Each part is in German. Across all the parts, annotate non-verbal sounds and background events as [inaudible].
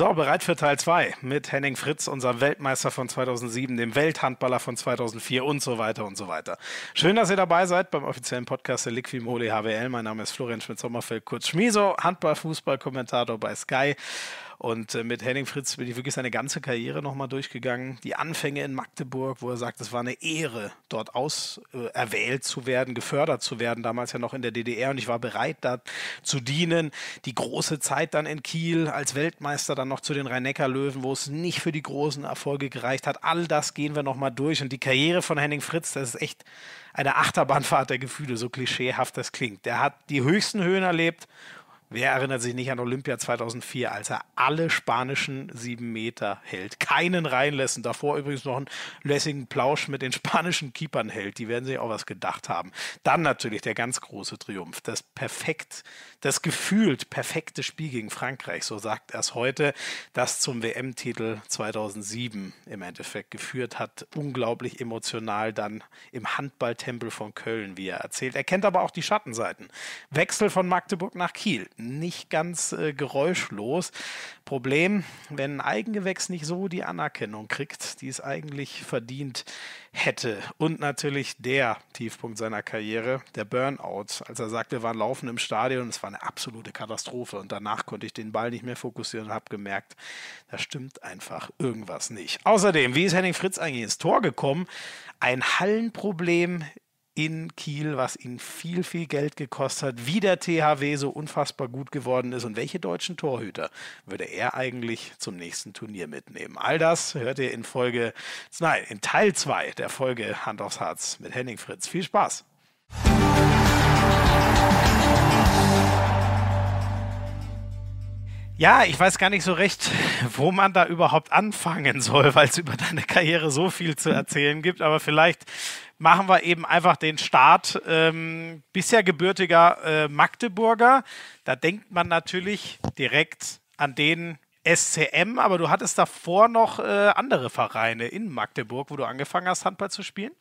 So, bereit für Teil 2 mit Henning Fritz, unserem Weltmeister von 2007, dem Welthandballer von 2004 und so weiter und so weiter. Schön, dass ihr dabei seid beim offiziellen Podcast der Liquimole HWL. Mein Name ist Florian Schmidt-Sommerfeld, kurz Schmiso, Handball-Fußball-Kommentator bei Sky. Und äh, mit Henning Fritz bin ich wirklich seine ganze Karriere nochmal durchgegangen. Die Anfänge in Magdeburg, wo er sagt, es war eine Ehre, dort auserwählt äh, zu werden, gefördert zu werden, damals ja noch in der DDR. Und ich war bereit, da zu dienen. Die große Zeit dann in Kiel als Weltmeister, dann noch zu den Rhein-Neckar-Löwen, wo es nicht für die großen Erfolge gereicht hat. All das gehen wir nochmal durch. Und die Karriere von Henning Fritz, das ist echt eine Achterbahnfahrt der Gefühle, so klischeehaft das klingt. Der hat die höchsten Höhen erlebt Wer erinnert sich nicht an Olympia 2004, als er alle spanischen sieben Meter hält, keinen reinlässt davor übrigens noch einen lässigen Plausch mit den spanischen Keepern hält? Die werden sich auch was gedacht haben. Dann natürlich der ganz große Triumph, das perfekt, das gefühlt perfekte Spiel gegen Frankreich, so sagt er es heute, das zum WM-Titel 2007 im Endeffekt geführt hat. Unglaublich emotional dann im Handballtempel von Köln, wie er erzählt. Er kennt aber auch die Schattenseiten. Wechsel von Magdeburg nach Kiel nicht ganz äh, geräuschlos. Problem, wenn ein Eigengewächs nicht so die Anerkennung kriegt, die es eigentlich verdient hätte. Und natürlich der Tiefpunkt seiner Karriere, der Burnout. Als er sagte, wir waren laufen im Stadion, es war eine absolute Katastrophe. Und danach konnte ich den Ball nicht mehr fokussieren und habe gemerkt, da stimmt einfach irgendwas nicht. Außerdem, wie ist Henning Fritz eigentlich ins Tor gekommen? Ein Hallenproblem in Kiel, was ihn viel, viel Geld gekostet hat, wie der THW so unfassbar gut geworden ist und welche deutschen Torhüter würde er eigentlich zum nächsten Turnier mitnehmen. All das hört ihr in Folge, nein, in Teil 2 der Folge Hand aufs Herz mit Henning Fritz. Viel Spaß! Ja, ich weiß gar nicht so recht, wo man da überhaupt anfangen soll, weil es über deine Karriere so viel zu erzählen gibt. Aber vielleicht machen wir eben einfach den Start. Ähm, bisher gebürtiger äh, Magdeburger, da denkt man natürlich direkt an den SCM, aber du hattest davor noch äh, andere Vereine in Magdeburg, wo du angefangen hast, Handball zu spielen.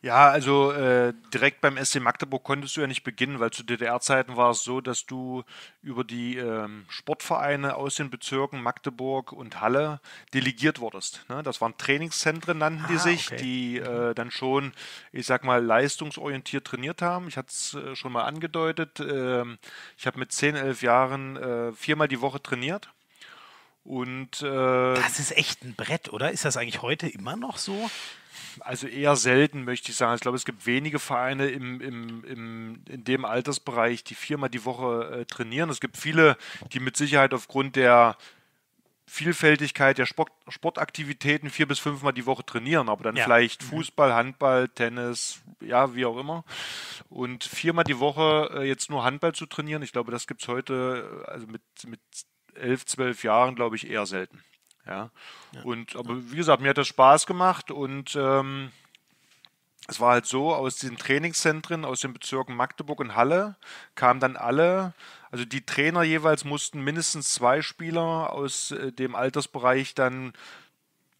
Ja, also äh, direkt beim SC Magdeburg konntest du ja nicht beginnen, weil zu DDR-Zeiten war es so, dass du über die ähm, Sportvereine aus den Bezirken Magdeburg und Halle delegiert wurdest. Ne? Das waren Trainingszentren, nannten ah, die sich, okay. die äh, mhm. dann schon, ich sag mal, leistungsorientiert trainiert haben. Ich hatte es äh, schon mal angedeutet. Ähm, ich habe mit 10, 11 Jahren äh, viermal die Woche trainiert und, äh, das ist echt ein Brett, oder? Ist das eigentlich heute immer noch so? Also eher selten, möchte ich sagen. Ich glaube, es gibt wenige Vereine im, im, im, in dem Altersbereich, die viermal die Woche äh, trainieren. Es gibt viele, die mit Sicherheit aufgrund der Vielfältigkeit der Sport, Sportaktivitäten vier bis fünfmal die Woche trainieren, aber dann ja. vielleicht mhm. Fußball, Handball, Tennis, ja, wie auch immer. Und viermal die Woche äh, jetzt nur Handball zu trainieren, ich glaube, das gibt es heute äh, also mit, mit elf, zwölf Jahren, glaube ich, eher selten. Ja. ja. Und aber wie gesagt, mir hat das Spaß gemacht und ähm, es war halt so, aus den Trainingszentren aus den Bezirken Magdeburg und Halle kamen dann alle, also die Trainer jeweils mussten mindestens zwei Spieler aus äh, dem Altersbereich dann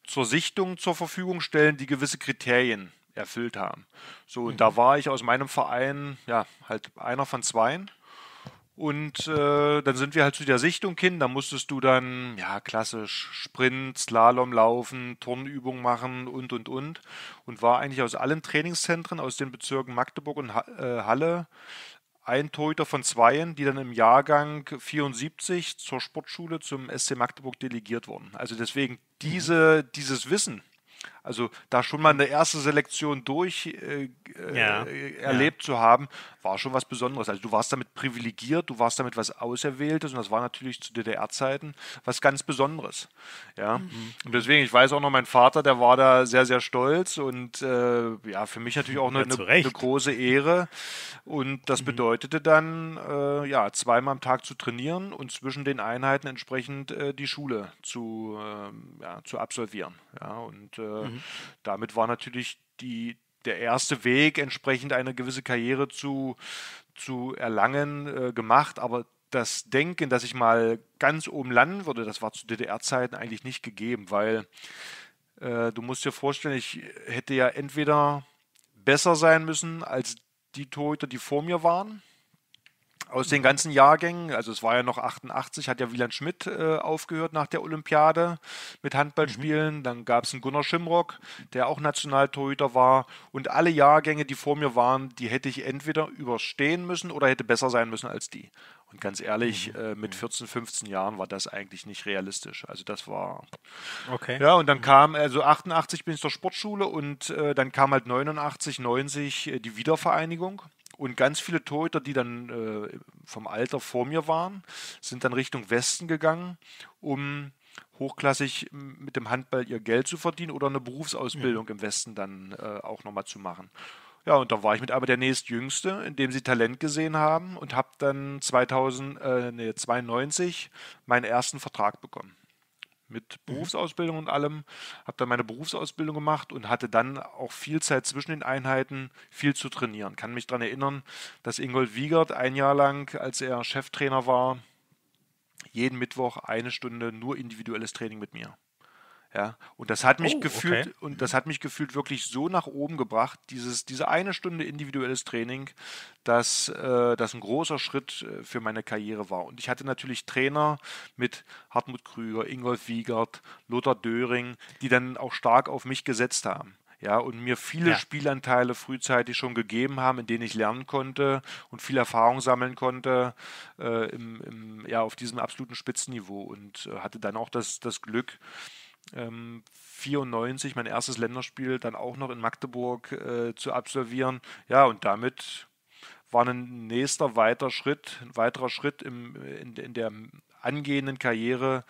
zur Sichtung zur Verfügung stellen, die gewisse Kriterien erfüllt haben. So, und mhm. da war ich aus meinem Verein, ja, halt einer von zweien. Und äh, dann sind wir halt zu der Sichtung hin. Da musstest du dann, ja, klassisch Sprint, Slalom laufen, Turnübung machen und, und, und. Und war eigentlich aus allen Trainingszentren, aus den Bezirken Magdeburg und äh, Halle, ein Torhüter von zweien, die dann im Jahrgang 74 zur Sportschule zum SC Magdeburg delegiert wurden. Also deswegen mhm. diese, dieses Wissen also da schon mal eine erste Selektion durch äh, äh, äh ja. erlebt ja. zu haben, war schon was Besonderes. Also du warst damit privilegiert, du warst damit was Auserwähltes und das war natürlich zu DDR-Zeiten was ganz Besonderes. Ja. Mhm. Und deswegen, ich weiß auch noch, mein Vater, der war da sehr, sehr stolz und äh, ja, für mich natürlich auch eine, ja, eine, große Ehre. Und das mhm. bedeutete dann, äh, ja, zweimal am Tag zu trainieren und zwischen den Einheiten entsprechend die Schule zu, ähm, ja, zu absolvieren. Ja, und mhm Mhm. Damit war natürlich die, der erste Weg, entsprechend eine gewisse Karriere zu, zu erlangen, äh, gemacht. Aber das Denken, dass ich mal ganz oben landen würde, das war zu DDR-Zeiten eigentlich nicht gegeben, weil äh, du musst dir vorstellen, ich hätte ja entweder besser sein müssen als die Torhüter, die vor mir waren, aus den ganzen Jahrgängen, also es war ja noch 88, hat ja Wieland Schmidt äh, aufgehört nach der Olympiade mit Handballspielen. Mhm. Dann gab es einen Gunnar Schimrock, der auch Nationaltorhüter war. Und alle Jahrgänge, die vor mir waren, die hätte ich entweder überstehen müssen oder hätte besser sein müssen als die. Und ganz ehrlich, mhm. äh, mit 14, mhm. 15 Jahren war das eigentlich nicht realistisch. Also das war. Okay. Ja, und dann mhm. kam, also 88 bin ich zur Sportschule und äh, dann kam halt 89, 90 äh, die Wiedervereinigung. Und ganz viele Torhüter, die dann äh, vom Alter vor mir waren, sind dann Richtung Westen gegangen, um hochklassig mit dem Handball ihr Geld zu verdienen oder eine Berufsausbildung ja. im Westen dann äh, auch nochmal zu machen. Ja, und da war ich mit aber der nächstjüngste, in dem sie Talent gesehen haben und habe dann 2000, äh, nee, meinen ersten Vertrag bekommen mit mhm. Berufsausbildung und allem, habe dann meine Berufsausbildung gemacht und hatte dann auch viel Zeit zwischen den Einheiten, viel zu trainieren. Kann mich daran erinnern, dass Ingold Wiegert ein Jahr lang, als er Cheftrainer war, jeden Mittwoch eine Stunde nur individuelles Training mit mir. Ja, und das hat mich oh, gefühlt okay. und das hat mich gefühlt wirklich so nach oben gebracht, dieses, diese eine Stunde individuelles Training, dass äh, das ein großer Schritt äh, für meine Karriere war. Und ich hatte natürlich Trainer mit Hartmut Krüger, Ingolf Wiegert, Lothar Döring, die dann auch stark auf mich gesetzt haben. Ja, und mir viele ja. Spielanteile frühzeitig schon gegeben haben, in denen ich lernen konnte und viel Erfahrung sammeln konnte äh, im, im, ja, auf diesem absoluten Spitzenniveau und äh, hatte dann auch das, das Glück, ähm, 94 mein erstes Länderspiel dann auch noch in Magdeburg äh, zu absolvieren. Ja, und damit war ein nächster weiter Schritt, ein weiterer Schritt im, in, in der angehenden Karriere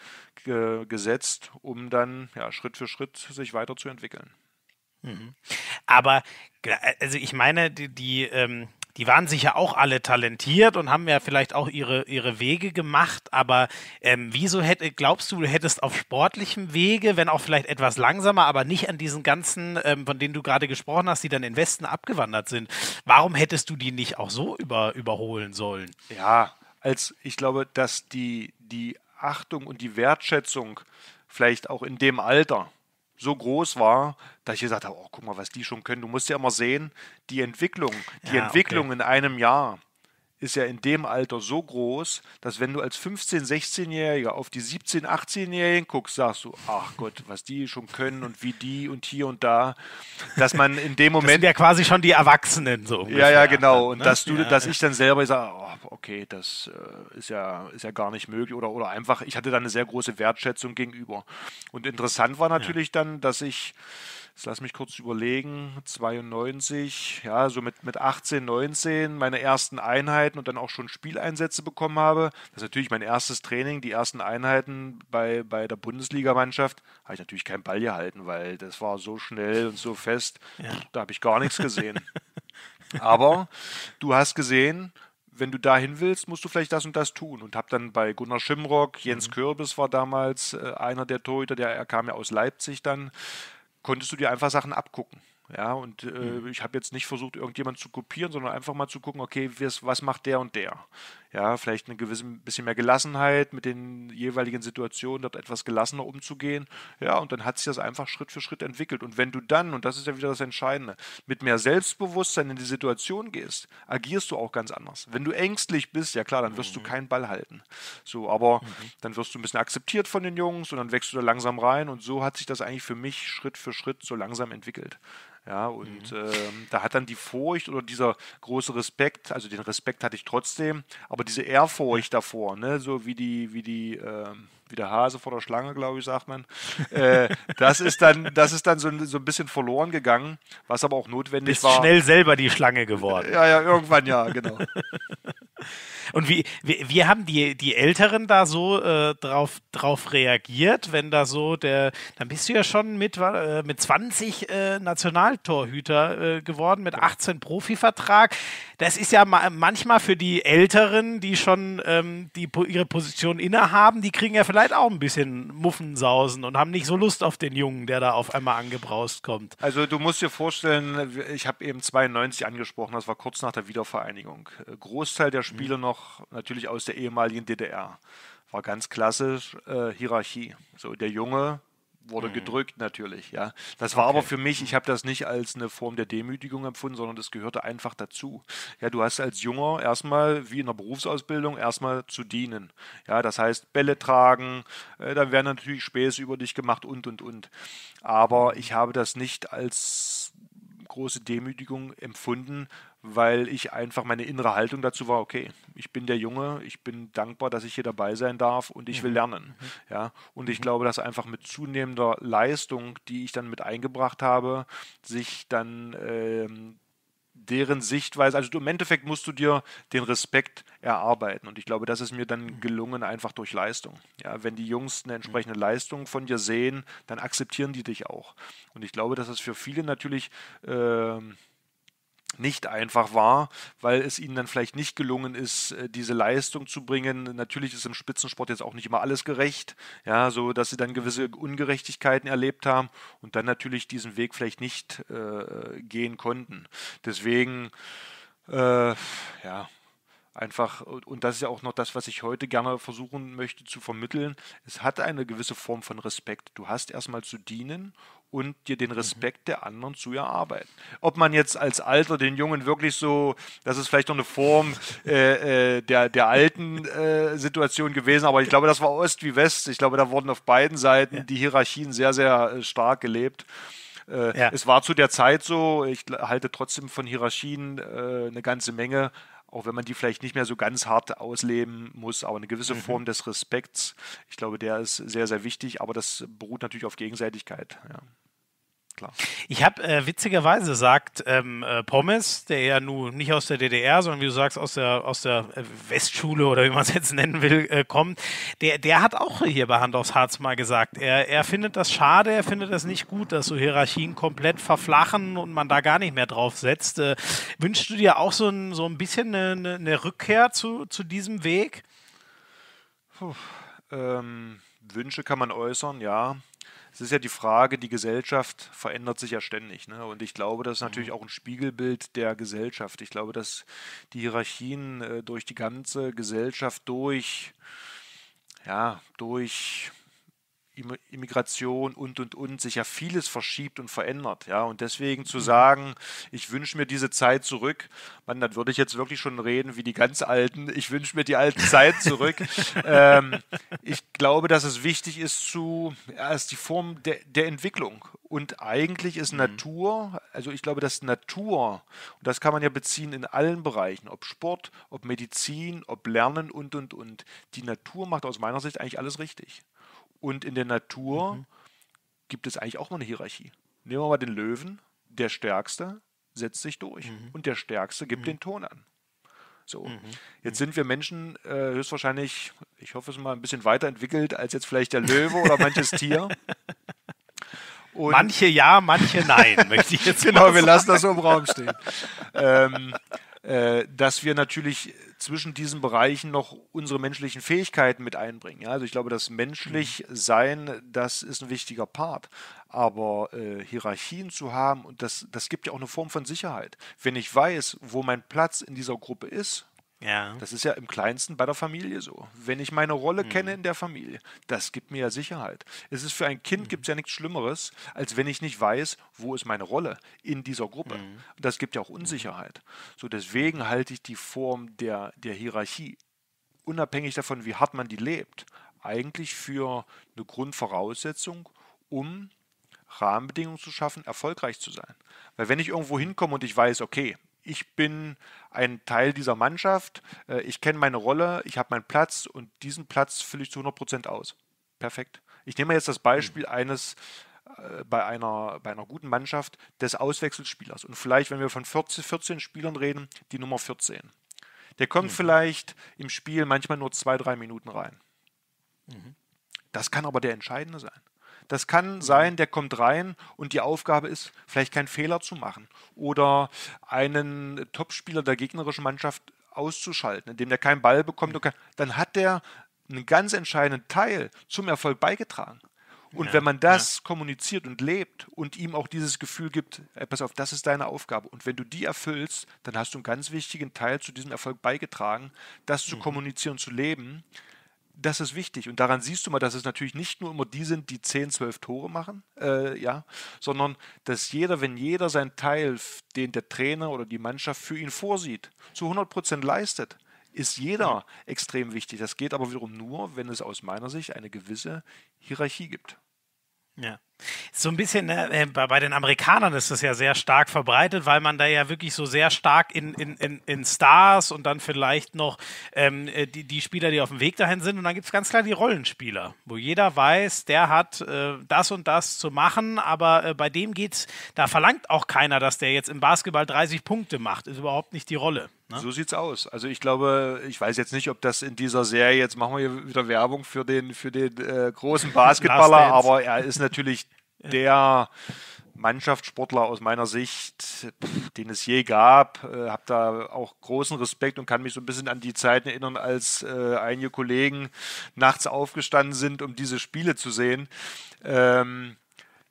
äh, gesetzt, um dann ja, Schritt für Schritt sich weiterzuentwickeln. Mhm. Aber also ich meine, die, die ähm, die waren sicher auch alle talentiert und haben ja vielleicht auch ihre, ihre Wege gemacht, aber ähm, wieso hätte, glaubst du, du hättest auf sportlichem Wege, wenn auch vielleicht etwas langsamer, aber nicht an diesen ganzen, ähm, von denen du gerade gesprochen hast, die dann in Westen abgewandert sind, warum hättest du die nicht auch so über, überholen sollen? Ja, als ich glaube, dass die, die Achtung und die Wertschätzung vielleicht auch in dem Alter so groß war, dass ich gesagt habe, oh, guck mal, was die schon können. Du musst ja immer sehen, die Entwicklung, die ja, Entwicklung okay. in einem Jahr ist ja in dem Alter so groß, dass wenn du als 15-, 16-Jähriger auf die 17-, 18-Jährigen guckst, sagst du, ach Gott, was die schon können und wie die und hier und da, dass man in dem [laughs] Moment... Das sind ja quasi schon die Erwachsenen so. Ungefähr. Ja, ja, genau. Ne? Und ne? dass du, ja, dass ich dann selber sage, oh, okay, das äh, ist, ja, ist ja gar nicht möglich oder, oder einfach, ich hatte da eine sehr große Wertschätzung gegenüber. Und interessant war natürlich ja. dann, dass ich Jetzt lass mich kurz überlegen, 92, ja, so mit, mit 18, 19 meine ersten Einheiten und dann auch schon Spieleinsätze bekommen habe. Das ist natürlich mein erstes Training, die ersten Einheiten bei, bei der Bundesligamannschaft. Habe ich natürlich keinen Ball gehalten, weil das war so schnell und so fest, ja. da habe ich gar nichts gesehen. [laughs] Aber du hast gesehen, wenn du dahin willst, musst du vielleicht das und das tun. Und habe dann bei Gunnar Schimrock, Jens mhm. Kürbis war damals äh, einer der Torhüter, der, er kam ja aus Leipzig dann, konntest du dir einfach Sachen abgucken. Ja, und äh, mhm. ich habe jetzt nicht versucht, irgendjemanden zu kopieren, sondern einfach mal zu gucken, okay, was macht der und der? ja, vielleicht ein gewisse bisschen mehr Gelassenheit, mit den jeweiligen Situationen dort etwas gelassener umzugehen. Ja, und dann hat sich das einfach Schritt für Schritt entwickelt. Und wenn du dann, und das ist ja wieder das Entscheidende, mit mehr Selbstbewusstsein in die Situation gehst, agierst du auch ganz anders. Wenn du ängstlich bist, ja klar, dann wirst mhm. du keinen Ball halten. So, aber mhm. dann wirst du ein bisschen akzeptiert von den Jungs und dann wächst du da langsam rein. Und so hat sich das eigentlich für mich Schritt für Schritt so langsam entwickelt. Ja, und mhm. ähm, da hat dann die Furcht oder dieser große Respekt, also den Respekt hatte ich trotzdem, aber aber diese Ehrfurcht davor, ne, so wie die, wie die, ähm, wie der Hase vor der Schlange, glaube ich, sagt man. Äh, das ist dann, das ist dann so, so ein bisschen verloren gegangen, was aber auch notwendig Bist war. Ist schnell selber die Schlange geworden. Ja, ja, irgendwann ja, genau. [laughs] Und wie, wie, wie haben die, die Älteren da so äh, drauf, drauf reagiert, wenn da so der, dann bist du ja schon mit, äh, mit 20 äh, Nationaltorhüter äh, geworden, mit 18 Profivertrag. Das ist ja ma manchmal für die Älteren, die schon ähm, die, ihre Position innehaben, die kriegen ja vielleicht vielleicht auch ein bisschen Muffensausen und haben nicht so Lust auf den Jungen, der da auf einmal angebraust kommt. Also du musst dir vorstellen, ich habe eben 92 angesprochen, das war kurz nach der Wiedervereinigung. Äh, Großteil der Spiele mhm. noch natürlich aus der ehemaligen DDR. War ganz klassisch äh, Hierarchie. So der Junge wurde mhm. gedrückt natürlich, ja. Das war okay. aber für mich, ich habe das nicht als eine Form der Demütigung empfunden, sondern das gehörte einfach dazu. Ja, du hast als Junger erstmal, wie in der Berufsausbildung, erstmal zu dienen. Ja, das heißt Bälle tragen, äh, dann werden natürlich Späße über dich gemacht und, und, und. Aber ich habe das nicht als große Demütigung empfunden, weil ich einfach meine innere Haltung dazu war, okay, ich bin der Junge, ich bin dankbar, dass ich hier dabei sein darf und ich will mhm. lernen. Mhm. Ja, und ich mhm. glaube, dass einfach mit zunehmender Leistung, die ich dann mit eingebracht habe, sich dann ähm, deren Sichtweise, also im Endeffekt musst du dir den Respekt erarbeiten. Und ich glaube, das ist mir dann gelungen, einfach durch Leistung. Ja, wenn die Jungs eine entsprechende Leistung von dir sehen, dann akzeptieren die dich auch. Und ich glaube, dass das für viele natürlich äh, nicht einfach war, weil es ihnen dann vielleicht nicht gelungen ist, äh, diese Leistung zu bringen. Natürlich ist im Spitzensport jetzt auch nicht immer alles gerecht, ja, so dass sie dann gewisse Ungerechtigkeiten erlebt haben und dann natürlich diesen Weg vielleicht nicht äh, gehen konnten. Deswegen, äh, ja, einfach, und das ist ja auch noch das, was ich heute gerne versuchen möchte zu vermitteln, es hat eine gewisse Form von Respekt. Du hast erstmal zu dienen und dir den mhm. Respekt der anderen zu erarbeiten. Ob man jetzt als Alter den Jungen wirklich so, das ist vielleicht noch eine Form äh, äh, der, der alten äh, Situation gewesen, aber ich glaube, das war Ost wie West. Ich glaube, da wurden auf beiden Seiten die Hierarchien sehr, sehr äh, stark gelebt. Äh, ja. Es war zu der Zeit so, ich halte trotzdem von Hierarchien äh, eine ganze Menge, auch wenn man die vielleicht nicht mehr so ganz hart ausleben muss, aber eine gewisse mhm. Form des Respekts, ich glaube, der ist sehr, sehr wichtig, aber das beruht natürlich auf Gegenseitigkeit. Ja klar. Ich habe äh, witzigerweise sagt ähm, äh, Pommes, der ja nun nicht aus der DDR, sondern wie du sagst, aus der, aus der äh, Westschule oder wie man es jetzt nennen will, äh, kommt, der, der hat auch hier bei Hand aufs Harz mal gesagt, er, er findet das schade, er findet das nicht gut, dass so Hierarchien komplett verflachen und man da gar nicht mehr drauf setzt. Äh, wünschst du dir auch so ein, so ein bisschen eine, eine ne Rückkehr zu, zu diesem Weg? Puh, ähm, Wünsche kann man äußern, ja es ist ja die Frage, die Gesellschaft verändert sich ja ständig. Ne? Und ich glaube, das ist natürlich mhm. auch ein Spiegelbild der Gesellschaft. Ich glaube, dass die Hierarchien äh, durch die ganze Gesellschaft durch, ja, durch Immigration und und und sich ja vieles verschiebt und verändert. Ja, und deswegen zu mhm. sagen, ich wünsche mir diese Zeit zurück, man, dann würde ich jetzt wirklich schon reden wie die ganz Alten. Ich wünsche mir die alte Zeit zurück. [laughs] ähm, ich glaube, dass es wichtig ist zu, ja, ist die Form der, der Entwicklung. Und eigentlich ist mhm. Natur, also ich glaube, dass Natur, und das kann man ja beziehen in allen Bereichen, ob Sport, ob Medizin, ob Lernen und und und, die Natur macht aus meiner Sicht eigentlich alles richtig. Und in der Natur mhm. gibt es eigentlich auch mal eine Hierarchie. Nehmen wir mal den Löwen, der Stärkste setzt sich durch mhm. und der Stärkste gibt mhm. den Ton an. So, mhm. jetzt mhm. sind wir Menschen äh, höchstwahrscheinlich, ich hoffe es mal, ein bisschen weiterentwickelt als jetzt vielleicht der Löwe oder manches Tier. [laughs] Und manche ja, manche nein, möchte ich jetzt [laughs] Genau, wir lassen das so im Raum stehen. ähm, äh, dass wir natürlich zwischen diesen Bereichen noch unsere menschlichen Fähigkeiten mit einbringen. Ja? Also ich glaube, das menschlich mhm. Sein, das ist ein wichtiger Part. Aber äh, Hierarchien zu haben, und das, das gibt ja auch eine Form von Sicherheit. Wenn ich weiß, wo mein Platz in dieser Gruppe ist, ja. Das ist ja im kleinsten bei der Familie so. Wenn ich meine Rolle mhm. kenne in der Familie, das gibt mir ja Sicherheit. Es ist für ein Kind mhm. gibt es ja nichts Schlimmeres, als wenn ich nicht weiß, wo ist meine Rolle in dieser Gruppe. Mhm. Das gibt ja auch Unsicherheit. So deswegen halte ich die Form der, der Hierarchie, unabhängig davon, wie hart man die lebt, eigentlich für eine Grundvoraussetzung, um Rahmenbedingungen zu schaffen, erfolgreich zu sein. Weil wenn ich irgendwo hinkomme und ich weiß, okay, ich bin ein Teil dieser Mannschaft, äh, ich kenne meine Rolle, ich habe meinen Platz und diesen Platz fülle ich zu 100% aus. Perfekt. Ich nehme jetzt das Beispiel hm. eines äh, bei einer, bei einer guten Mannschaft des Auswechselspielers. Und vielleicht, wenn wir von 14, 14 Spielern reden, die Nummer 14. Der kommt mhm. vielleicht im Spiel manchmal nur zwei, drei Minuten rein. Mhm. Das kann aber der Entscheidende sein. Das kann mhm. sein, der kommt rein und die Aufgabe ist, vielleicht keinen Fehler zu machen oder einen Topspieler der gegnerischen Mannschaft auszuschalten, indem der keinen Ball bekommt. Mhm. Kann, dann hat der einen ganz entscheidenden Teil zum Erfolg beigetragen. Und ja, wenn man das ja. kommuniziert und lebt und ihm auch dieses Gefühl gibt, ey, pass auf, das ist deine Aufgabe. Und wenn du die erfüllst, dann hast du einen ganz wichtigen Teil zu diesem Erfolg beigetragen, das zu mhm. kommunizieren, zu leben das ist wichtig. Und daran siehst du mal, dass es natürlich nicht nur immer die sind, die 10, 12 Tore machen, äh, ja, sondern dass jeder, wenn jeder seinen Teil, den der Trainer oder die Mannschaft für ihn vorsieht, zu 100 Prozent leistet, ist jeder extrem wichtig. Das geht aber wiederum nur, wenn es aus meiner Sicht eine gewisse Hierarchie gibt. Ja. So ein bisschen, ne, äh, bei den Amerikanern ist das ja sehr stark verbreitet, weil man da ja wirklich so sehr stark in, in, in, in Stars und dann vielleicht noch ähm, äh, die, die Spieler, die auf dem Weg dahin sind. Und dann gibt es ganz klar die Rollenspieler, wo jeder weiß, der hat äh, das und das zu machen, aber äh, bei dem geht's, da verlangt auch keiner, dass der jetzt im Basketball 30 Punkte macht. Ist überhaupt nicht die Rolle. Ne? So sieht's aus. Also ich glaube, ich weiß jetzt nicht, ob das in dieser Serie, jetzt machen wir hier wieder Werbung für den, für den äh, großen [laughs] Basketballer, aber er ist natürlich der Mannschaftssportler aus meiner Sicht, den es je gab. Äh, habe da auch großen Respekt und kann mich so ein bisschen an die Zeiten erinnern, als äh, einige Kollegen nachts aufgestanden sind, um diese Spiele zu sehen. Ähm,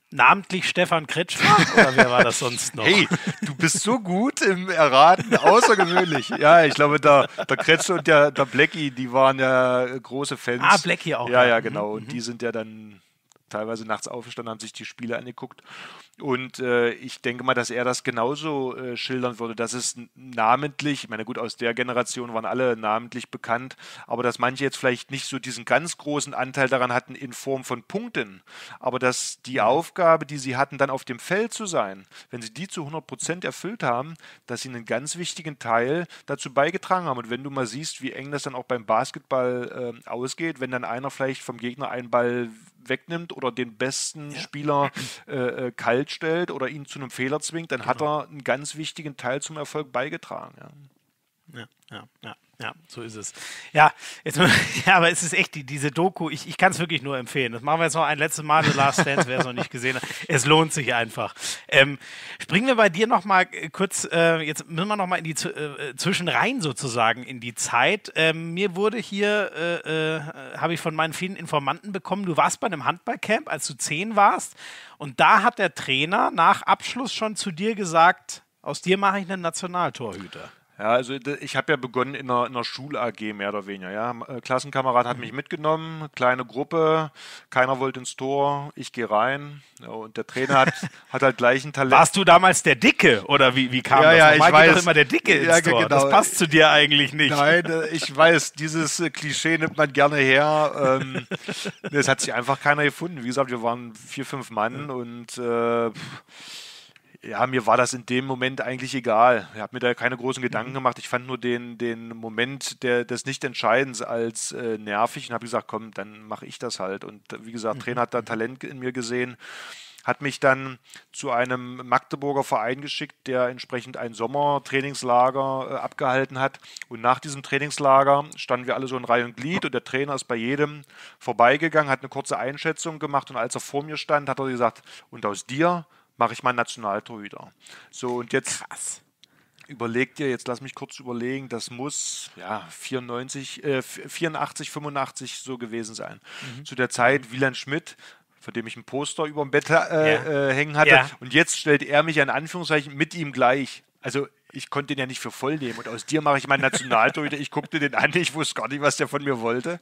Namentlich Stefan Kretschmer oder wer war das sonst noch? Hey, du bist so gut im Erraten, außergewöhnlich. ja, ich glaube, der, der Kretschmer und der, der Blackie, die waren ja große Fans. Ah, Blackie auch. Ja, ja, genau. Mhm. Und die mhm. sind ja dann teilweise nachts aufgestanden, haben sich die Spiele angeguckt. Und äh, ich denke mal, dass er das genauso äh, schildern würde, dass es namentlich, ich meine, gut, aus der Generation waren alle namentlich bekannt, aber dass manche jetzt vielleicht nicht so diesen ganz großen Anteil daran hatten in Form von Punkten, aber dass die mhm. Aufgabe, die sie hatten, dann auf dem Feld zu sein, wenn sie die zu 100 Prozent erfüllt haben, dass sie einen ganz wichtigen Teil dazu beigetragen haben. Und wenn du mal siehst, wie eng das dann auch beim Basketball äh, ausgeht, wenn dann einer vielleicht vom Gegner einen Ball wegnimmt oder den besten ja. Spieler äh, äh, kalt stellt oder ihn zu einem Fehler zwingt, dann genau. hat er einen ganz wichtigen Teil zum Erfolg beigetragen. Ja, ja, ja. ja. Ja, so ist es. Ja, jetzt, [laughs] ja aber es ist echt die, diese Doku, ich, ich kann es wirklich nur empfehlen. Das machen wir jetzt noch ein letztes Mal, The Last Dance, wer es noch nicht gesehen hat. Es lohnt sich einfach. Ähm, springen wir bei dir nochmal äh, kurz, äh, jetzt müssen wir nochmal in die äh, äh Zwischenreihen sozusagen in die Zeit. Ähm, mir wurde hier, äh, äh, habe ich von meinen vielen Informanten bekommen, du warst bei einem Handballcamp, als du zehn warst. Und da hat der Trainer nach Abschluss schon zu dir gesagt, aus dir mache ich einen Nationaltorhüter. Ja, also ich habe ja begonnen in einer, in einer Schul-AG mehr oder weniger. Ja. Äh, Klassenkamerad hat mich mhm. mitgenommen, kleine Gruppe, keiner wollte ins Tor, ich gehe rein. Ja, und der Trainer hat, [laughs] hat halt gleich ein Talent. Warst du damals der Dicke oder wie, wie kam ja, das? Ja, ich weiß, doch immer der Dicke ins ja, Tor. Genau. Das passt zu dir eigentlich nicht. Nein, [laughs] äh, ich weiß, dieses äh, Klischee nimmt man gerne her. Ähm, [laughs] es hat sich einfach keiner gefunden. Wie gesagt, wir waren vier, fünf Mann und äh, ja, mir war das in dem Moment eigentlich egal. Ich habe mir da keine großen Gedanken mhm. gemacht. Ich fand nur den, den Moment der, des Nichtentscheidens als äh, nervig und habe gesagt, komm, dann mache ich das halt. Und äh, wie gesagt, Trainer hat da mhm. Talent in mir gesehen, hat mich dann zu einem Magdeburger Verein geschickt, der entsprechend ein Sommertrainingslager äh, abgehalten hat. Und nach diesem Trainingslager standen wir alle so in Reihe und Glied und der Trainer ist bei jedem vorbeigegangen, hat eine kurze Einschätzung gemacht und als er vor mir stand, hat er gesagt, und aus dir mache ich meinen Nationaltorhüter. So, und jetzt. Krass überlegt ihr, jetzt lass mich kurz überlegen, das muss ja 94, äh, 84, 85 so gewesen sein. Mhm. Zu der Zeit Wieland Schmidt, von dem ich ein Poster über dem Bett äh, ja. äh, hängen hatte. Ja. Und jetzt stellt er mich in Anführungszeichen mit ihm gleich. Also ich konnte den ja nicht für voll nehmen. Und aus dir mache ich meinen Nationaltorhüter. Ich guckte den an, ich wusste gar nicht, was der von mir wollte.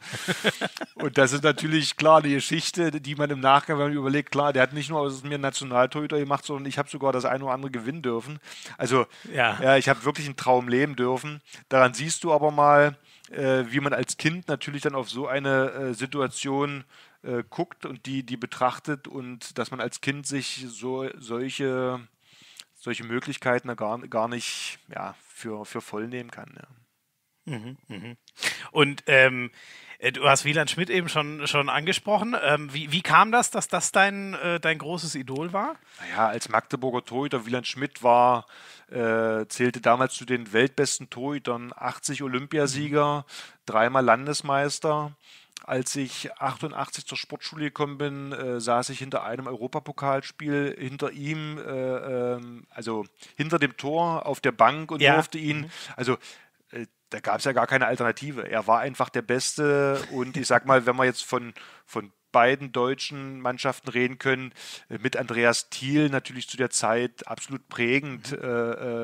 Und das ist natürlich klar eine Geschichte, die man im Nachgang, wenn man überlegt, klar, der hat nicht nur aus mir einen Nationaltorhüter gemacht, sondern ich habe sogar das eine oder andere gewinnen dürfen. Also ja, ja ich habe wirklich einen Traum leben dürfen. Daran siehst du aber mal, äh, wie man als Kind natürlich dann auf so eine äh, Situation äh, guckt und die, die betrachtet und dass man als Kind sich so solche solche Möglichkeiten gar, gar nicht ja, für, für voll nehmen kann. Ja. Mhm, mh. Und ähm, äh, du hast Wieland Schmidt eben schon, schon angesprochen. Ähm, wie, wie kam das, dass das dein, äh, dein großes Idol war? Naja, als Magdeburger Torhüter Wieland Schmidt war, äh, zählte damals zu den weltbesten Torhütern, 80 Olympiasieger, dreimal Landesmeister als ich 88 zur Sportschule gekommen bin, äh, saß ich hinter einem Europapokalspiel hinter ihm, äh, ähm, also hinter dem Tor auf der Bank und ja. durfte ihn. Mhm. Also äh, da gab es ja gar keine Alternative. Er war einfach der Beste und ich sag mal, wenn man jetzt von, von beiden deutschen Mannschaften reden können. Äh, mit Andreas Thiel natürlich zu der Zeit absolut prägend, mhm. äh,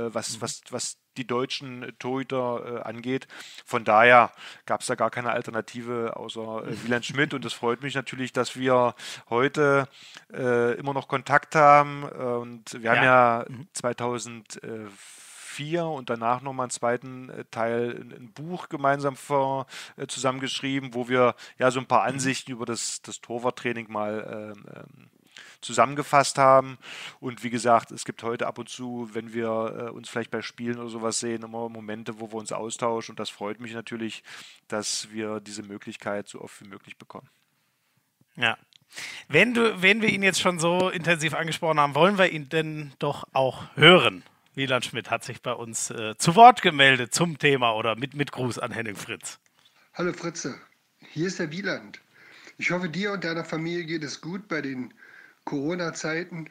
äh was, mhm. was, was die deutschen Torhüter äh, angeht. Von daher gab es da gar keine Alternative außer äh, [laughs] Wieland Schmidt. Und es freut mich natürlich, dass wir heute äh, immer noch Kontakt haben. Und wir ja. haben ja 2004 mhm vier und danach nochmal einen zweiten äh, Teil, ein Buch gemeinsam vor, äh, zusammengeschrieben, wo wir ja so ein paar mhm. Ansichten über das, das Torwarttraining mal ähm, ähm, zusammengefasst haben. Und wie gesagt, es gibt heute ab und zu, wenn wir äh, uns vielleicht bei Spielen oder sowas sehen, immer Momente, wo wir uns austauschen. Und das freut mich natürlich, dass wir diese Möglichkeit so oft wie möglich bekommen. Ja. Wenn, du, wenn wir ihn jetzt schon so intensiv angesprochen haben, wollen wir ihn denn doch auch hören? Wieland Schmidt hat sich bei uns äh, zu Wort gemeldet zum Thema oder mit, mit Gruß an Henning Fritz. Hallo Fritze, hier ist der Wieland. Ich hoffe, dir und deiner Familie geht es gut bei den Corona-Zeiten,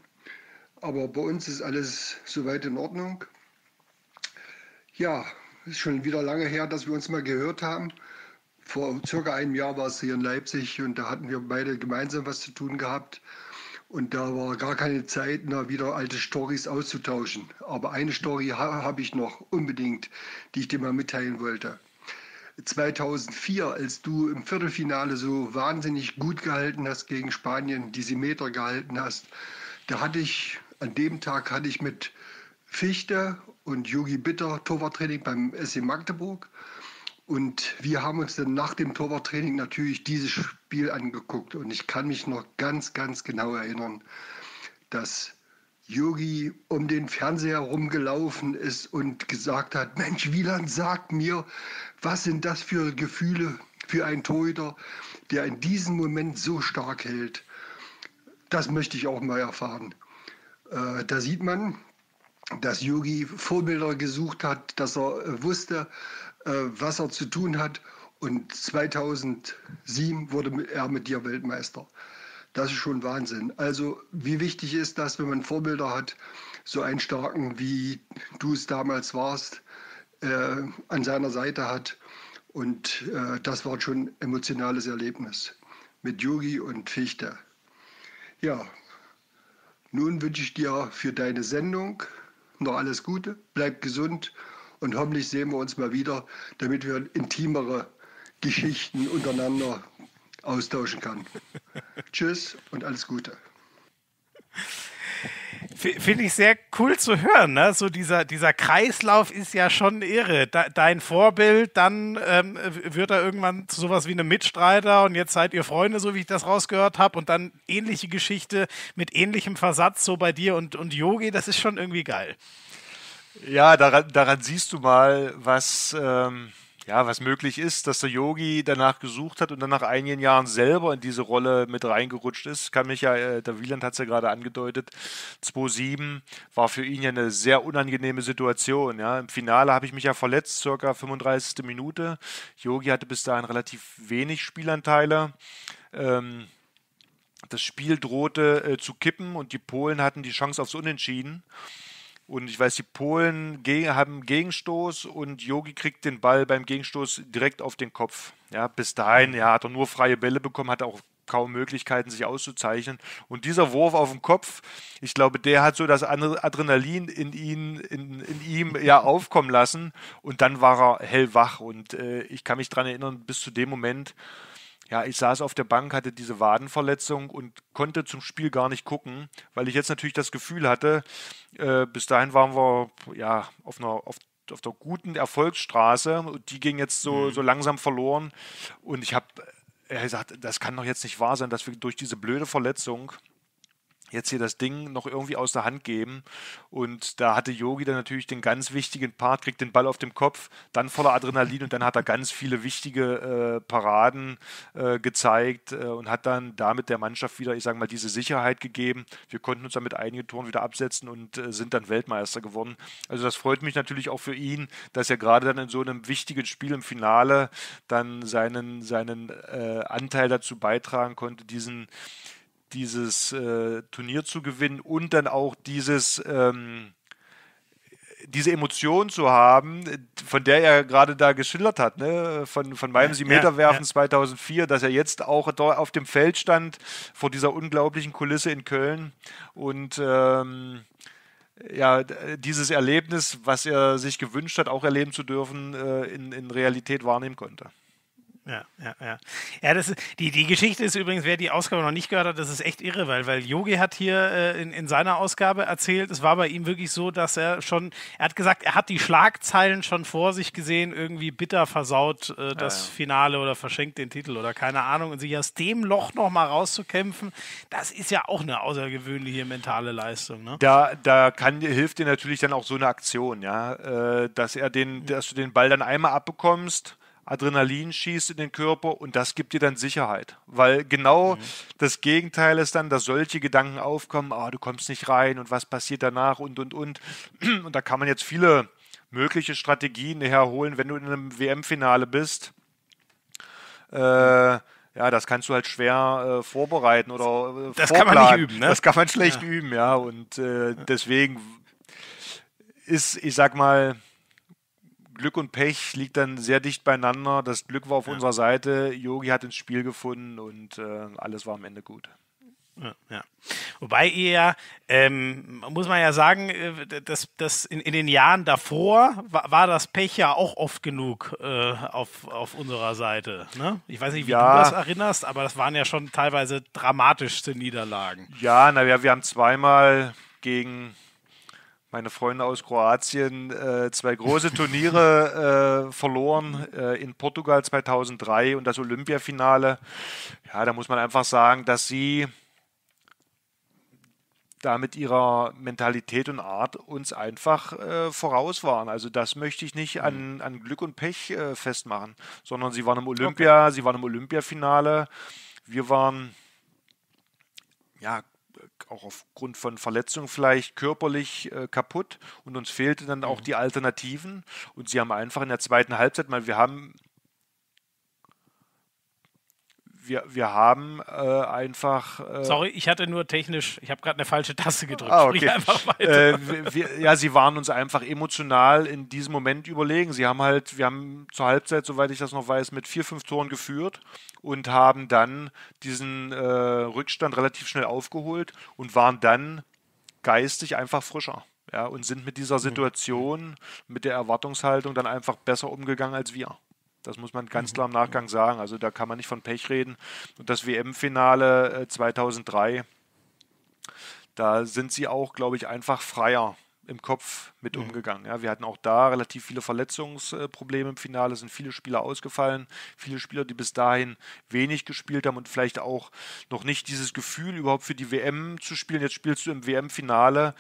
aber bei uns ist alles soweit in Ordnung. Ja, ist schon wieder lange her, dass wir uns mal gehört haben. Vor circa einem Jahr war es hier in Leipzig und da hatten wir beide gemeinsam was zu tun gehabt. Und da war gar keine Zeit, na, wieder alte Stories auszutauschen. Aber eine Story ha habe ich noch unbedingt, die ich dir mal mitteilen wollte. 2004, als du im Viertelfinale so wahnsinnig gut gehalten hast gegen Spanien, diese Meter gehalten hast, da hatte ich, an dem Tag hatte ich mit Fichte und Yogi Bitter Torwarttraining beim SC Magdeburg. Und wir haben uns dann nach dem Torwarttraining natürlich dieses Spiel angeguckt. Und ich kann mich noch ganz, ganz genau erinnern, dass Yogi um den Fernseher rumgelaufen ist und gesagt hat, Mensch, Wieland, sag mir, was sind das für Gefühle für einen Torhüter, der in diesem Moment so stark hält? Das möchte ich auch mal erfahren. Äh, da sieht man, dass Yogi Vorbilder gesucht hat, dass er äh, wusste, äh, was er zu tun hat. Und 2007 wurde er mit dir Weltmeister. Das ist schon Wahnsinn. Also wie wichtig ist das, wenn man Vorbilder hat, so einen starken, wie du es damals warst, äh, an seiner Seite hat. Und äh, das war schon ein emotionales Erlebnis mit Yogi und Fichte. Ja, nun wünsche ich dir für deine Sendung noch alles Gute, bleib gesund und hoffentlich sehen wir uns mal wieder, damit wir intimere Geschichten untereinander austauschen können. [laughs] Tschüss und alles Gute. Finde ich sehr cool zu hören. Ne? So dieser, dieser Kreislauf ist ja schon irre. dein Vorbild, dann ähm, wird er irgendwann zu sowas wie einem Mitstreiter und jetzt seid ihr Freunde, so wie ich das rausgehört habe. Und dann ähnliche Geschichte mit ähnlichem Versatz, so bei dir und, und Yogi. Das ist schon irgendwie geil. Ja, daran, daran siehst du mal, was, ähm, ja, was möglich ist, dass der Yogi danach gesucht hat und dann nach einigen Jahren selber in diese Rolle mit reingerutscht ist. Kann mich ja, äh, der Wieland hat es ja gerade angedeutet, 2-7 war für ihn ja eine sehr unangenehme Situation. Ja. Im Finale habe ich mich ja verletzt, circa 35. Minute. Yogi hatte bis dahin relativ wenig Spielanteile. Ähm, das Spiel drohte äh, zu kippen und die Polen hatten die Chance aufs Unentschieden. Und ich weiß, die Polen haben Gegenstoß und Yogi kriegt den Ball beim Gegenstoß direkt auf den Kopf. Ja, bis dahin ja, hat er nur freie Bälle bekommen, hat auch kaum Möglichkeiten, sich auszuzeichnen. Und dieser Wurf auf den Kopf, ich glaube, der hat so das Adrenalin in, ihn, in, in ihm ja aufkommen lassen. Und dann war er hellwach. Und äh, ich kann mich daran erinnern, bis zu dem Moment ja, ich saß auf der Bank, hatte diese Wadenverletzung und konnte zum Spiel gar nicht gucken, weil ich jetzt natürlich das Gefühl hatte, äh, bis dahin waren wir ja auf einer auf, auf der guten Erfolgsstraße und die ging jetzt so, mhm. so langsam verloren und ich habe äh, gesagt, das kann doch jetzt nicht wahr sein, dass wir durch diese blöde Verletzung jetzt hier das Ding noch irgendwie aus der Hand geben. Und da hatte Yogi dann natürlich den ganz wichtigen Part, kriegt den Ball auf dem Kopf, dann voller Adrenalin und dann hat er ganz viele wichtige äh, Paraden äh, gezeigt äh, und hat dann damit der Mannschaft wieder, ich sage mal, diese Sicherheit gegeben. Wir konnten uns damit einige Toren wieder absetzen und äh, sind dann Weltmeister geworden. Also das freut mich natürlich auch für ihn, dass er gerade dann in so einem wichtigen Spiel im Finale dann seinen, seinen äh, Anteil dazu beitragen konnte, diesen dieses äh, Turnier zu gewinnen und dann auch dieses, ähm, diese Emotion zu haben, von der er gerade da geschildert hat, ne? von, von meinem Sie Meter werfen ja, ja. 2004, dass er jetzt auch auf dem Feld stand vor dieser unglaublichen Kulisse in Köln und ähm, ja, dieses Erlebnis, was er sich gewünscht hat, auch erleben zu dürfen, äh, in, in Realität wahrnehmen konnte. Ja, ja, ja. Ja, das, die, die Geschichte ist übrigens, wer die Ausgabe noch nicht gehört hat, das ist echt irre, weil, weil Yogi hat hier äh, in, in seiner Ausgabe erzählt, es war bei ihm wirklich so, dass er schon, er hat gesagt, er hat die Schlagzeilen schon vor sich gesehen, irgendwie bitter versaut äh, das ja, ja. Finale oder verschenkt den Titel oder keine Ahnung. Und sich aus dem Loch nochmal rauszukämpfen, das ist ja auch eine außergewöhnliche mentale Leistung. Ne? Da, da kann, hilft dir natürlich dann auch so eine Aktion, ja, äh, dass er den, dass du den Ball dann einmal abbekommst Adrenalin schießt in den Körper und das gibt dir dann Sicherheit. Weil genau mhm. das Gegenteil ist dann, dass solche Gedanken aufkommen, ah, du kommst nicht rein und was passiert danach und und und. [clears throat] Und da kann man jetzt viele mögliche Strategien herholen, wenn du in einem WM-Finale bist. Äh, ja, das kannst du halt schwer äh, vorbereiten oder äh, Das vorplanen. kann man nicht üben, ne? Das kann man schlecht ja. üben, ja. Und äh, deswegen ist, ich sag mal, Glück und Pech liegt dann sehr dicht beieinander. Das Glück war auf ja. unserer Seite. Yogi hat ins Spiel gefunden und äh, alles war am Ende gut. Ja, ja. Wobei ihr ja, ähm, muss man ja sagen, äh, dass, dass in, in den Jahren davor war, war, das Pech ja auch oft genug äh, auf, auf unserer Seite. Ne? Ich weiß nicht, wie ja. du das erinnerst, aber das waren ja schon teilweise dramatischste Niederlagen. Ja, naja, wir haben zweimal gegen meine Freunde aus Kroatien äh, zwei große Turniere äh, verloren, äh, in Portugal 2003 und das Olympiafinale. Ja, da muss man einfach sagen, dass sie da mit ihrer Mentalität und Art uns einfach äh, voraus waren. Also das möchte ich nicht an, mhm. an Glück und Pech äh, festmachen, sondern sie waren im Olympia, okay. sie waren im Olympiafinale. Wir waren ja auch aufgrund von Verletzungen vielleicht körperlich äh, kaputt und uns fehlten dann auch mhm. die Alternativen. Und sie haben einfach in der zweiten Halbzeit, weil wir haben wir, wir haben äh, einfach. Äh Sorry, ich hatte nur technisch, ich habe gerade eine falsche Taste gedrückt. Ah, okay. äh, wir, ja, sie waren uns einfach emotional in diesem Moment überlegen. Sie haben halt, wir haben zur Halbzeit, soweit ich das noch weiß, mit vier, fünf Toren geführt und haben dann diesen äh, Rückstand relativ schnell aufgeholt und waren dann geistig einfach frischer. Ja, und sind mit dieser mhm. Situation, mit der Erwartungshaltung dann einfach besser umgegangen als wir. Das muss man ganz mhm. klar im Nachgang sagen. Also da kann man nicht von Pech reden. Und das WM-Finale 2003, äh, da sind sie auch, glaube ich, einfach freier im Kopf mit mhm. umgegangen. Ja, wir hatten auch da relativ viele Verletzungsprobleme im Finale, sind viele Spieler ausgefallen, viele Spieler, die bis dahin wenig gespielt haben und vielleicht auch noch nicht dieses Gefühl überhaupt für die WM zu spielen. Jetzt spielst du im WM-Finale,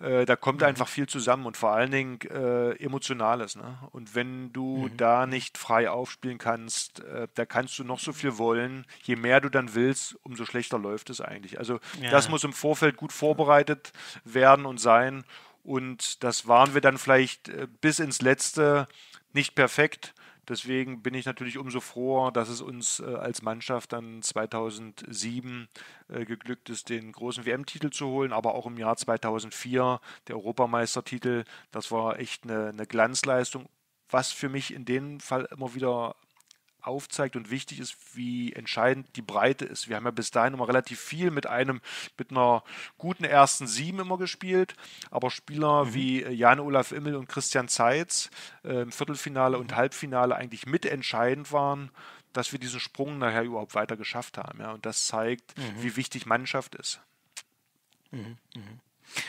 äh, da kommt mhm. einfach viel zusammen und vor allen Dingen äh, Emotionales. Ne? Und wenn du mhm. da nicht frei aufspielen kannst, äh, da kannst du noch so viel wollen. Je mehr du dann willst, umso schlechter läuft es eigentlich. Also ja. das muss im Vorfeld gut vorbereitet werden und sein. Und das waren wir dann vielleicht äh, bis ins Letzte nicht perfekt. Deswegen bin ich natürlich umso froher, dass es uns äh, als Mannschaft dann 2007 äh, geglückt ist, den großen WM-Titel zu holen, aber auch im Jahr 2004 der Europameistertitel. Das war echt eine, eine Glanzleistung was für mich in dem Fall immer wieder aufzeigt und wichtig ist, wie entscheidend die Breite ist. Wir haben ja bis dahin immer relativ viel mit einem, mit einer guten ersten Sieben immer gespielt, aber Spieler mhm. wie äh, Jan-Olaf Immel und Christian Zeitz äh, im Viertelfinale und mhm. Halbfinale eigentlich mitentscheidend waren, dass wir diesen Sprung nachher überhaupt weiter geschafft haben. Ja? Und das zeigt, mhm. wie wichtig Mannschaft ist. Mhm. mhm.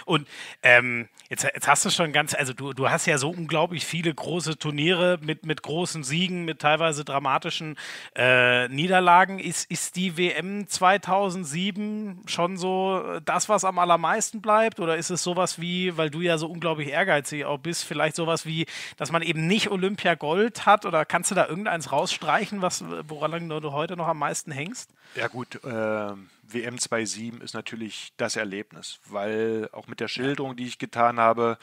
Und ähm, jetzt, jetzt, hast du schon ganz, also du, du hast ja so unglaublich viele große Turniere mit, mit großen Siegen, mit teilweise dramatischen äh, Niederlagen. Ist, ist die WM 2007 schon so äh, das, was am allermeisten bleibt? Oder ist es sowas wie, weil du ja so unglaublich ehrgeizig auch bist, vielleicht sowas wie, dass man eben nicht Olympia Gold hat? Oder kannst du da irgendeins rausstreichen, was, woran du heute noch am meisten hängst? Ja, gut. Ähm WM 2.7 ist natürlich das Erlebnis, weil auch mit der Schilderung, die ich getan habe,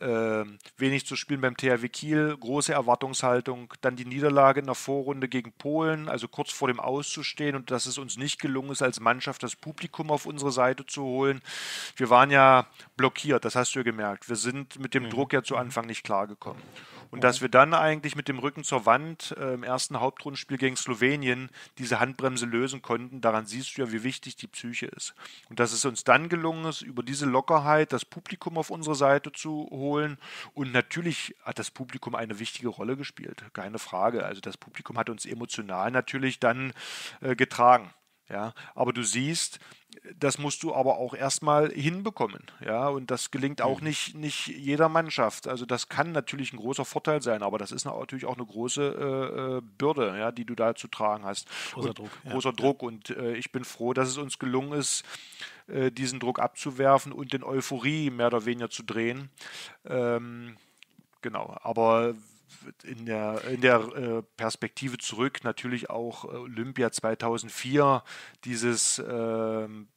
äh, wenig zu spielen beim THW Kiel, große Erwartungshaltung, dann die Niederlage in der Vorrunde gegen Polen, also kurz vor dem Auszustehen und dass es uns nicht gelungen ist, als Mannschaft das Publikum auf unsere Seite zu holen. Wir waren ja blockiert, das hast du ja gemerkt. Wir sind mit dem mhm. Druck ja zu mhm. Anfang nicht klargekommen. Und dass wir dann eigentlich mit dem Rücken zur Wand äh, im ersten Hauptrundenspiel gegen Slowenien diese Handbremse lösen konnten, daran siehst du ja, wie wichtig die Psyche ist. Und dass es uns dann gelungen ist, über diese Lockerheit das Publikum auf unsere Seite zu holen. Und natürlich hat das Publikum eine wichtige Rolle gespielt, keine Frage. Also das Publikum hat uns emotional natürlich dann äh, getragen. Ja, aber du siehst, das musst du aber auch erstmal hinbekommen. Ja, und das gelingt auch mhm. nicht, nicht jeder Mannschaft. Also das kann natürlich ein großer Vorteil sein, aber das ist natürlich auch eine große äh, äh, Bürde, ja, die du da zu tragen hast. Großer und, Druck. Großer ja. Druck. Und äh, ich bin froh, dass es uns gelungen ist, äh, diesen Druck abzuwerfen und den Euphorie mehr oder weniger zu drehen. Ähm, genau. Aber in der, in der äh, Perspektive zurück natürlich auch äh, Olympia 2004, dieses ähm,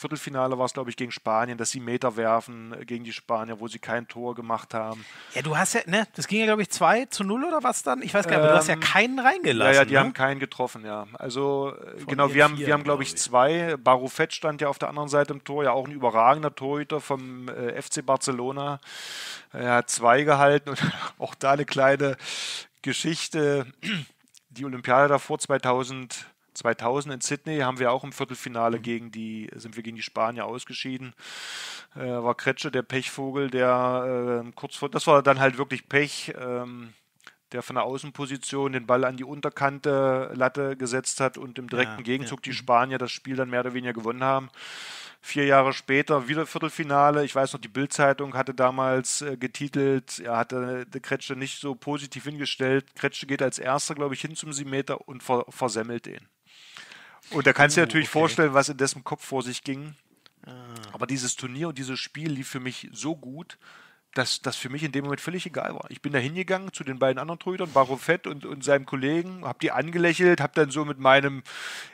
Viertelfinale war es, glaube ich, gegen Spanien, dass sie Meter werfen äh, gegen die Spanier, wo sie kein Tor gemacht haben. Ja, du hast ja, ne, das ging ja, glaube ich, 2 zu 0 oder was dann? Ich weiß gar nicht, ähm, aber du hast ja ähm, keinen reingelassen. Ja, ja, die ne? haben keinen getroffen, ja. Also, äh, Von genau, wir haben, vier, wir haben, glaube ich, zwei. Barufet stand ja auf der anderen Seite im Tor, ja auch ein überragender Torhüter vom äh, FC Barcelona. Er hat zwei gehalten und [laughs] auch da eine kleine Geschichte. Die Olympiade davor 2000 2000 in Sydney haben wir auch im Viertelfinale mhm. gegen die, sind wir gegen die Spanier ausgeschieden. Äh, war Kretsche, der Pechvogel, der äh, kurz vor, das war dann halt wirklich Pech. Ähm, der von der Außenposition den Ball an die Unterkante Latte gesetzt hat und im direkten ja, Gegenzug ja. die Spanier das Spiel dann mehr oder weniger gewonnen haben. Vier Jahre später wieder Viertelfinale. Ich weiß noch, die Bildzeitung hatte damals äh, getitelt, er hatte de äh, Kretsche nicht so positiv hingestellt. Kretsche geht als erster, glaube ich, hin zum Siebenmeter und ver versemmelt den. Und da kannst du dir natürlich oh, okay. vorstellen, was in dessen Kopf vor sich ging. Ah. Aber dieses Turnier und dieses Spiel lief für mich so gut, dass das für mich in dem Moment völlig egal war. Ich bin da hingegangen zu den beiden anderen Trüdern, Baro Fett und, und seinem Kollegen, habe die angelächelt, habe dann so mit meinem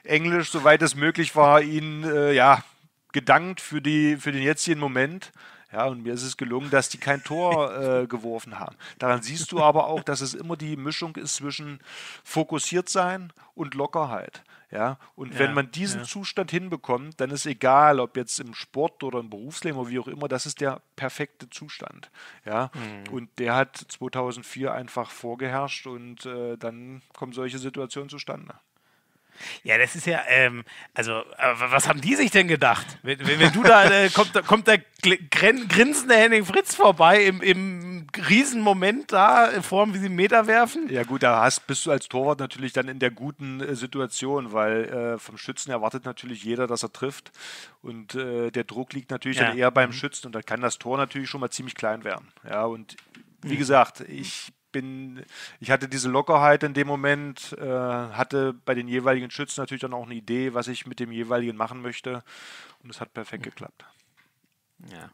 Englisch, soweit es möglich war, ihnen äh, ja, gedankt für, die, für den jetzigen Moment. Ja, und mir ist es gelungen, dass die kein Tor äh, geworfen haben. Daran siehst du aber auch, dass es immer die Mischung ist zwischen fokussiert sein und Lockerheit. Ja, und ja, wenn man diesen ja. Zustand hinbekommt, dann ist egal, ob jetzt im Sport oder im Berufsleben oder wie auch immer, das ist der perfekte Zustand. Ja, mhm. und der hat 2004 einfach vorgeherrscht und äh, dann kommen solche Situationen zustande. Ja, das ist ja, ähm, also, was haben die sich denn gedacht? Wenn, wenn, wenn du da, äh, [laughs] kommt, kommt der grinsende Henning Fritz vorbei im, im Riesenmoment da, in äh, Form, wie sie Meter werfen? Ja, gut, da hast, bist du als Torwart natürlich dann in der guten äh, Situation, weil äh, vom Schützen erwartet natürlich jeder, dass er trifft. Und äh, der Druck liegt natürlich ja. dann eher beim mhm. Schützen und da kann das Tor natürlich schon mal ziemlich klein werden. Ja, und wie gesagt, ich bin, ich hatte diese Lockerheit in dem Moment, äh, hatte bei den jeweiligen Schützen natürlich dann auch eine Idee, was ich mit dem jeweiligen machen möchte. Und es hat perfekt geklappt. Ja.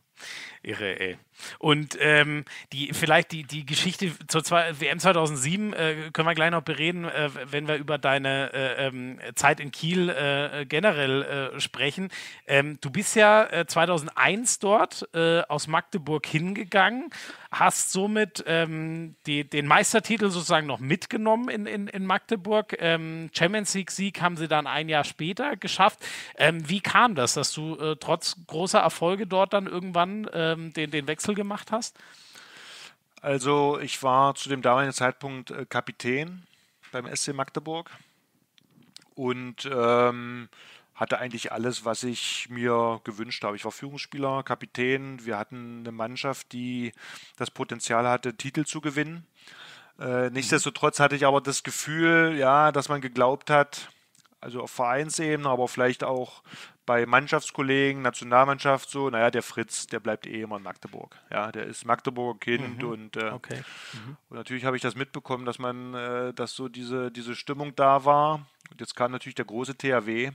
Irre, ey. Und ähm, die, vielleicht die, die Geschichte zur zwei, WM 2007 äh, können wir gleich noch bereden, äh, wenn wir über deine äh, ähm, Zeit in Kiel äh, generell äh, sprechen. Ähm, du bist ja 2001 äh, dort aus Magdeburg hingegangen, hast somit ähm, die, den Meistertitel sozusagen noch mitgenommen in, in, in Magdeburg. Ähm, Champions League-Sieg haben sie dann ein Jahr später geschafft. Ähm, wie kam das, dass du trotz großer Erfolge dort dann irgendwann irgendwann ähm, den, den Wechsel gemacht hast? Also ich war zu dem damaligen Zeitpunkt äh, Kapitän beim SC Magdeburg und ähm, hatte eigentlich alles, was ich mir gewünscht habe. Ich war Führungsspieler, Kapitän. Wir hatten eine Mannschaft, die das Potenzial hatte, Titel zu gewinnen. Äh, mhm. nichtsdestotrotz hatte ich aber das Gefühl, ja, dass man geglaubt hat, also auf Vereinsebene, aber vielleicht auch bei Mannschaftskollegen, Nationalmannschaft so, naja, der Fritz, der bleibt eh immer in Magdeburg. Ja, der ist Magdeburger Kind mhm. und, äh, okay. mhm. und natürlich habe ich das mitbekommen, dass man, äh, dass so diese, diese Stimmung da war. Und jetzt kam natürlich der große THW.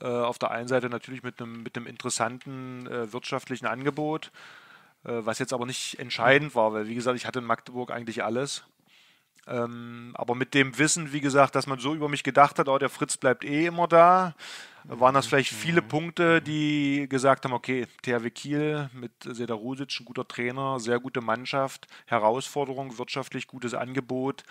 Äh, auf der einen Seite natürlich mit einem mit einem interessanten äh, wirtschaftlichen Angebot, äh, was jetzt aber nicht entscheidend mhm. war, weil wie gesagt, ich hatte in Magdeburg eigentlich alles. Ähm, aber mit dem Wissen, wie gesagt, dass man so über mich gedacht hat, oh, der Fritz bleibt eh immer da, waren das vielleicht viele mhm. Punkte, mhm. die gesagt haben, okay, THW Kiel mit Seda Rusic, ein guter Trainer, sehr gute Mannschaft, Herausforderung, wirtschaftlich gutes Angebot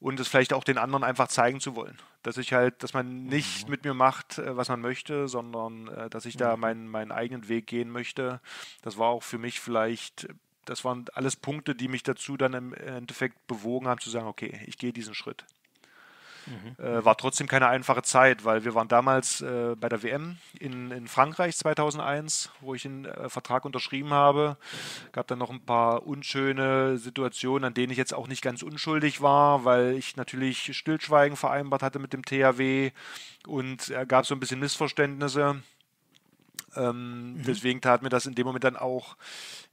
und es vielleicht auch den anderen einfach zeigen zu wollen. Dass ich halt, dass man nicht mhm. mit mir macht, äh, was man möchte, sondern äh, dass ich da meinen, meinen eigenen Weg gehen möchte. Das war auch für mich vielleicht das waren alles Punkte, die mich dazu dann im Endeffekt bewogen haben zu sagen, okay, ich gehe diesen Schritt. Mhm. Äh, war trotzdem keine einfache Zeit, weil wir waren damals äh, bei der WM in, in Frankreich 2001, wo ich einen äh, Vertrag unterschrieben habe. Gab dann noch ein paar unschöne Situationen, an denen ich jetzt auch nicht ganz unschuldig war, weil ich natürlich Stillschweigen vereinbart hatte mit dem THW und äh, gab so ein bisschen Missverständnisse. Ähm, mhm. Deswegen tat mir das in dem Moment dann auch,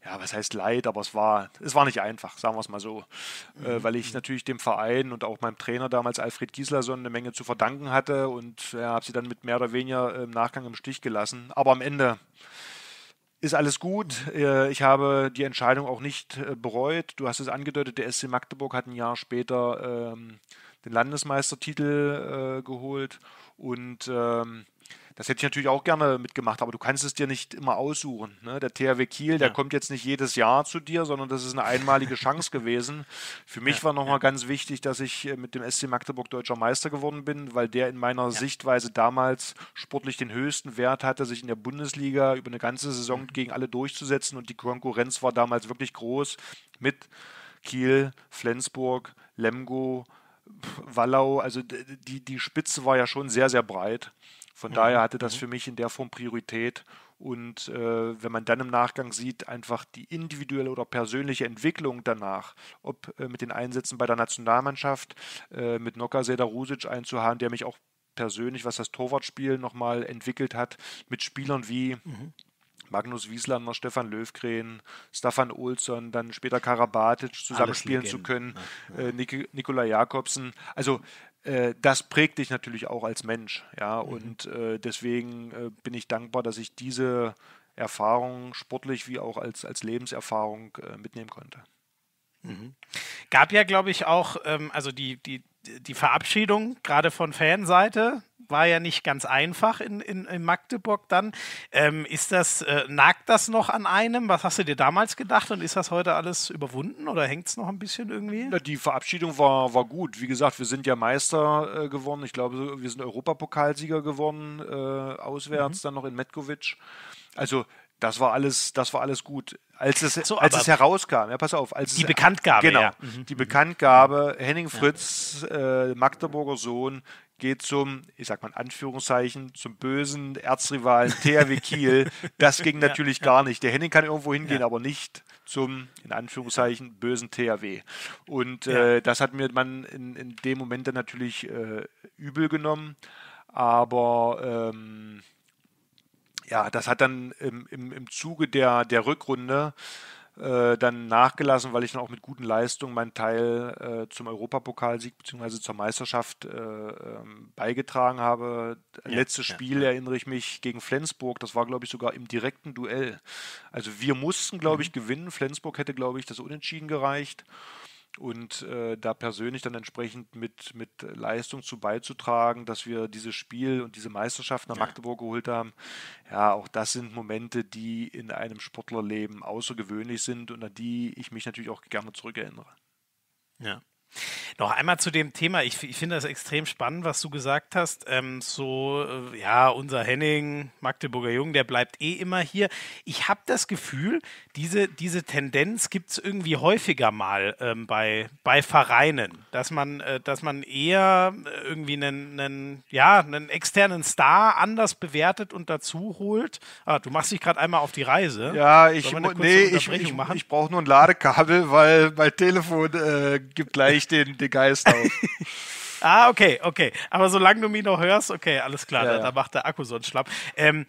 ja, was heißt leid, aber es war, es war nicht einfach, sagen wir es mal so. Äh, mhm. Äh, weil ich mhm. natürlich dem Verein und auch meinem Trainer damals, Alfred Gislason, eine Menge zu verdanken hatte und ja, habe sie dann mit mehr oder weniger äh, im Nachgang im Stich gelassen. Aber am Ende ist alles gut. Mhm. Äh, ich habe die Entscheidung auch nicht bereut. Du hast es angedeutet, der SC Magdeburg hat ein Jahr später ähm, den Landesmeistertitel äh, geholt und ähm, das hätte ich natürlich auch gerne mitgemacht, aber du kannst es dir nicht immer aussuchen. Ne? Der THW Kiel, ja. der kommt jetzt nicht jedes Jahr zu dir, sondern das ist eine einmalige Chance gewesen. Für mich ja, war nochmal ja. ganz wichtig, dass ich äh, mit dem SC Magdeburg deutscher Meister geworden bin, weil der in meiner ja. Sichtweise damals sportlich den höchsten Wert hatte, sich in der Bundesliga über eine ganze Saison mhm. gegen alle durchzusetzen und die Konkurrenz war damals wirklich groß mit Kiel, Flensburg, Lemgo, Wallau, also die, die Spitze war ja schon sehr, sehr breit. Von mhm. daher hatte das mhm. für mich in der Form Priorität. Und äh, wenn man dann im Nachgang sieht, einfach die individuelle oder persönliche Entwicklung danach, ob äh, mit den Einsätzen bei der Nationalmannschaft, äh, mit Noka Rusic einzuhauen, der mich auch persönlich, was das Torwartspiel nochmal entwickelt hat, mit Spielern wie mhm. Magnus Wieslander, Stefan Löwgren, Stefan Olsson, dann später Karabatic zusammenspielen zu können, ja, ja. Äh, Nik Nikola Jakobsen. Also äh, das prägt dich natürlich auch als Mensch. Ja? Mhm. Und äh, deswegen äh, bin ich dankbar, dass ich diese Erfahrung sportlich wie auch als, als Lebenserfahrung äh, mitnehmen konnte. Mhm. Gab ja, glaube ich, auch, ähm, also die, die, die Verabschiedung gerade von Fanseite war ja nicht ganz einfach in, in, in Magdeburg dann. Ähm, ist das, äh, nagt das noch an einem? Was hast du dir damals gedacht und ist das heute alles überwunden oder hängt es noch ein bisschen irgendwie? Na, die Verabschiedung war, war gut. Wie gesagt, wir sind ja Meister äh, geworden. Ich glaube, wir sind Europapokalsieger geworden, äh, auswärts, mhm. dann noch in Metkovic. Also das war alles, das war alles gut. Als es, so, als es herauskam, ja, pass auf, als die es, Bekanntgabe, genau, ja. die mhm, mhm. Bekanntgabe, Henning Fritz, ja. äh, Magdeburger Sohn, geht zum, ich sag mal in Anführungszeichen, zum bösen Erzrivalen THW Kiel. Das ging [laughs] natürlich ja, gar nicht. Der Henning kann irgendwo hingehen, ja. aber nicht zum, in Anführungszeichen, bösen THW. Und ja. äh, das hat mir man in, in dem Moment dann natürlich äh, übel genommen. Aber ähm, ja, das hat dann im, im, im Zuge der, der Rückrunde äh, dann nachgelassen, weil ich dann auch mit guten Leistungen meinen Teil äh, zum Europapokalsieg bzw. zur Meisterschaft äh, ähm, beigetragen habe. Ja, Letztes Spiel ja. erinnere ich mich gegen Flensburg, das war glaube ich sogar im direkten Duell. Also wir mussten glaube mhm. ich gewinnen, Flensburg hätte glaube ich das Unentschieden gereicht und äh, da persönlich dann entsprechend mit, mit Leistung zu beizutragen, dass wir dieses Spiel und diese Meisterschaft nach Magdeburg geholt haben. Ja, auch das sind Momente, die in einem Sportlerleben außergewöhnlich sind und an die ich mich natürlich auch gerne zurückerinnere. Ja. Noch einmal zu dem Thema. Ich, ich finde das extrem spannend, was du gesagt hast. Ähm, so, äh, ja, unser Henning, Magdeburger Jung, der bleibt eh immer hier. Ich habe das Gefühl, diese, diese Tendenz gibt es irgendwie häufiger mal ähm, bei, bei Vereinen, dass man, äh, dass man eher äh, irgendwie einen, einen, ja, einen externen Star anders bewertet und dazu holt. Ah, du machst dich gerade einmal auf die Reise. Ja, ich, nee, ich, ich, ich brauche nur ein Ladekabel, weil mein Telefon äh, gibt gleich ich den, den Geist auf. [laughs] ah, okay, okay. Aber solange du mich noch hörst, okay, alles klar, ja, da, ja. da, macht der Akku so einen Schlapp. Ähm,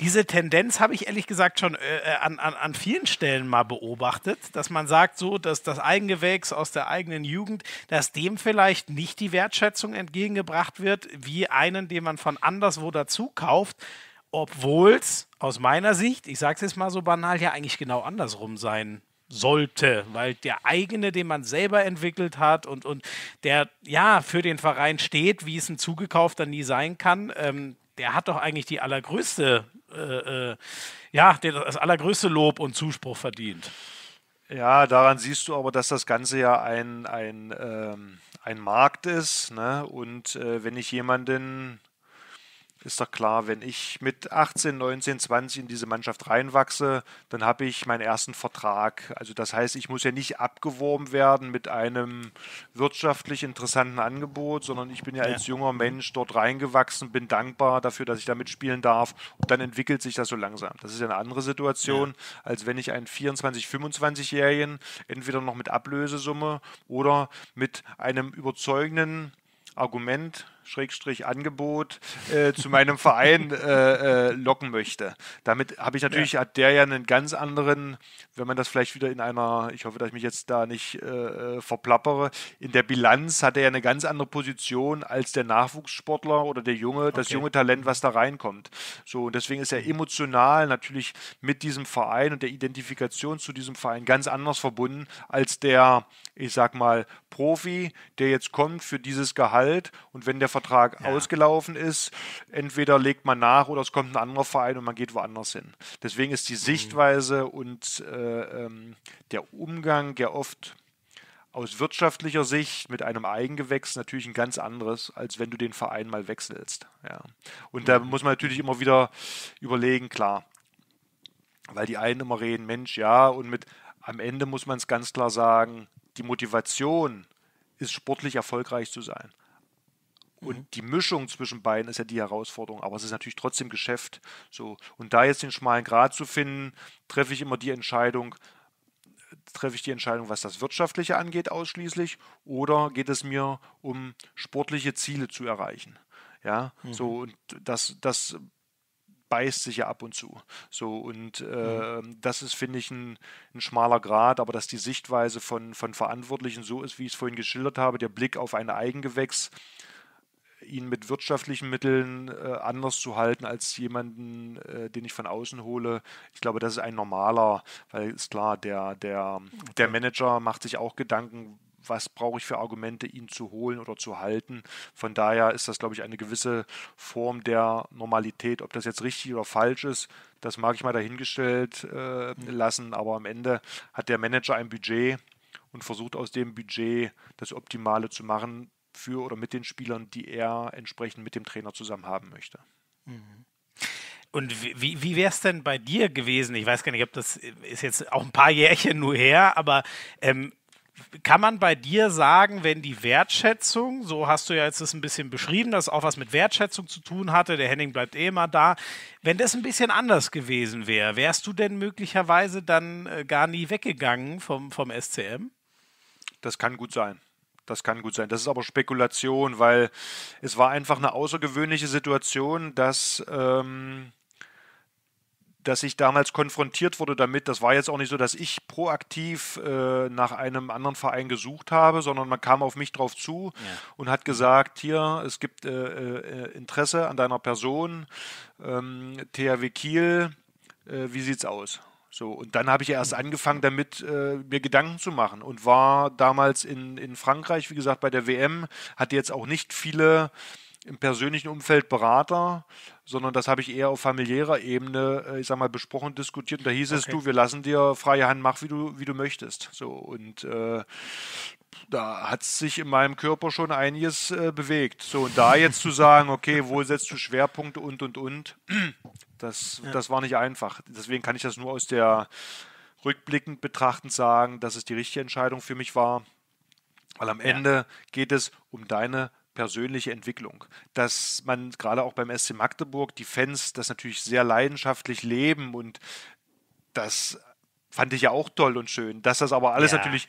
diese Tendenz habe ich ehrlich gesagt schon äh, äh, an, an, an vielen Stellen mal beobachtet, dass man sagt, so, dass das Eigengewächs aus der eigenen Jugend, dass dem vielleicht nicht die Wertschätzung entgegengebracht wird, wie einen, den man von anderswo dazu kauft, obwohl es aus meiner Sicht, ich sage es jetzt mal so banal, ja eigentlich genau andersrum sein sollte, weil der eigene, den man selber entwickelt hat und, und der ja für den Verein steht, wie es ein zugekaufter nie sein kann, ähm, der hat doch eigentlich die allergrößte, äh, äh, ja, das allergrößte Lob und Zuspruch verdient. Ja, daran siehst du aber, dass das Ganze ja ein, ein, ähm, ein Markt ist. Ne? Und äh, wenn ich jemanden ist doch klar, wenn ich mit 18, 19, 20 in diese Mannschaft reinwachse, dann habe ich meinen ersten Vertrag. Also das heißt, ich muss ja nicht abgeworben werden mit einem wirtschaftlich interessanten Angebot, sondern ich bin ja, ja. als junger Mensch dort reingewachsen, bin dankbar dafür, dass ich da mitspielen darf. Und dann entwickelt sich das so langsam. Das ist ja eine andere Situation, ja. als wenn ich einen 24, 25-Jährigen entweder noch mit Ablösesumme oder mit einem überzeugenden Argument Schrägstrich Angebot äh, zu meinem Verein äh, äh, locken möchte. Damit habe ich natürlich, ja. hat der ja einen ganz anderen, wenn man das vielleicht wieder in einer, ich hoffe, dass ich mich jetzt da nicht äh, äh, verplappere, in der Bilanz hat er ja eine ganz andere Position als der Nachwuchssportler oder der junge, okay. das junge Talent, was da reinkommt. So, und deswegen ist er mhm. emotional natürlich mit diesem Verein und der Identifikation zu diesem Verein ganz anders verbunden als der, ich sag mal, Profi, der jetzt kommt für dieses Gehalt und wenn der Vertrag ja. ausgelaufen ist, entweder legt man nach oder es kommt ein anderer Verein und man geht woanders hin. Deswegen ist die mhm. Sichtweise mhm. und äh, ähm, der Umgang, der oft aus wirtschaftlicher Sicht mit einem Eigengewächs natürlich ein ganz anderes, als wenn du den Verein mal wechselst. Ja. Und da mhm. muss man natürlich immer wieder überlegen, klar, weil die einen immer reden, Mensch, ja, und mit am Ende muss man es ganz klar sagen, die Motivation ist sportlich erfolgreich zu sein. Und mhm. die Mischung zwischen beiden ist ja die Herausforderung, aber es ist natürlich trotzdem Geschäft. So. Und da jetzt den schmalen Grat zu finden, treffe ich immer die Entscheidung, treffe ich die Entscheidung, was das Wirtschaftliche angeht, ausschließlich, oder geht es mir um sportliche Ziele zu erreichen? Ja, mhm. so und das, das beißt sich ja ab und zu. So, und äh, mhm. das ist, finde ich, ein, ein, schmaler Grad, aber dass die Sichtweise von, von Verantwortlichen so ist, wie ich es vorhin geschildert habe, der Blick auf ein Eigengewächs, ihn mit wirtschaftlichen Mitteln äh, anders zu halten als jemanden, äh, den ich von außen hole. Ich glaube, das ist ein normaler, weil ist klar, der, der, der Manager macht sich auch Gedanken, was brauche ich für Argumente, ihn zu holen oder zu halten. Von daher ist das, glaube ich, eine gewisse Form der Normalität. Ob das jetzt richtig oder falsch ist, das mag ich mal dahingestellt äh, hm. lassen. Aber am Ende hat der Manager ein Budget und versucht aus dem Budget das Optimale zu machen für oder mit den Spielern, die er entsprechend mit dem Trainer zusammen haben möchte. Mhm. Und wie, wie wäre es denn bei dir gewesen? Ich weiß gar nicht, ob das ist jetzt auch ein paar Jährchen nur her, aber ähm, kann man bei dir sagen, wenn die Wertschätzung, so hast du ja jetzt das ein bisschen beschrieben, dass auch was mit Wertschätzung zu tun hatte, der Henning bleibt eh immer da, wenn das ein bisschen anders gewesen wäre, wärst du denn möglicherweise dann äh, gar nie weggegangen vom, vom SCM? Das kann gut sein. Das kann gut sein. Das ist aber Spekulation, weil es war einfach eine außergewöhnliche Situation, dass, ähm, dass ich damals konfrontiert wurde damit. Das war jetzt auch nicht so, dass ich proaktiv äh, nach einem anderen Verein gesucht habe, sondern man kam auf mich drauf zu ja. und hat gesagt, hier, es gibt äh, äh Interesse an deiner Person, ähm, THW Kiel, äh, wie sieht's aus? So, und dann habe ich erst angefangen, damit äh, mir Gedanken zu machen und war damals in, in Frankreich, wie gesagt, bei der WM, hatte jetzt auch nicht viele im persönlichen Umfeld Berater, sondern das habe ich eher auf familiärer Ebene, äh, ich sag mal, besprochen diskutiert. Und da hieß okay. es, du, wir lassen dir freie Hand, mach wie du, wie du möchtest. So, und äh, da hat sich in meinem Körper schon einiges äh, bewegt. So, und da jetzt zu sagen, okay, wo setzt du Schwerpunkte und und und, das, ja. das war nicht einfach. Deswegen kann ich das nur aus der rückblickend betrachtend sagen, dass es die richtige Entscheidung für mich war. Weil am ja. Ende geht es um deine persönliche Entwicklung. Dass man gerade auch beim SC Magdeburg die Fans das natürlich sehr leidenschaftlich leben und das fand ich ja auch toll und schön. Dass das aber alles ja, natürlich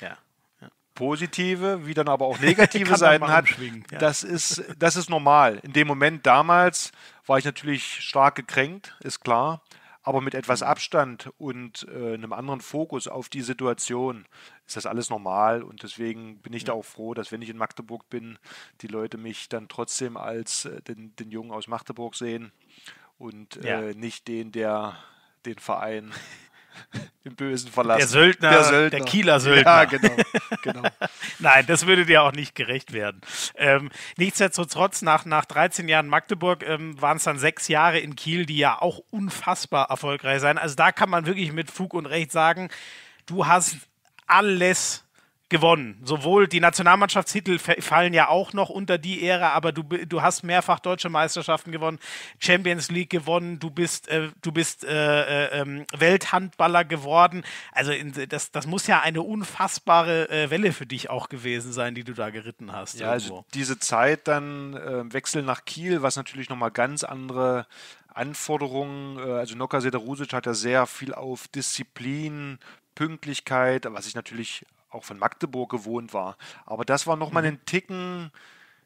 positive, wie dann aber auch [laughs] negative Seiten hat. Ja. Das, ist, das ist normal. In dem Moment damals war ich natürlich stark gekränkt, ist klar. Aber mit etwas mhm. Abstand und äh, einem anderen Fokus auf die Situation ist das alles normal. Und deswegen bin ich da auch froh, dass wenn ich in Magdeburg bin, die Leute mich dann trotzdem als äh, den, den Jungen aus Magdeburg sehen und äh, ja. nicht den, der den Verein [laughs] den Bösen verlassen. Der Söldner, der, Söldner. der Kieler Söldner. Ja, genau. genau. [laughs] Nein, das würde dir auch nicht gerecht werden. Ähm, nichtsdestotrotz, nach, nach 13 Jahren Magdeburg ähm, waren es dann sechs Jahre in Kiel, die ja auch unfassbar erfolgreich sein. Also da kann man wirklich mit Fug und Recht sagen, du hast alles gewonnen. Sowohl die Nationalmannschaftstitel fallen ja auch noch unter die Ära, aber du, du hast mehrfach deutsche Meisterschaften gewonnen, Champions League gewonnen, du bist, äh, du bist äh, äh, ähm, Welthandballer geworden. Also in, das, das muss ja eine unfassbare äh, Welle für dich auch gewesen sein, die du da geritten hast. Ja, also irgendwo. also diese Zeit dann äh, Wechsel nach Kiel, was natürlich nochmal ganz andere Anforderungen, äh, also Noka Sederusic hat ja sehr viel auf Disziplin, Pünktlichkeit, was ich natürlich auch von Magdeburg gewohnt war. Aber das war nochmal mhm. ein Ticken,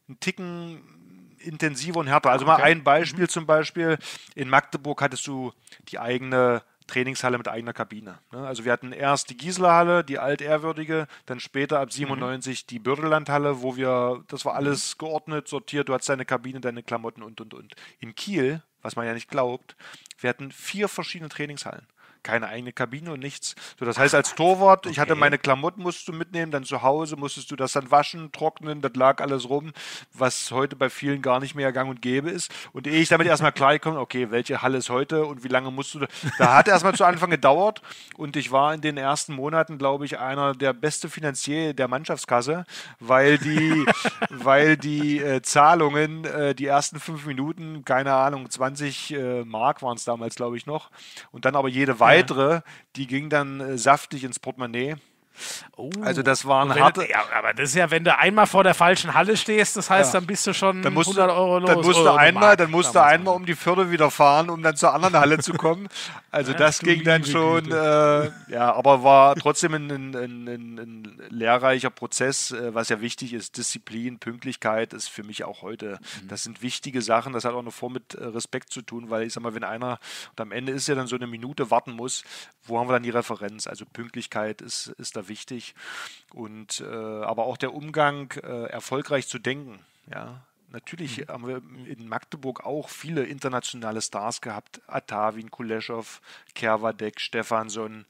ein Ticken intensiver und härter. Also okay. mal ein Beispiel mhm. zum Beispiel. In Magdeburg hattest du die eigene Trainingshalle mit eigener Kabine. Ne? Also wir hatten erst die Gislerhalle, die altehrwürdige, dann später ab 97 mhm. die Bürdelandhalle, wo wir, das war mhm. alles geordnet, sortiert, du hattest deine Kabine, deine Klamotten und, und, und. In Kiel, was man ja nicht glaubt, wir hatten vier verschiedene Trainingshallen keine eigene Kabine und nichts. So, das heißt, als [laughs] Torwart, okay. ich hatte meine Klamotten musst du mitnehmen, dann zu Hause musstest du das dann waschen, trocknen, das lag alles rum, was heute bei vielen gar nicht mehr gang und gäbe ist. Und ehe ich damit erstmal [laughs] klargekommen, okay, welche Halle ist heute und wie lange musst du da, da hat erstmal zu Anfang gedauert und ich war in den ersten Monaten, glaube ich, einer der beste Finanzier der Mannschaftskasse, weil die, [laughs] weil die äh, Zahlungen, äh, die ersten fünf Minuten, keine Ahnung, 20 äh, Mark waren es damals, glaube ich, noch und dann aber jede Weile weitere, die ging dann äh, saftig ins Portemonnaie. Also oh, also das waren harte. Du, ja, aber das ist ja, wenn du einmal vor der falschen Halle stehst, das heißt, ja. dann bist du schon dann musst 100 Euro los. Dann musst du oh, einmal, Markt, dann musst du einmal um die Viertel wieder fahren, um dann zur anderen Halle zu kommen. Also ja, das ging dann schon. Äh, ja, aber war trotzdem ein, ein, ein, ein, lehrreicher Prozess, äh, was ja wichtig ist. Disziplin, Pünktlichkeit ist für mich auch heute. Mhm. Das sind wichtige Sachen. Das hat auch noch vor mit äh, Respekt zu tun, weil ich sag mal, wenn einer und am Ende ist ja dann so eine Minute warten muss, wo haben wir dann die Referenz? Also Pünktlichkeit ist, ist da wichtig. Und äh, aber auch der Umgang, äh, erfolgreich zu denken, ja. Natürlich mhm. haben wir in Magdeburg auch viele internationale Stars gehabt. Atavin, Kuleshov, Kervadek, Stefansson.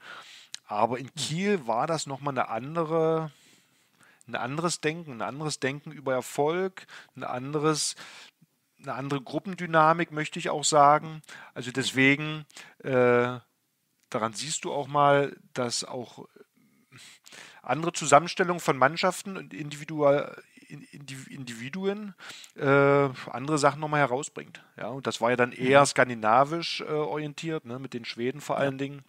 Aber in mhm. Kiel war das nochmal eine andere, ein anderes Denken, ein anderes Denken über Erfolg, ein anderes, eine andere Gruppendynamik, möchte ich auch sagen. Also mhm. deswegen, äh, daran siehst du auch mal, dass auch andere Zusammenstellung von Mannschaften und Individual, Individuen äh, andere Sachen nochmal herausbringt. Ja, und das war ja dann mhm. eher mhm. skandinavisch äh, orientiert, ne, mit den Schweden vor allen ja. Dingen.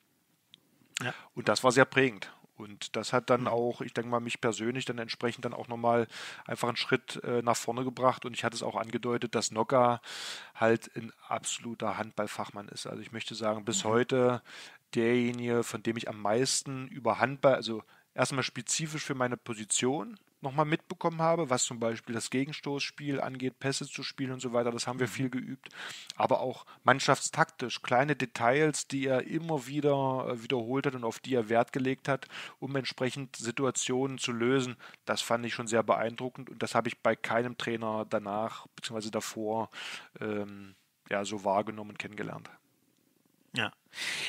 Ja. Und das war sehr prägend. Und das hat dann mhm. auch, ich denke mal, mich persönlich dann entsprechend dann auch nochmal einfach einen Schritt äh, nach vorne gebracht. Und ich hatte es auch angedeutet, dass Nocker halt ein absoluter Handballfachmann ist. Also ich möchte sagen, bis mhm. heute derjenige, von dem ich am meisten über Handball, also erstmal spezifisch für meine Position nochmal mitbekommen habe, was zum Beispiel das Gegenstoßspiel angeht, Pässe zu spielen und so weiter, das haben wir mhm. viel geübt. Aber auch mannschaftstaktisch, kleine Details, die er immer wieder äh, wiederholt hat und auf die er Wert gelegt hat, um entsprechend Situationen zu lösen, das fand ich schon sehr beeindruckend und das habe ich bei keinem Trainer danach bzw. davor ähm, ja, so wahrgenommen und kennengelernt. Ja,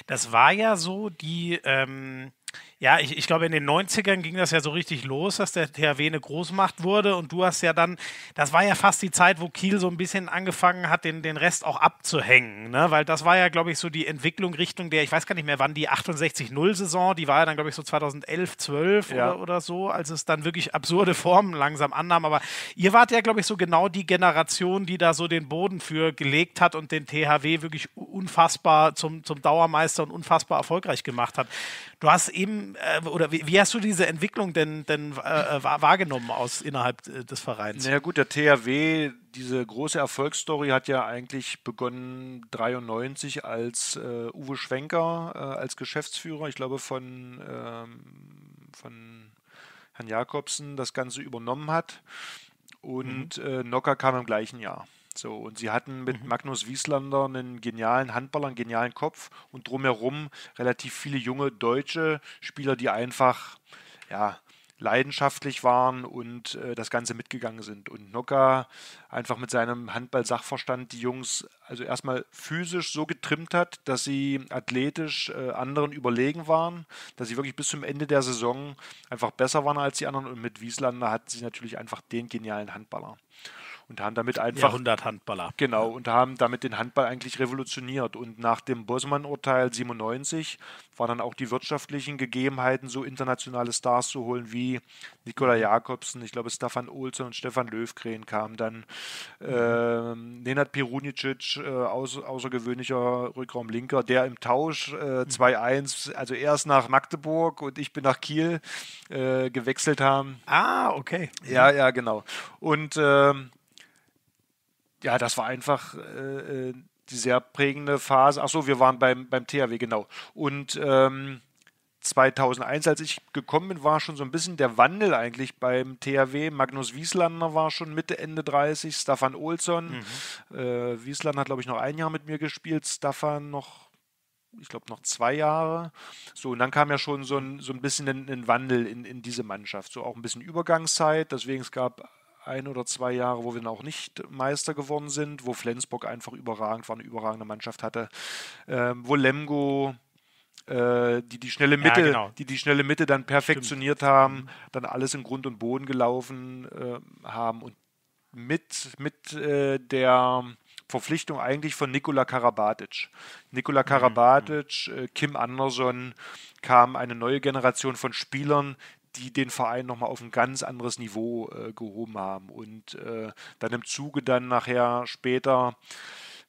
das war ja so, die, ähm, ja, ich, ich glaube, in den 90ern ging das ja so richtig los, dass der THW eine Großmacht wurde und du hast ja dann, das war ja fast die Zeit, wo Kiel so ein bisschen angefangen hat, den, den Rest auch abzuhängen, ne? weil das war ja, glaube ich, so die Entwicklung Richtung der, ich weiß gar nicht mehr, wann die 68-0-Saison, die war ja dann, glaube ich, so 2011, 12 ja. oder, oder so, als es dann wirklich absurde Formen langsam annahm, aber ihr wart ja, glaube ich, so genau die Generation, die da so den Boden für gelegt hat und den THW wirklich unfassbar zum, zum Dauer Dauermeister und unfassbar erfolgreich gemacht hat. Du hast eben, äh, oder wie, wie, hast du diese Entwicklung denn, denn äh, äh wahrgenommen aus innerhalb äh, des Vereins? Na ja, gut, der THW, diese große Erfolgsstory hat ja eigentlich begonnen 93 als äh, Uwe Schwenker äh, als Geschäftsführer, ich glaube von, ähm, von Herrn Jakobsen, das Ganze übernommen hat. Und mhm. Nocker kam im gleichen Jahr. So, und sie hatten mit mhm. Magnus Wieslander einen genialen Handballer, einen genialen Kopf und drumherum relativ viele junge deutsche Spieler, die einfach ja, leidenschaftlich waren und äh, das Ganze mitgegangen sind. Und Nocker einfach mit seinem Handball-Sachverstand die Jungs also erstmal physisch so getrimmt hat, dass sie athletisch äh, anderen überlegen waren, dass sie wirklich bis zum Ende der Saison einfach besser waren als die anderen. Und mit Wieslander hatten sie natürlich einfach den genialen Handballer und haben damit einfach 100 Handballer. Genau und haben damit den Handball eigentlich revolutioniert und nach dem Bosman Urteil 97 waren dann auch die wirtschaftlichen Gegebenheiten so internationale Stars zu holen wie Nikola mhm. Jakobsen, ich glaube Stefan Olsen und Stefan Löfgren kamen dann mhm. ähm, äh, Nenad Perunicic äh, außer, außergewöhnlicher Rückraumlinker, der im Tausch äh, 2-1 mhm. also erst nach Magdeburg und ich bin nach Kiel äh, gewechselt haben. Ah, okay. Ja, ja, genau. Und ähm, ja, das war einfach äh, äh die sehr prägende Phase. Achso, wir waren beim, beim THW, genau. Und ähm, 2001, als ich gekommen bin, war schon so ein bisschen der Wandel eigentlich beim THW. Magnus Wieslander war schon Mitte, Ende 30, Staffan Olsson. Mhm. Äh, Wieslander hat, glaube ich, noch ein Jahr mit mir gespielt, Staffan noch, ich glaube, noch zwei Jahre. So, und dann kam ja schon so ein, so ein bisschen ein, ein Wandel in, in diese Mannschaft. So auch ein bisschen Übergangszeit, deswegen es gab ein oder zwei Jahre, wo wir dann auch nicht Meister geworden sind, wo Flensburg einfach überragend war, eine überragende Mannschaft hatte, ähm, wo Lemgo äh, die die schnelle Mitte, ja, genau. die die schnelle Mitte dann perfektioniert Stimmt. haben, mhm. dann alles in Grund und Boden gelaufen äh, haben und mit mit äh, der Verpflichtung eigentlich von Nikola Karabatic. Nikola mhm. Karabatic, mhm. Kim Anderson kam eine neue Generation von Spielern, die den Verein nochmal auf ein ganz anderes Niveau äh, gehoben haben. Und äh, dann im Zuge dann nachher später,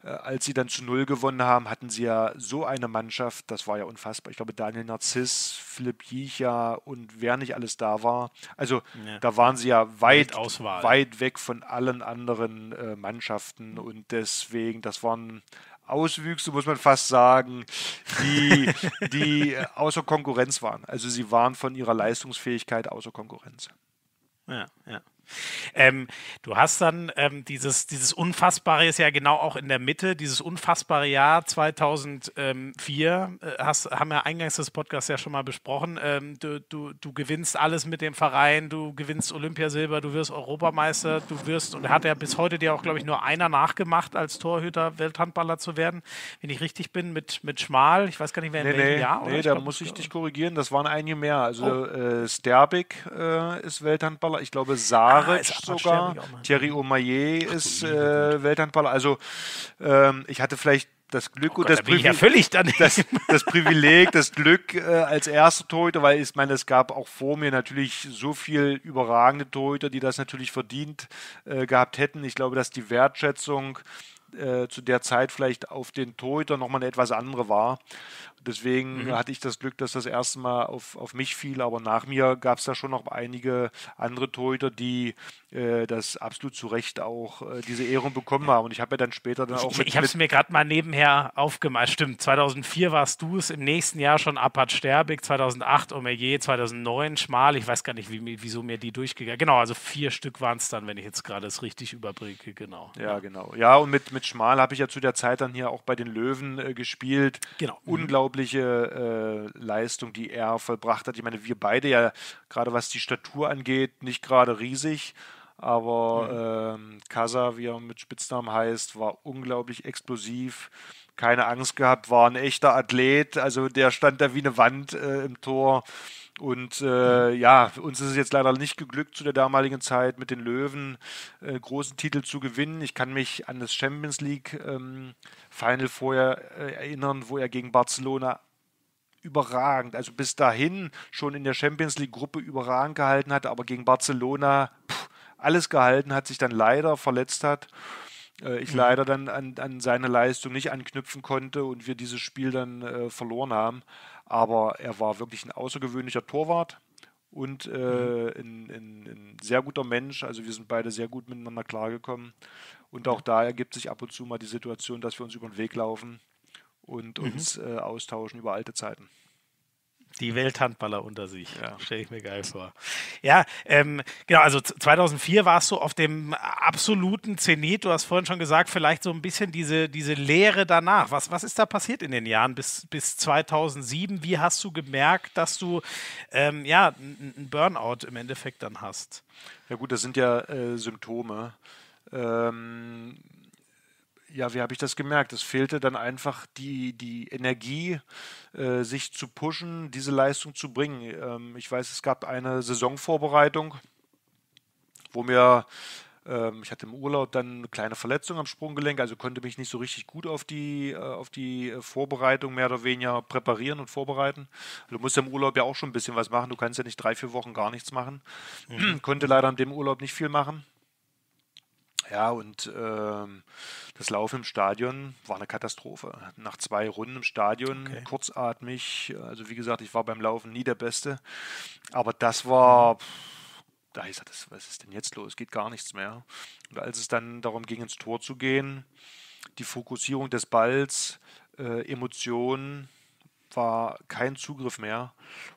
äh, als sie dann zu Null gewonnen haben, hatten sie ja so eine Mannschaft, das war ja unfassbar. Ich glaube, Daniel Narziss, Philipp Jicha und wer nicht alles da war. Also ja. da waren sie ja weit, weit weg von allen anderen äh, Mannschaften. Und deswegen, das waren Auswüchse, muss man fast sagen, die, die [laughs] außer Konkurrenz waren. Also sie waren von ihrer Leistungsfähigkeit außer Konkurrenz. Ja, ja. Ähm, du hast dann ähm, dieses, dieses unfassbare, ist ja genau auch in der Mitte, dieses unfassbare Jahr 2004, äh, hast, haben wir eingangs des Podcasts ja schon mal besprochen. Ähm, du, du, du gewinnst alles mit dem Verein, du gewinnst Olympiasilber, du wirst Europameister, du wirst, und hat ja bis heute dir auch, glaube ich, nur einer nachgemacht, als Torhüter Welthandballer zu werden, wenn ich richtig bin, mit, mit Schmal, ich weiß gar nicht mehr in nee, welchem nee, Jahr. Oder? Nee, ich da glaub, muss ich äh, dich korrigieren, das waren einige mehr. Also oh. äh, Sterbik äh, ist Welthandballer, ich glaube Saar Karic sogar, Thierry Omayer ist äh, Welthandballer. Also ähm, ich hatte vielleicht das Glück oh und Gott, das, Privileg, ja völlig das, das, Privileg, das Glück äh, als erster Torhüter, weil ich meine, es gab auch vor mir natürlich so viel überragende Torhüter, die das natürlich verdient äh, gehabt hätten. Ich glaube, dass die Wertschätzung äh, zu der Zeit vielleicht auf den Torhüter nochmal eine etwas andere war. Deswegen mhm. hatte ich das Glück, dass das erste Mal auf, auf mich fiel, aber nach mir gab es da schon noch einige andere Torhüter, die äh, das absolut zu Recht auch äh, diese Ehrung bekommen haben. Und ich habe ja dann später dann auch. Ich, ich habe es mir gerade mal nebenher aufgemalt. Stimmt, 2004 warst du es, im nächsten Jahr schon Apat Sterbig, 2008 Omerier, 2009 Schmal. Ich weiß gar nicht, wie, wieso mir die durchgegangen Genau, also vier Stück waren es dann, wenn ich jetzt gerade es richtig überbringe. Genau. Ja, ja, genau. Ja, und mit, mit Schmal habe ich ja zu der Zeit dann hier auch bei den Löwen äh, gespielt. Genau. Mhm. Unglaublich unglaubliche äh, Leistung, die er vollbracht hat. Ich meine, wir beide ja, gerade was die Statur angeht, nicht gerade riesig, aber mhm. ähm, wie er mit Spitznamen heißt, war unglaublich explosiv, keine Angst gehabt, war ein echter Athlet, also der stand da wie eine Wand äh, im Tor und äh, ja, uns ist es jetzt leider nicht geglückt, zu der damaligen Zeit mit den Löwen äh, großen Titel zu gewinnen. Ich kann mich an das Champions League ähm, Final vorher äh, erinnern, wo er gegen Barcelona überragend, also bis dahin schon in der Champions League Gruppe überragend gehalten hat, aber gegen Barcelona pff, alles gehalten hat, sich dann leider verletzt hat äh, ich mhm. leider dann an, an, seine Leistung nicht anknüpfen konnte und wir dieses Spiel dann äh, verloren haben. Aber er war wirklich ein außergewöhnlicher Torwart und äh, mhm. ein, ein, ein, sehr guter Mensch. Also wir sind beide sehr gut miteinander klargekommen. Und auch da ergibt sich ab und zu mal die Situation, dass wir uns über den Weg laufen und mhm. uns mhm. äh, austauschen über alte Zeiten. Die Welthandballer unter sich, ja. stelle ich mir geil vor. Ja, ähm, genau, also 2004 warst du auf dem absoluten Zenit. Du hast vorhin schon gesagt, vielleicht so ein bisschen diese, diese Lehre danach. Was, was ist da passiert in den Jahren bis, bis 2007? Wie hast du gemerkt, dass du ähm, ja, einen Burnout im Endeffekt dann hast? Ja gut, das sind ja äh, Symptome. Ähm ja, wie habe ich das gemerkt? Es fehlte dann einfach die, die Energie, äh, sich zu pushen, diese Leistung zu bringen. Ähm, ich weiß, es gab eine Saisonvorbereitung, wo mir, ähm, ich hatte im Urlaub dann eine kleine Verletzung am Sprunggelenk, also konnte mich nicht so richtig gut auf die, äh, auf die äh, Vorbereitung mehr oder weniger präparieren und vorbereiten. Also du musst ja im Urlaub ja auch schon ein bisschen was machen, du kannst ja nicht drei, vier Wochen gar nichts machen. Mhm. [clears throat] konnte leider an dem Urlaub nicht viel machen. Ja, und ähm, das Laufen im Stadion war eine Katastrophe. Nach zwei Runden im Stadion, okay. kurzatmig. Also wie gesagt, ich war beim Laufen nie der Beste. Aber das war, mhm. da ist das, was ist denn jetzt los? Geht gar nichts mehr. Und als es dann darum ging, ins Tor zu gehen, die Fokussierung des Balls, äh, Emotionen, war kein Zugriff mehr.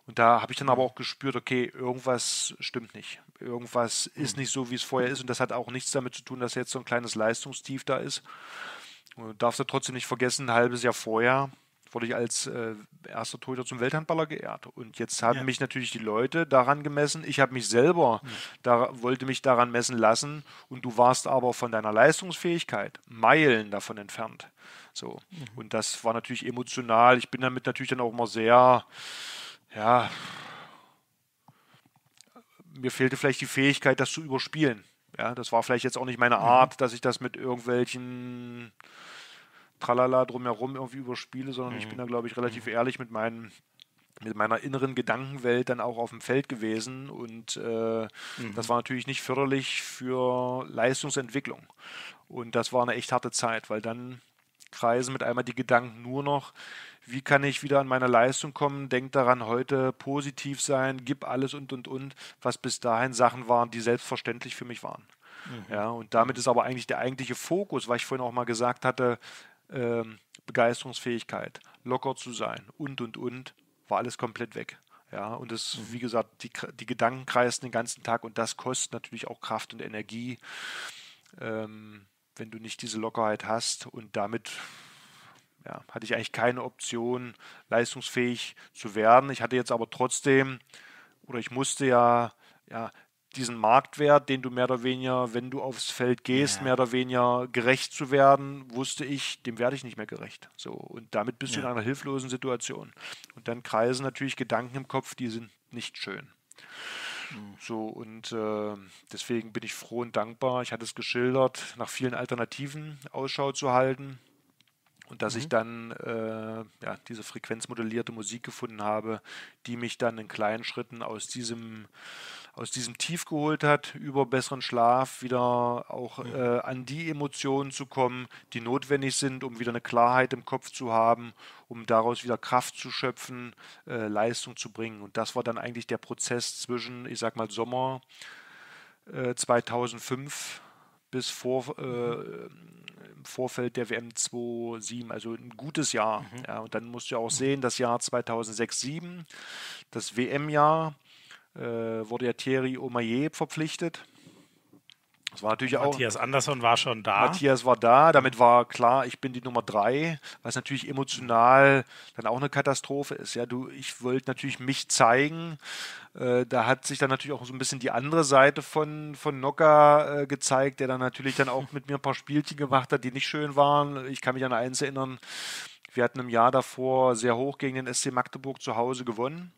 Und da habe ich dann aber mhm. auch gespürt, okay, irgendwas stimmt nicht. Irgendwas ist mhm. nicht so, wie es vorher ist. Und das hat auch nichts damit zu tun, dass jetzt so ein kleines Leistungstief da ist. Du darfst ja trotzdem nicht vergessen, ein halbes Jahr vorher wurde ich als äh, erster Torhüter zum Welthandballer geehrt. Und jetzt haben ja. mich natürlich die Leute daran gemessen. Ich habe mich selber, mhm. da, wollte mich daran messen lassen. Und du warst aber von deiner Leistungsfähigkeit Meilen davon entfernt. So. Mhm. Und das war natürlich emotional. Ich bin damit natürlich dann auch immer sehr, ja, mir fehlte vielleicht die Fähigkeit, das zu überspielen. Ja, das war vielleicht jetzt auch nicht meine mhm. Art, mhm. dass ich das mit irgendwelchen Tralala drumherum irgendwie über Spiele, sondern mhm. ich bin da, glaube ich, relativ mhm. ehrlich mit meinen mit meiner inneren Gedankenwelt dann auch auf dem Feld gewesen und äh, mhm. das war natürlich nicht förderlich für Leistungsentwicklung und das war eine echt harte Zeit, weil dann kreisen mit einmal die Gedanken nur noch, wie kann ich wieder an meine Leistung kommen, denk daran, heute positiv sein, gib alles und und und, was bis dahin Sachen waren, die selbstverständlich für mich waren. Mhm. Ja, und damit ist aber eigentlich der eigentliche Fokus, was ich vorhin auch mal gesagt hatte, ähm, Begeisterungsfähigkeit, locker zu sein und, und, und, war alles komplett weg. Ja, und das, mhm. wie gesagt, die, die Gedanken kreisen den ganzen Tag und das kostet natürlich auch Kraft und Energie, ähm, wenn du nicht diese Lockerheit hast und damit ja, hatte ich eigentlich keine Option, leistungsfähig zu werden. Ich hatte jetzt aber trotzdem, oder ich musste ja, ja diesen Marktwert, den du mehr oder weniger, wenn du aufs Feld gehst, ja. mehr oder weniger gerecht zu werden, wusste ich, dem werde ich nicht mehr gerecht. So und damit bist ja. du in einer hilflosen Situation. Und dann kreisen natürlich Gedanken im Kopf, die sind nicht schön. Mhm. So und äh, deswegen bin ich froh und dankbar. Ich hatte es geschildert, nach vielen Alternativen Ausschau zu halten und dass mhm. ich dann äh, ja, diese frequenzmodellierte Musik gefunden habe, die mich dann in kleinen Schritten aus diesem aus diesem Tief geholt hat, über besseren Schlaf wieder auch ja. äh, an die Emotionen zu kommen, die notwendig sind, um wieder eine Klarheit im Kopf zu haben, um daraus wieder Kraft zu schöpfen, äh, Leistung zu bringen. Und das war dann eigentlich der Prozess zwischen, ich sag mal, Sommer äh, 2005 bis vor, äh, mhm. Vorfeld der WM 2007, also ein gutes Jahr. Mhm. Ja, und dann musst du auch mhm. sehen, das Jahr 2006-2007, das WM-Jahr, äh, wurde ja Thierry Omaier verpflichtet. Das war natürlich auch. Matthias Andersson war schon da. Matthias war da, damit war klar, ich bin die Nummer drei, was natürlich emotional dann auch eine Katastrophe ist. Ja, du, ich wollte natürlich mich zeigen. Äh, da hat sich dann natürlich auch so ein bisschen die andere Seite von, von Nocker äh, gezeigt, der dann natürlich dann auch mit mir ein paar Spielchen gemacht hat, die nicht schön waren. Ich kann mich an eins erinnern, wir hatten im Jahr davor sehr hoch gegen den SC Magdeburg zu Hause gewonnen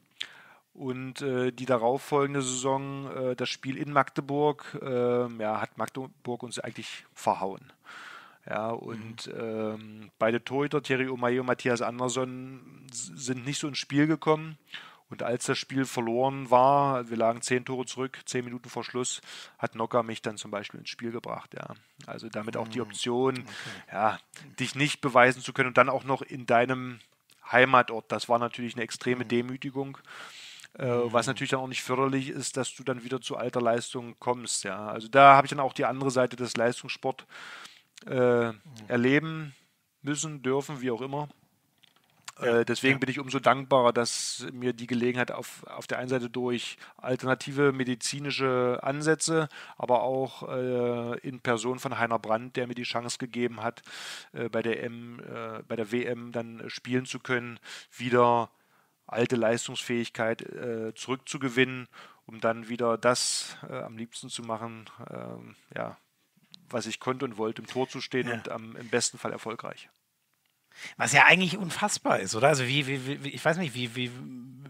und äh, die darauffolgende Saison, äh, das Spiel in Magdeburg, äh, ja, hat Magdeburg uns eigentlich verhauen. Ja, und mhm. ähm, beide Torhüter, Thierry Omaye und Matthias Andersson, sind nicht so ins Spiel gekommen. Und als das Spiel verloren war, wir lagen zehn Tore zurück, zehn Minuten vor Schluss, hat Nocker mich dann zum Beispiel ins Spiel gebracht. Ja. Also damit auch die mhm. Option, okay. ja, dich nicht beweisen zu können und dann auch noch in deinem Heimatort. Das war natürlich eine extreme mhm. Demütigung äh, was mhm. natürlich dann auch nicht förderlich ist, dass du dann wieder zu alter Leistung kommst. Ja, also da habe ich dann auch die andere Seite des Leistungssport äh, mhm. erleben müssen, dürfen, wie auch immer. Ja, äh, deswegen ja. bin ich umso dankbarer, dass mir die Gelegenheit auf, auf der einen Seite durch alternative medizinische Ansätze, aber auch äh, in Person von Heiner Brandt, der mir die Chance gegeben hat, äh, bei, der M, äh, bei der WM dann spielen zu können, wieder alte Leistungsfähigkeit äh, zurückzugewinnen, um dann wieder das äh, am liebsten zu machen, ähm, ja, was ich konnte und wollte, im Tor zu stehen ja. und am, im besten Fall erfolgreich. Was ja eigentlich unfassbar ist, oder? Also wie, wie, wie ich weiß nicht, wie, wie,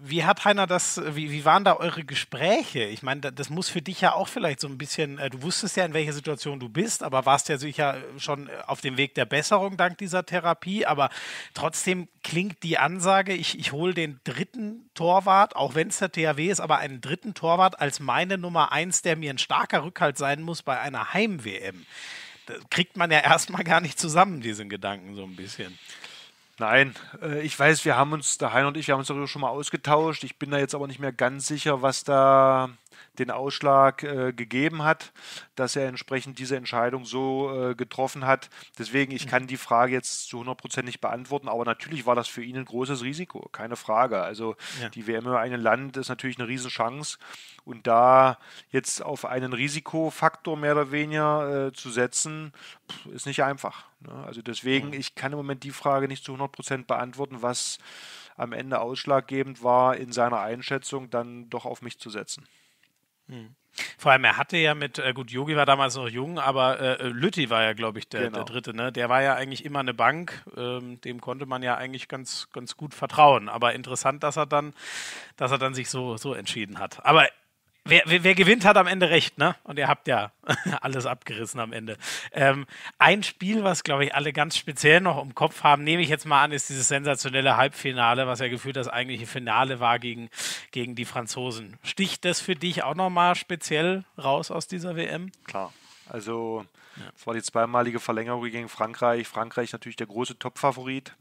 wie hat Heiner das, wie, wie waren da eure Gespräche? Ich meine, das muss für dich ja auch vielleicht so ein bisschen, äh, du wusstest ja, in welcher Situation du bist, aber warst ja sicher äh, schon auf dem Weg der Besserung dank dieser Therapie, aber trotzdem klingt die Ansage, ich, ich hole den dritten Torwart, auch wenn es der THW ist, aber einen dritten Torwart als meine Nummer eins, der mir ein starker Rückhalt sein muss bei einer Heim-WM kriegt man ja erstmal gar nicht zusammen, diesen Gedanken so ein bisschen. Nein, äh, ich weiß, wir haben uns, der Hein und ich, wir haben uns darüber schon mal ausgetauscht. Ich bin da jetzt aber nicht mehr ganz sicher, was da den Ausschlag äh, gegeben hat, dass er entsprechend diese Entscheidung so äh, getroffen hat. Deswegen, ich mhm. kann die Frage jetzt zu 100% nicht beantworten, aber natürlich war das für ihn ein großes Risiko, keine Frage. Also ja. die WM über ein Land ist natürlich eine Riesenchance und da jetzt auf einen Risikofaktor mehr oder weniger äh, zu setzen, ist nicht einfach. Ne? Also deswegen, mhm. ich kann im Moment die Frage nicht zu 100% beantworten, was am Ende ausschlaggebend war, in seiner Einschätzung dann doch auf mich zu setzen. Hm. Vor allem, er hatte ja mit, äh, gut, Yogi war damals noch jung, aber äh, äh Lütti war ja, glaube ich, der, genau. der, Dritte. Ne? Der war ja eigentlich immer eine Bank, ähm, dem konnte man ja eigentlich ganz, ganz gut vertrauen. Aber interessant, dass er dann, dass er dann sich so, so entschieden hat. Aber Wer, wer, wer, gewinnt, hat am Ende recht, ne? Und ihr habt ja [laughs] alles abgerissen am Ende. Ähm, ein Spiel, was, glaube ich, alle ganz speziell noch im Kopf haben, nehme ich jetzt mal an, ist dieses sensationelle Halbfinale, was ja gefühlt das eigentliche Finale war gegen, gegen die Franzosen. Sticht das für dich auch nochmal speziell raus aus dieser WM? Klar. Also, es ja. war die zweimalige Verlängerung gegen Frankreich. Frankreich natürlich der große Top-Favorit.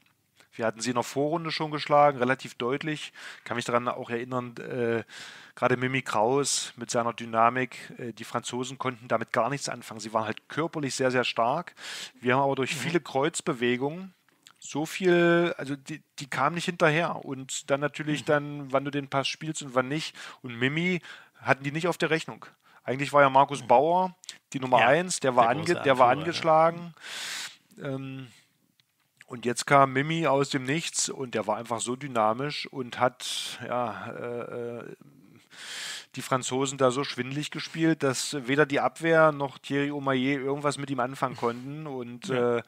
Wir hatten sie in der Vorrunde schon geschlagen, relativ deutlich. Kann mich daran auch erinnern, äh, gerade Mimi Kraus mit seiner Dynamik, äh, die Franzosen konnten damit gar nichts anfangen. Sie waren halt körperlich sehr, sehr stark. Wir haben aber durch mhm. viele Kreuzbewegungen so viel, also die, die kamen nicht hinterher. Und dann natürlich mhm. dann, wann du den Pass spielst und wann nicht. Und Mimi hatten die nicht auf der Rechnung. Eigentlich war ja Markus mhm. Bauer die Nummer ja, eins, der war, der ange, der war angeschlagen. Ja. Ähm, und jetzt kam Mimi aus dem Nichts und der war einfach so dynamisch und hat ja, äh, äh die Franzosen da so schwindlig gespielt, dass weder die Abwehr noch Thierry Omayer irgendwas mit ihm anfangen konnten. Und ja, äh, ja.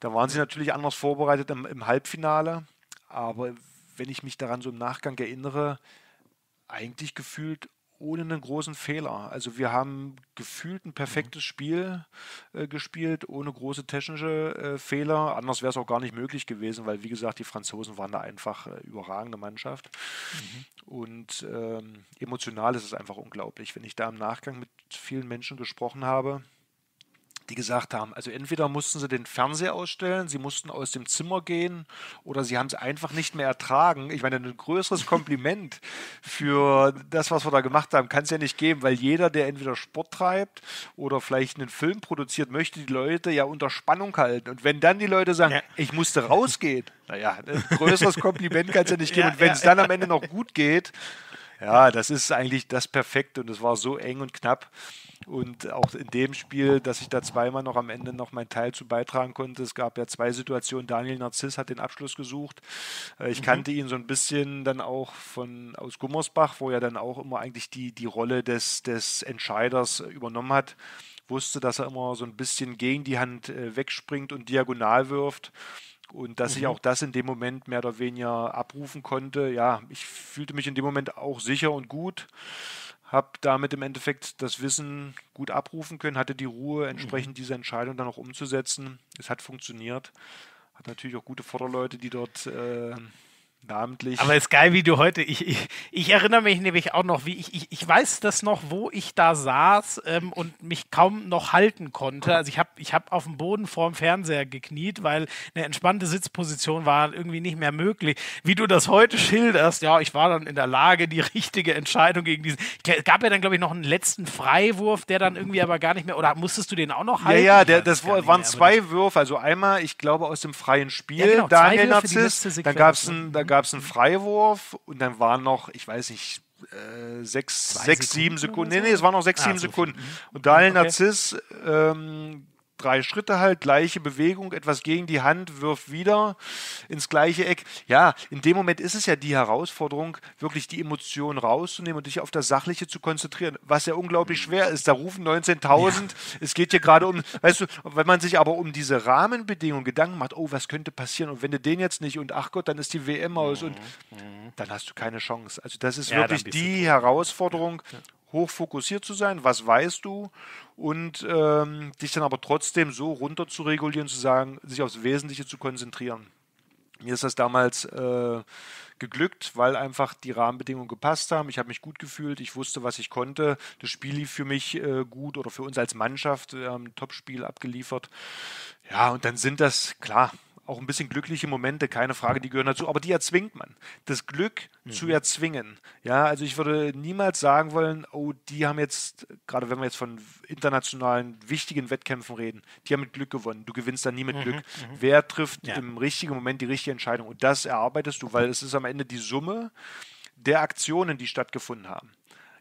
da waren sie natürlich anders vorbereitet im, im Halbfinale. Aber wenn ich mich daran so im Nachgang erinnere, eigentlich gefühlt ohne einen großen Fehler. Also wir haben gefühlt ein perfektes mhm. Spiel äh, gespielt, ohne große technische äh, Fehler. Anders wäre es auch gar nicht möglich gewesen, weil wie gesagt, die Franzosen waren da einfach äh, überragende Mannschaft. Mhm. Und ähm, emotional ist es einfach unglaublich. Wenn ich da im Nachgang mit vielen Menschen gesprochen habe, die gesagt haben, also entweder mussten sie den Fernseher ausstellen, sie mussten aus dem Zimmer gehen oder sie haben es einfach nicht mehr ertragen. Ich meine, ein größeres [laughs] Kompliment für das, was wir da gemacht haben, kann es ja nicht geben, weil jeder, der entweder Sport treibt oder vielleicht einen Film produziert, möchte die Leute ja unter Spannung halten. Und wenn dann die Leute sagen, ja. ich musste rausgehen, [laughs] naja, ein größeres Kompliment kann es ja nicht geben. Ja, und wenn es ja, dann am Ende noch [laughs] gut geht, ja, das ist eigentlich das Perfekte und es war so eng und knapp. Und auch in dem Spiel, dass ich da zweimal noch am Ende noch meinen Teil zu beitragen konnte. Es gab ja zwei Situationen. Daniel Narziss hat den Abschluss gesucht. Äh, ich mhm. kannte ihn so ein bisschen dann auch von aus Gummersbach, wo er dann auch immer eigentlich die, die Rolle des, des Entscheiders äh, übernommen hat. Wusste, dass er immer so ein bisschen gegen die Hand äh, wegspringt und diagonal wirft. Und dass mhm. ich auch das in dem Moment mehr oder weniger abrufen konnte. Ja, ich fühlte mich in dem Moment auch sicher und gut habe damit im Endeffekt das Wissen gut abrufen können, hatte die Ruhe, entsprechend mhm. diese Entscheidung dann auch umzusetzen. Es hat funktioniert. Hat natürlich auch gute Vorderleute, die dort äh, namentlich. Aber ist geil, wie du heute, ich, ich, ich erinnere mich nämlich auch noch, wie ich, ich, ich weiß das noch, wo ich da saß ähm, und mich kaum noch halten konnte. Also ich habe ich hab auf dem Boden vorm Fernseher gekniet, weil eine entspannte Sitzposition war irgendwie nicht mehr möglich. Wie du das heute schilderst, ja, ich war dann in der Lage, die richtige Entscheidung gegen diesen. Es gab ja dann, glaube ich, noch einen letzten Freiwurf, der dann irgendwie aber gar nicht mehr, oder musstest du den auch noch halten? Ja, ja, der, das war, waren mehr, zwei Würfe, also einmal, ich glaube, aus dem freien Spiel, ja, genau, Daniel Nazis, dann gab es einen, gab es einen Freiwurf und dann waren noch, ich weiß nicht, äh, sechs, sechs Sekunden sieben Sekunden. Nee, nee, es waren noch sechs, ah, sieben so Sekunden. Viel. Und Daniel mhm. okay. Narziss ähm, drei Schritte halt, gleiche Bewegung, etwas gegen die Hand, wirft wieder ins gleiche Eck. Ja, in dem Moment ist es ja die Herausforderung, wirklich die Emotionen rauszunehmen und dich auf das Sachliche zu konzentrieren, was ja unglaublich mhm. schwer ist. Da rufen 19.000, ja. es geht hier gerade um, weißt du, wenn man sich aber um diese Rahmenbedingungen Gedanken macht, oh, was könnte passieren und wenn du den jetzt nicht und ach Gott, dann ist die WM aus mhm. und mhm. dann hast du keine Chance. Also das ist ja, wirklich die Herausforderung ja hoch fokussiert zu sein, was weißt du und ähm, dich dann aber trotzdem so runter zu regulieren, zu sagen, sich aufs Wesentliche zu konzentrieren. Mir ist das damals äh, geglückt, weil einfach die Rahmenbedingungen gepasst haben. Ich habe mich gut gefühlt, ich wusste, was ich konnte. Das Spiel lief für mich äh, gut oder für uns als Mannschaft. Wir haben ein Topspiel abgeliefert. Ja, und dann sind das, klar, auch ein bisschen glückliche Momente, keine Frage, die gehören dazu, aber die erzwingt man. Das Glück mhm. zu erzwingen. Ja, also ich würde niemals sagen wollen, oh, die haben jetzt, gerade wenn wir jetzt von internationalen wichtigen Wettkämpfen reden, die haben mit Glück gewonnen. Du gewinnst dann nie mit mhm. Glück. Mhm. Wer trifft ja. im richtigen Moment die richtige Entscheidung? Und das erarbeitest du, weil es ist am Ende die Summe der Aktionen, die stattgefunden haben.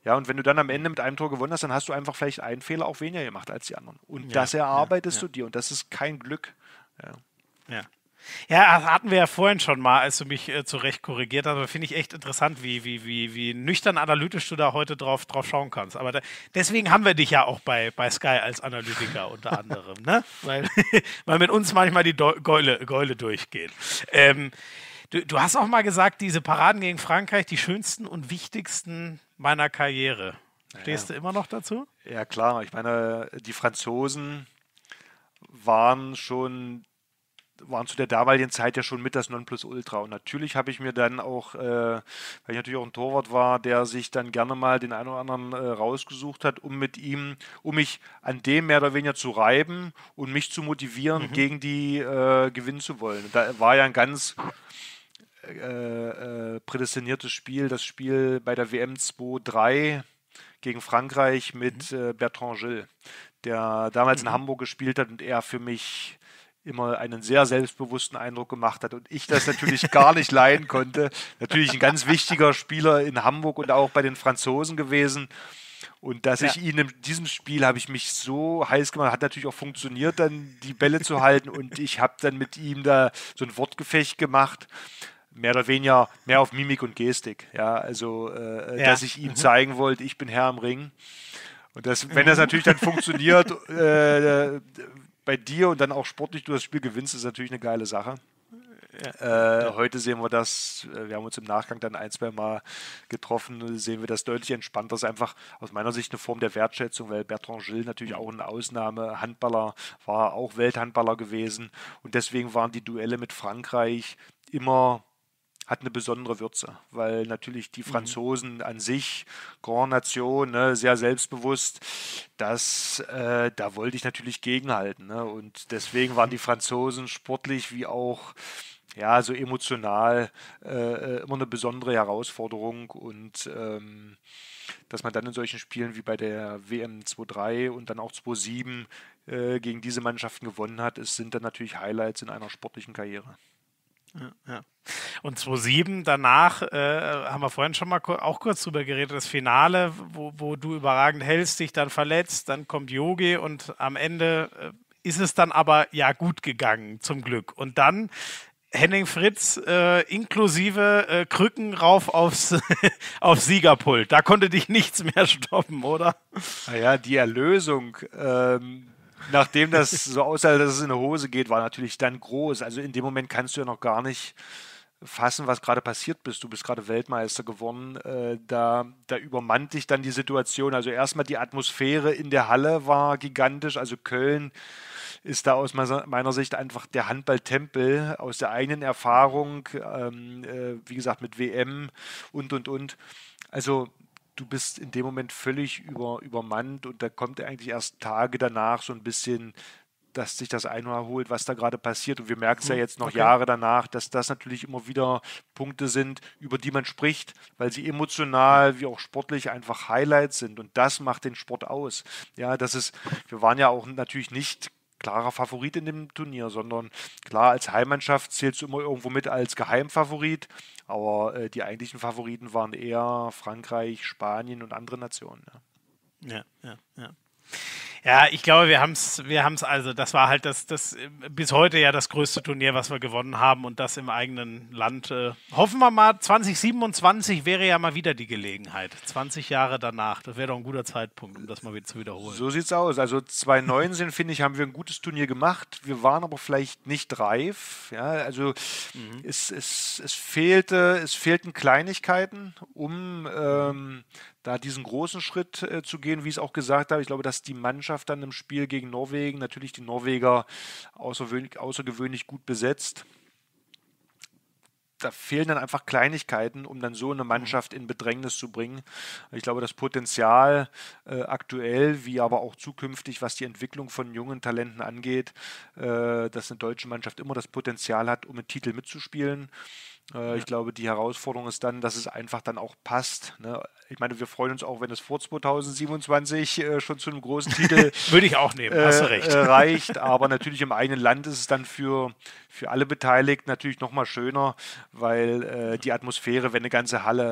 Ja, und wenn du dann am Ende mit einem Tor gewonnen hast, dann hast du einfach vielleicht einen Fehler auch weniger gemacht als die anderen. Und ja, das erarbeitest ja, ja. du dir und das ist kein Glück. Ja. Ja, hatten wir ja vorhin schon mal, als du mich äh, zurecht korrigiert hast. Aber finde ich echt interessant, wie, wie, wie, wie nüchtern analytisch du da heute drauf, drauf schauen kannst. Aber da, deswegen haben wir dich ja auch bei, bei Sky als Analytiker unter anderem, ne? [laughs] Weil, [laughs] weil mit uns manchmal die Do Geule, Geule durchgehen. Ähm, du, du hast auch mal gesagt, diese Paraden gegen Frankreich, die schönsten und wichtigsten meiner Karriere. Stehst ja. du immer noch dazu? Ja, klar. Ich meine, die Franzosen waren schon waren zu der damaligen Zeit ja schon mit das Nonplusultra. Und natürlich habe ich mir dann auch, äh, weil ich natürlich auch ein Torwart war, der sich dann gerne mal den einen oder anderen äh, rausgesucht hat, um mit ihm, um mich an dem mehr oder weniger zu reiben und mich zu motivieren, mhm. gegen die äh, gewinnen zu wollen. da war ja ein ganz äh, äh, prädestiniertes Spiel, das Spiel bei der WM 2-3 gegen Frankreich mit mhm. Äh, Bertrand Gilles, der damals mhm. in Hamburg gespielt hat und er für mich immer einen sehr selbstbewussten Eindruck gemacht hat und ich das natürlich gar nicht leiden konnte. Natürlich ein ganz wichtiger Spieler in Hamburg und auch bei den Franzosen gewesen. Und dass ja. ich ihn in diesem Spiel habe ich mich so heiß gemacht, hat natürlich auch funktioniert, dann die Bälle zu halten. Und ich habe dann mit ihm da so ein Wortgefecht gemacht, mehr oder weniger mehr auf Mimik und Gestik. Ja, also äh, ja. dass ich ihm mhm. zeigen wollte, ich bin Herr im Ring. Und das, wenn das mhm. natürlich dann funktioniert, [laughs] äh, bei dir und dann auch sportlich du das Spiel gewinnst, ist natürlich eine geile Sache. Ja. Äh, ja. Heute sehen wir das, äh, wir haben uns im Nachgang dann ein, zwei Mal getroffen, sehen wir das deutlich entspannter. Das ist einfach aus meiner Sicht eine Form der Wertschätzung, weil Bertrand Gilles natürlich auch eine Ausnahme, Handballer war auch Welthandballer gewesen und deswegen waren die Duelle mit Frankreich immer hat eine besondere Würze, weil natürlich die mhm. Franzosen mhm. an sich, Grand Nation, ne, sehr selbstbewusst, das, äh, da wollte ich natürlich gegenhalten. Ne? Und deswegen waren die Franzosen sportlich wie auch ja, so emotional äh, äh immer eine besondere Herausforderung und ähm, dass man dann in solchen Spielen wie bei der WM 2-3 und dann auch 2-7 äh, gegen diese Mannschaften gewonnen hat, es sind dann natürlich Highlights in einer sportlichen Karriere ja, ja. Und 2007 danach äh, haben wir vorhin schon mal auch kurz drüber geredet, das Finale, wo, wo du überragend hältst, dich dann verletzt, dann kommt Yogi und am Ende äh, ist es dann aber ja gut gegangen, zum Glück. Und dann Henning Fritz äh, inklusive äh, Krücken rauf aufs, [laughs] aufs Siegerpult. Da konnte dich nichts mehr stoppen, oder? Naja, die Erlösung, ähm, nachdem das so aussah, dass es in die Hose geht, war natürlich dann groß. Also in dem Moment kannst du ja noch gar nicht fassen, was gerade passiert bist. Du bist gerade Weltmeister geworden. Äh, da, da übermannt dich dann die Situation. Also erstmal die Atmosphäre in der Halle war gigantisch. Also Köln ist da aus meiner Sicht einfach der Handballtempel aus der eigenen Erfahrung, ähm, äh, wie gesagt, mit WM und, und, und. Also du bist in dem Moment völlig über, übermannt und da kommt eigentlich erst Tage danach so ein bisschen, dass sich das einholt, was da gerade passiert. Und wir merken es ja mhm. jetzt noch okay. Jahre danach, dass das natürlich immer wieder Punkte sind, über die man spricht, weil sie emotional wie auch sportlich einfach Highlights sind. Und das macht den Sport aus. Ja, das ist, wir waren ja auch natürlich nicht klarer Favorit in dem Turnier, sondern klar, als Heimmannschaft zählst du immer irgendwo mit als Geheimfavorit, aber äh, die eigentlichen Favoriten waren eher Frankreich, Spanien und andere Nationen. ja, ja. ja. ja. Ja, ich glaube, wir haben es, wir haben es also, das war halt das, das bis heute ja das größte Turnier, was wir gewonnen haben und das im eigenen Land. Äh, hoffen wir mal, 2027 wäre ja mal wieder die Gelegenheit. 20 Jahre danach, das wäre doch ein guter Zeitpunkt, um das mal wieder zu wiederholen. So sieht's aus. Also 2019 finde ich, haben wir ein gutes Turnier gemacht. Wir waren aber vielleicht nicht reif. Ja, also mhm. es, es, es fehlte, es fehlten Kleinigkeiten, um ähm, da diesen großen Schritt äh, zu gehen, wie ich es auch gesagt habe. Ich glaube, dass die Mannschaft Mannschaft dann im Spiel gegen Norwegen. Natürlich die Norweger außergewöhnlich, außergewöhnlich gut besetzt. Da fehlen dann einfach Kleinigkeiten, um dann so eine mhm. Mannschaft in Bedrängnis zu bringen. Ich glaube, das Potenzial äh, aktuell, wie aber auch zukünftig, was die Entwicklung von jungen Talenten angeht, äh, dass eine deutsche Mannschaft immer das Potenzial hat, um einen Titel mitzuspielen äh, ich glaube, die Herausforderung ist dann, dass es einfach dann auch passt. Ne? Ich meine, wir freuen uns auch, wenn es vor 2027 äh, schon zu einem großen [laughs] Titel würde ich auch nehmen, hast du äh, recht. Äh, reicht. Aber natürlich im eigenen Land ist es dann für, für alle Beteiligten natürlich nochmal schöner, weil äh, die Atmosphäre, wenn eine ganze Halle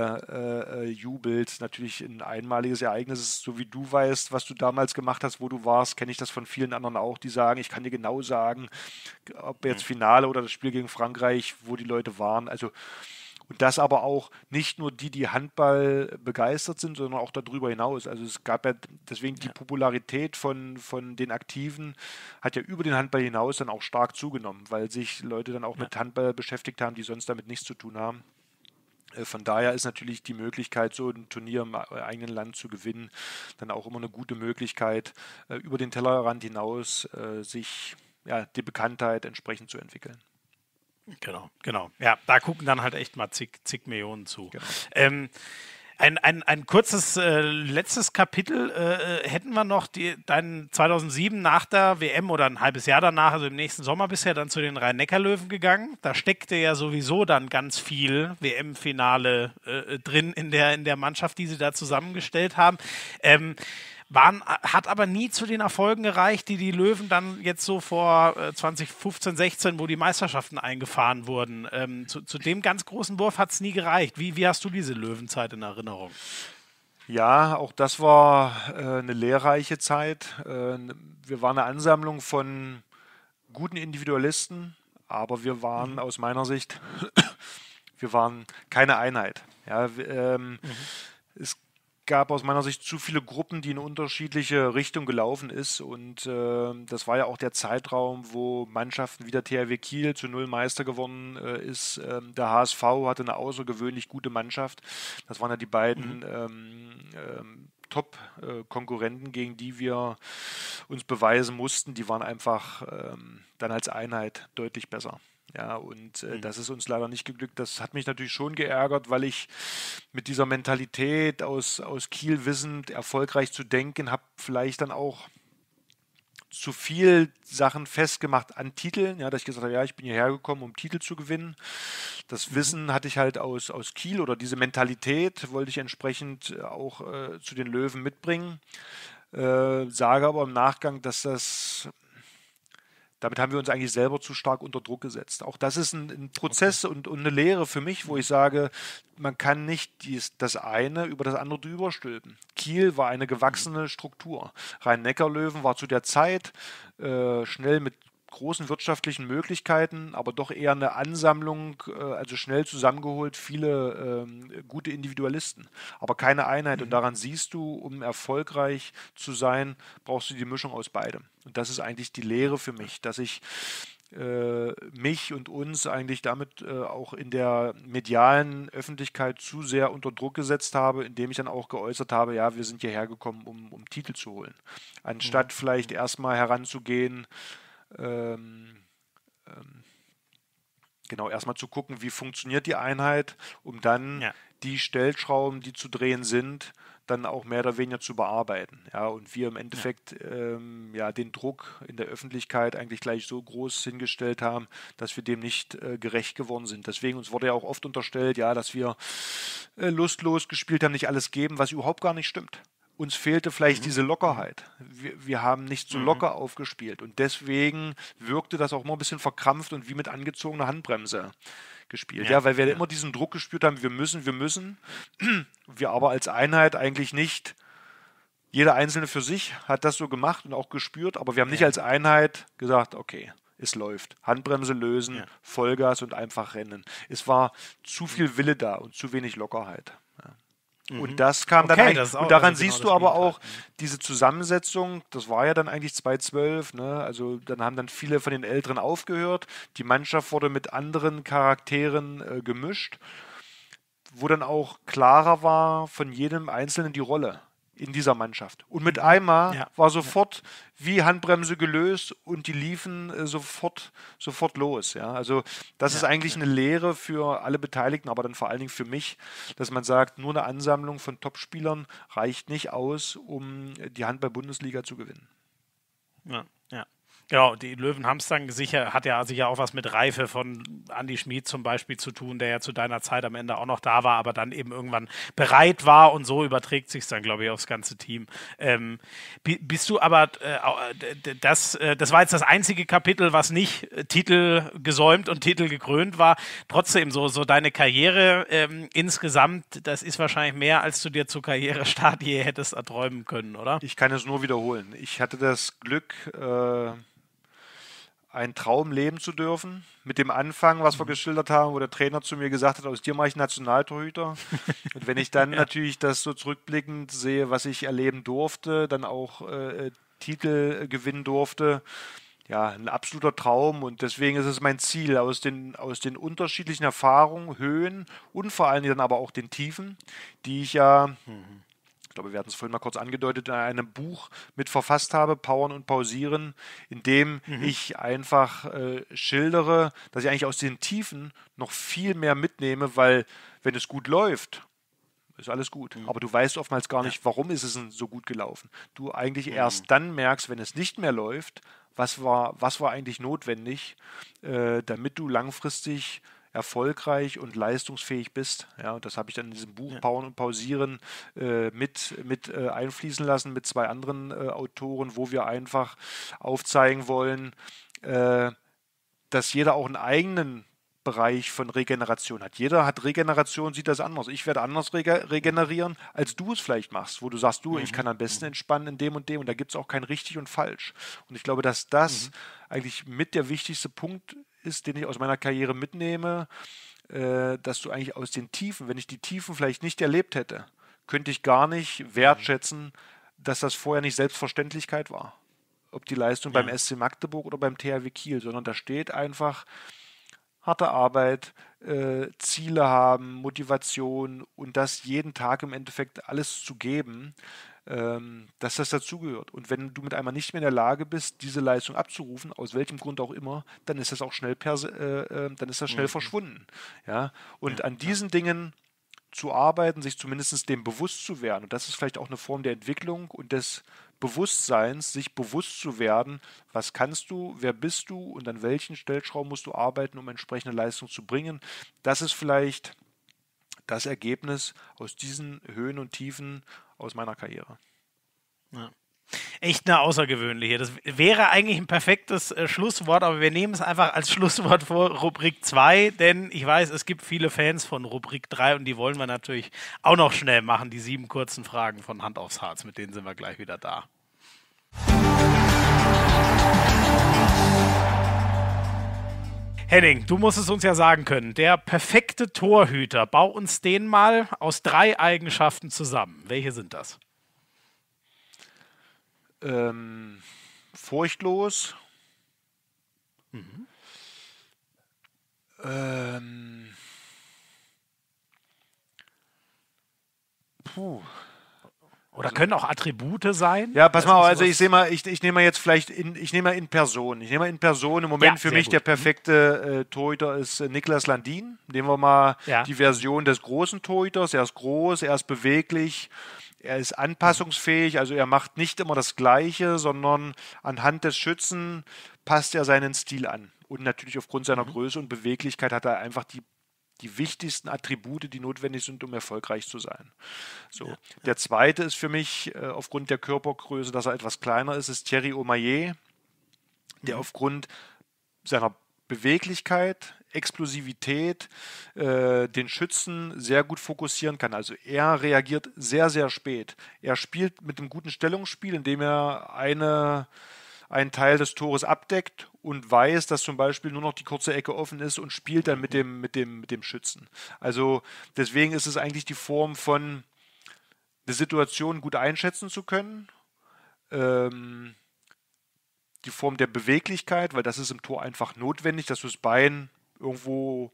jubelt, natürlich ein einmaliges Ereignis ist, so wie du weißt, was du damals gemacht hast, wo du warst, kenne ich das von vielen anderen auch, die sagen, ich kann dir genau sagen, ob jetzt hm. Finale oder das Spiel gegen Frankreich, wo die Leute waren. Also also und das aber auch nicht nur die, die Handball begeistert sind, sondern auch darüber hinaus. Also es gab ja deswegen die Popularität von, von den Aktiven hat ja über den Handball hinaus dann auch stark zugenommen, weil sich Leute dann auch ja. mit Handball beschäftigt haben, die sonst damit nichts zu tun haben. Äh, von daher ist natürlich die Möglichkeit, so ein Turnier im äh, eigenen Land zu gewinnen, dann auch immer eine gute Möglichkeit, äh, über den Tellerrand hinaus sich ja, die Bekanntheit entsprechend zu entwickeln. Genau, genau. Ja, da gucken dann halt echt mal zig, zig Millionen zu. Genau. Ähm, ein, ein, ein kurzes äh, letztes Kapitel äh, hätten wir noch. Die, dann 2007 nach der WM oder ein halbes Jahr danach, also im nächsten Sommer bisher, dann zu den Rhein-Neckar-Löwen gegangen. Da steckte ja sowieso dann ganz viel WM-Finale äh, drin in der, in der Mannschaft, die sie da zusammengestellt haben. Ähm, waren, äh, hat aber nie zu den Erfolgen gereicht, die die Löwen dann jetzt so vor 2015, äh, 16, wo die Meisterschaften eingefahren wurden. Ähm, zu, zu, dem ganz großen Wurf hat es nie gereicht. Wie, wie hast du diese Löwenzeit in Erinnerung? Ja, auch das war äh, eine lehrreiche Zeit. Äh, wir waren eine Ansammlung von guten Individualisten, aber wir waren mhm. aus meiner Sicht, [coughs] wir waren keine Einheit. Ja, ähm, mhm. Es gab aus meiner Sicht zu viele Gruppen, die in unterschiedliche Richtungen gelaufen ist. Und äh, das war ja auch der Zeitraum, wo Mannschaften wie der THW Kiel zu Null Meister geworden äh, ist. Ähm, der HSV hatte eine außergewöhnlich gute Mannschaft. Das waren ja die beiden mhm. ähm, ähm, Top-Konkurrenten, äh, gegen die wir uns beweisen mussten. Die waren einfach ähm, dann als Einheit deutlich besser. Ja, und äh, mhm. das ist uns leider nicht geglückt. Das hat mich natürlich schon geärgert, weil ich mit dieser Mentalität aus, aus Kiel wissend erfolgreich zu denken, habe vielleicht dann auch zu viel Sachen festgemacht an Titeln, ja, dass ich gesagt habe, ja, ich bin hierher gekommen, um Titel zu gewinnen. Das mhm. Wissen hatte ich halt aus, aus Kiel oder diese Mentalität wollte ich entsprechend äh, auch äh, zu den Löwen mitbringen. Äh, sage aber im Nachgang, dass das damit haben wir uns eigentlich selber zu stark unter Druck gesetzt. Auch das ist ein, ein Prozess okay. und, und, eine Lehre für mich, wo ich sage, man kann nicht dies, das eine über das andere drüber stülpen. Kiel war eine gewachsene mhm. Struktur. Rhein-Neckar-Löwen war zu der Zeit äh, schnell mit großen wirtschaftlichen Möglichkeiten, aber doch eher eine Ansammlung, äh, also schnell zusammengeholt, viele ähm, gute Individualisten, aber keine Einheit. Und mhm. daran siehst du, um erfolgreich zu sein, brauchst du die Mischung aus beidem. Und das ist eigentlich die Lehre für mich, dass ich äh, mich und uns eigentlich damit äh, auch in der medialen Öffentlichkeit zu sehr unter Druck gesetzt habe, indem ich dann auch geäußert habe, ja, wir sind hierher gekommen, um, um Titel zu holen. Anstatt mhm. vielleicht mhm. erstmal heranzugehen, ähm, ähm, genau erstmal zu gucken, wie funktioniert die Einheit, um dann ja. die Stellschrauben, die zu drehen sind, dann auch mehr oder weniger zu bearbeiten. Ja, und wir im Endeffekt ja. Ähm, ja den Druck in der Öffentlichkeit eigentlich gleich so groß hingestellt haben, dass wir dem nicht äh, gerecht geworden sind. Deswegen uns wurde ja auch oft unterstellt, ja, dass wir äh, lustlos gespielt haben, nicht alles geben, was überhaupt gar nicht stimmt uns fehlte vielleicht mhm. diese Lockerheit. Wir, wir, haben nicht so mhm. locker mhm. aufgespielt und deswegen wirkte das auch immer ein bisschen verkrampft und wie mit angezogener Handbremse gespielt. Ja, ja weil wir ja. immer diesen Druck gespürt haben, wir müssen, wir müssen. [clears throat] Wir aber als Einheit eigentlich nicht. Jeder Einzelne für sich hat das so gemacht und auch gespürt, aber wir haben ja. nicht als Einheit gesagt, okay, es läuft. Handbremse lösen, Vollgas und einfach rennen. Es war zu viel Wille da und zu wenig Lockerheit. Und mhm. das kam okay, dann das auch, und daran also siehst genau du aber auch diese Zusammensetzung, das war ja dann eigentlich 2012, ne? Also dann haben dann viele von den Älteren aufgehört, die Mannschaft wurde mit anderen Charakteren äh, gemischt, wo dann auch klarer war von jedem Einzelnen die Rolle in dieser Mannschaft. Und mit einmal mhm. ja. war sofort wie Handbremse gelöst und die liefen äh, sofort, sofort los. Ja? Also das ja, ist eigentlich eine Lehre für alle Beteiligten, aber dann vor allen Dingen für mich, dass man sagt, nur eine Ansammlung von Topspielern reicht nicht aus, um äh, die Handball-Bundesliga zu gewinnen. Ja, Genau, die Löwen haben es dann sicher, hat ja sicher auch was mit Reife von Andy Schmid zum Beispiel zu tun, der ja zu deiner Zeit am Ende auch noch da war, aber dann eben irgendwann bereit war und so überträgt sich dann, glaube ich, aufs ganze Team. Ähm, bist du aber, äh, äh das, äh, das war jetzt das einzige Kapitel, was nicht äh, Titel gesäumt und Titel gekrönt war. Trotzdem, so, so deine Karriere ähm, insgesamt, das ist wahrscheinlich mehr, als du dir zu Karrierestart je hättest erträumen können, oder? Ich kann es nur wiederholen. Ich hatte das Glück, äh ein Traum leben zu dürfen. Mit dem Anfang, was wir mhm. geschildert haben, wo der Trainer zu mir gesagt hat, aus dir mache ich Nationaltorhüter. [laughs] Und wenn ich dann ja. natürlich das so zurückblickend sehe, was ich erleben durfte, dann auch äh, äh Titel äh, gewinnen durfte, ja, ein absoluter Traum und deswegen ist es mein Ziel, aus den, aus den unterschiedlichen Erfahrungen, Höhen und vor allen Dingen aber auch den Tiefen, die ich ja mhm ich glaube, wir hatten es vorhin mal kurz angedeutet, in einem Buch mit verfasst habe, Powern und Pausieren, in dem mhm. ich einfach äh, schildere, dass ich eigentlich aus den Tiefen noch viel mehr mitnehme, weil wenn es gut läuft, ist alles gut. Mhm. Aber du weißt oftmals gar nicht, warum ist es so gut gelaufen. Du eigentlich mhm. erst dann merkst, wenn es nicht mehr läuft, was war, was war eigentlich notwendig, äh, damit du langfristig erfolgreich und leistungsfähig bist. Ja, und das habe ich dann in diesem Buch ja. Pauen und Pausieren äh, mit, mit äh, einfließen lassen mit zwei anderen äh, Autoren, wo wir einfach aufzeigen wollen, äh, dass jeder auch einen eigenen Bereich von Regeneration hat. Jeder hat Regeneration, sieht das anders. Ich werde anders rege regenerieren, als du es vielleicht machst, wo du sagst, du, mhm. ich kann am besten mhm. entspannen in dem und dem und da gibt es auch kein richtig und falsch. Und ich glaube, dass das mhm. eigentlich mit der wichtigste Punkt ist, den ich aus meiner Karriere mitnehme, äh, dass du eigentlich aus den Tiefen, wenn ich die Tiefen vielleicht nicht erlebt hätte, könnte ich gar nicht mhm. wertschätzen, dass das vorher nicht Selbstverständlichkeit war. Ob die Leistung ja. beim SC Magdeburg oder beim THW Kiel, sondern da steht einfach harte Arbeit, äh, Ziele haben, Motivation und das jeden Tag im Endeffekt alles zu geben, ähm, dass das dazugehört. Und wenn du mit einmal nicht mehr in der Lage bist, diese Leistung abzurufen, aus welchem Grund auch immer, dann ist das auch schnell per, äh, äh, dann ist das schnell mhm. verschwunden. Ja? Und ja, an diesen ja. Dingen zu arbeiten, sich zumindest dem bewusst zu werden. Und das ist vielleicht auch eine Form der Entwicklung und des Bewusstseins, sich bewusst zu werden, was kannst du, wer bist du und an welchen Stellschrauben musst du arbeiten, um entsprechende Leistung zu bringen. Das ist vielleicht das Ergebnis aus diesen Höhen und Tiefen aus meiner Karriere. Ja. Echt eine außergewöhnliche. Das wäre eigentlich ein perfektes äh, Schlusswort, aber wir nehmen es einfach als [laughs] Schlusswort vor Rubrik 2, denn ich weiß, es gibt viele Fans von Rubrik 3 und die wollen wir natürlich auch noch schnell machen, die sieben kurzen Fragen von Hand aufs Harz, mit denen sind wir gleich wieder da. Henning, du musst es uns ja sagen können. Der perfekte Torhüter, bau uns den mal aus drei Eigenschaften zusammen. Welche sind das? Ähm, furchtlos. Mhm. Ähm, puh. Oder also, können auch Attribute sein. Ja, pass mal, also ich sehe mal, ich, ich nehme mal jetzt vielleicht, in, ich nehme mal in Person. Ich nehme mal in Person. Im Moment ja, für mich gut. der mhm. perfekte äh, Torhüter ist äh, Niklas Landin. Nehmen wir mal ja. die Version des großen Torhüters. Er ist groß, er ist beweglich, er ist anpassungsfähig. Also er macht nicht immer das Gleiche, sondern anhand des Schützen passt er seinen Stil an. Und natürlich aufgrund seiner mhm. Größe und Beweglichkeit hat er einfach die die wichtigsten Attribute, die notwendig sind, um erfolgreich zu sein. So. Ja, ja. Der zweite ist für mich, äh, aufgrund der Körpergröße, dass er etwas kleiner ist, ist Thierry Omayer, der mhm. aufgrund seiner Beweglichkeit, Explosivität, äh, den Schützen sehr gut fokussieren kann. Also er reagiert sehr, sehr spät. Er spielt mit einem guten Stellungsspiel, indem er eine einen Teil des Tores abdeckt und weiß, dass zum Beispiel nur noch die kurze Ecke offen ist und spielt dann mit mhm. dem, mit dem, mit dem Schützen. Also deswegen ist es eigentlich die Form von eine Situation gut einschätzen zu können. Ähm, die Form der Beweglichkeit, weil das ist im Tor einfach notwendig, dass du das Bein irgendwo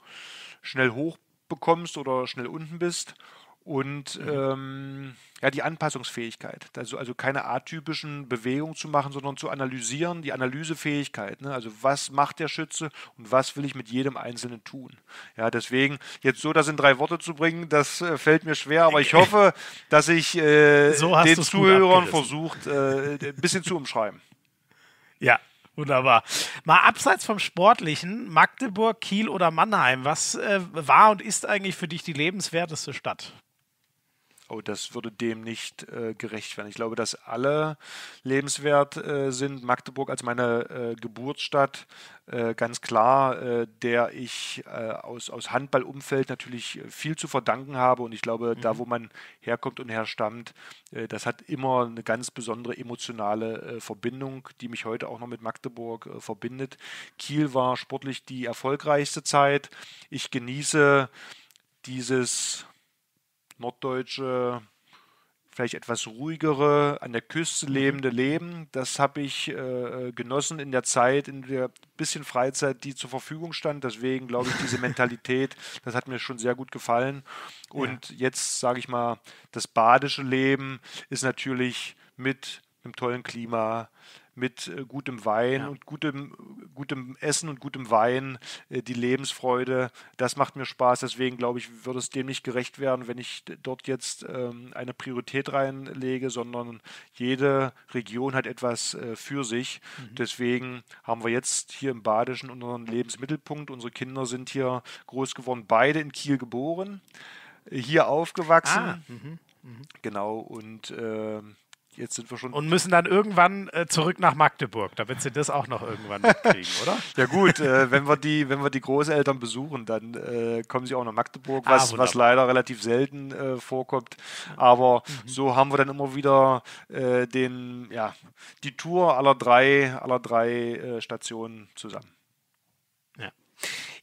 schnell hoch bekommst oder schnell unten bist und mhm. ähm, ja, die Anpassungsfähigkeit. Also, also keine atypischen Bewegungen zu machen, sondern zu analysieren, die Analysefähigkeit. Ne? Also was macht der Schütze und was will ich mit jedem Einzelnen tun? Ja, deswegen jetzt so das in drei Worte zu bringen, das äh, fällt mir schwer, aber ich hoffe, dass ich äh, so den Zuhörern versucht, äh, ein bisschen zu umschreiben. Ja, Wunderbar. Mal abseits vom Sportlichen, Magdeburg, Kiel oder Mannheim, was äh, war und ist eigentlich für dich die lebenswerteste Stadt? Oh, das würde dem nicht äh, gerecht werden. Ich glaube, dass alle lebenswert äh, sind. Magdeburg als meine äh, Geburtsstadt, äh, ganz klar, äh, der ich äh, aus, aus Handballumfeld natürlich viel zu verdanken habe. Und ich glaube, mhm. da, wo man herkommt und herstammt, das hat immer eine ganz besondere emotionale Verbindung, die mich heute auch noch mit Magdeburg verbindet. Kiel war sportlich die erfolgreichste Zeit. Ich genieße dieses norddeutsche, vielleicht etwas ruhigere, an der Küste mhm. lebende Leben. Das habe ich äh, genossen in der Zeit, in der bisschen Freizeit, die zur Verfügung stand. Deswegen glaube ich, diese [laughs] Mentalität, das hat mir schon sehr gut gefallen. Und ja. jetzt sage ich mal, das badische Leben ist natürlich mit einem tollen Klima, mit äh, gutem Wein ja. und gutem, gutem Essen und gutem Wein, äh, die Lebensfreude, das macht mir Spaß. Deswegen glaube ich, würde es dem nicht gerecht werden, wenn ich dort jetzt ähm, eine Priorität reinlege, sondern jede Region hat etwas äh, für sich. Mhm. Deswegen haben wir jetzt hier im Badischen unseren Lebensmittelpunkt. Unsere Kinder sind hier groß geworden, beide in Kiel geboren, hier aufgewachsen. Ah, mh, mh. Genau, und äh, jetzt sind wir schon. Und müssen dann irgendwann äh, zurück nach Magdeburg, damit sie das auch noch irgendwann mitkriegen, oder? [laughs] ja, gut, äh, wenn, wir die, wenn wir die Großeltern besuchen, dann äh, kommen sie auch nach Magdeburg, was, ah, was leider relativ selten äh, vorkommt. Aber mhm. so haben wir dann immer wieder äh, den, ja, die Tour aller drei, aller drei äh, Stationen zusammen. Ja.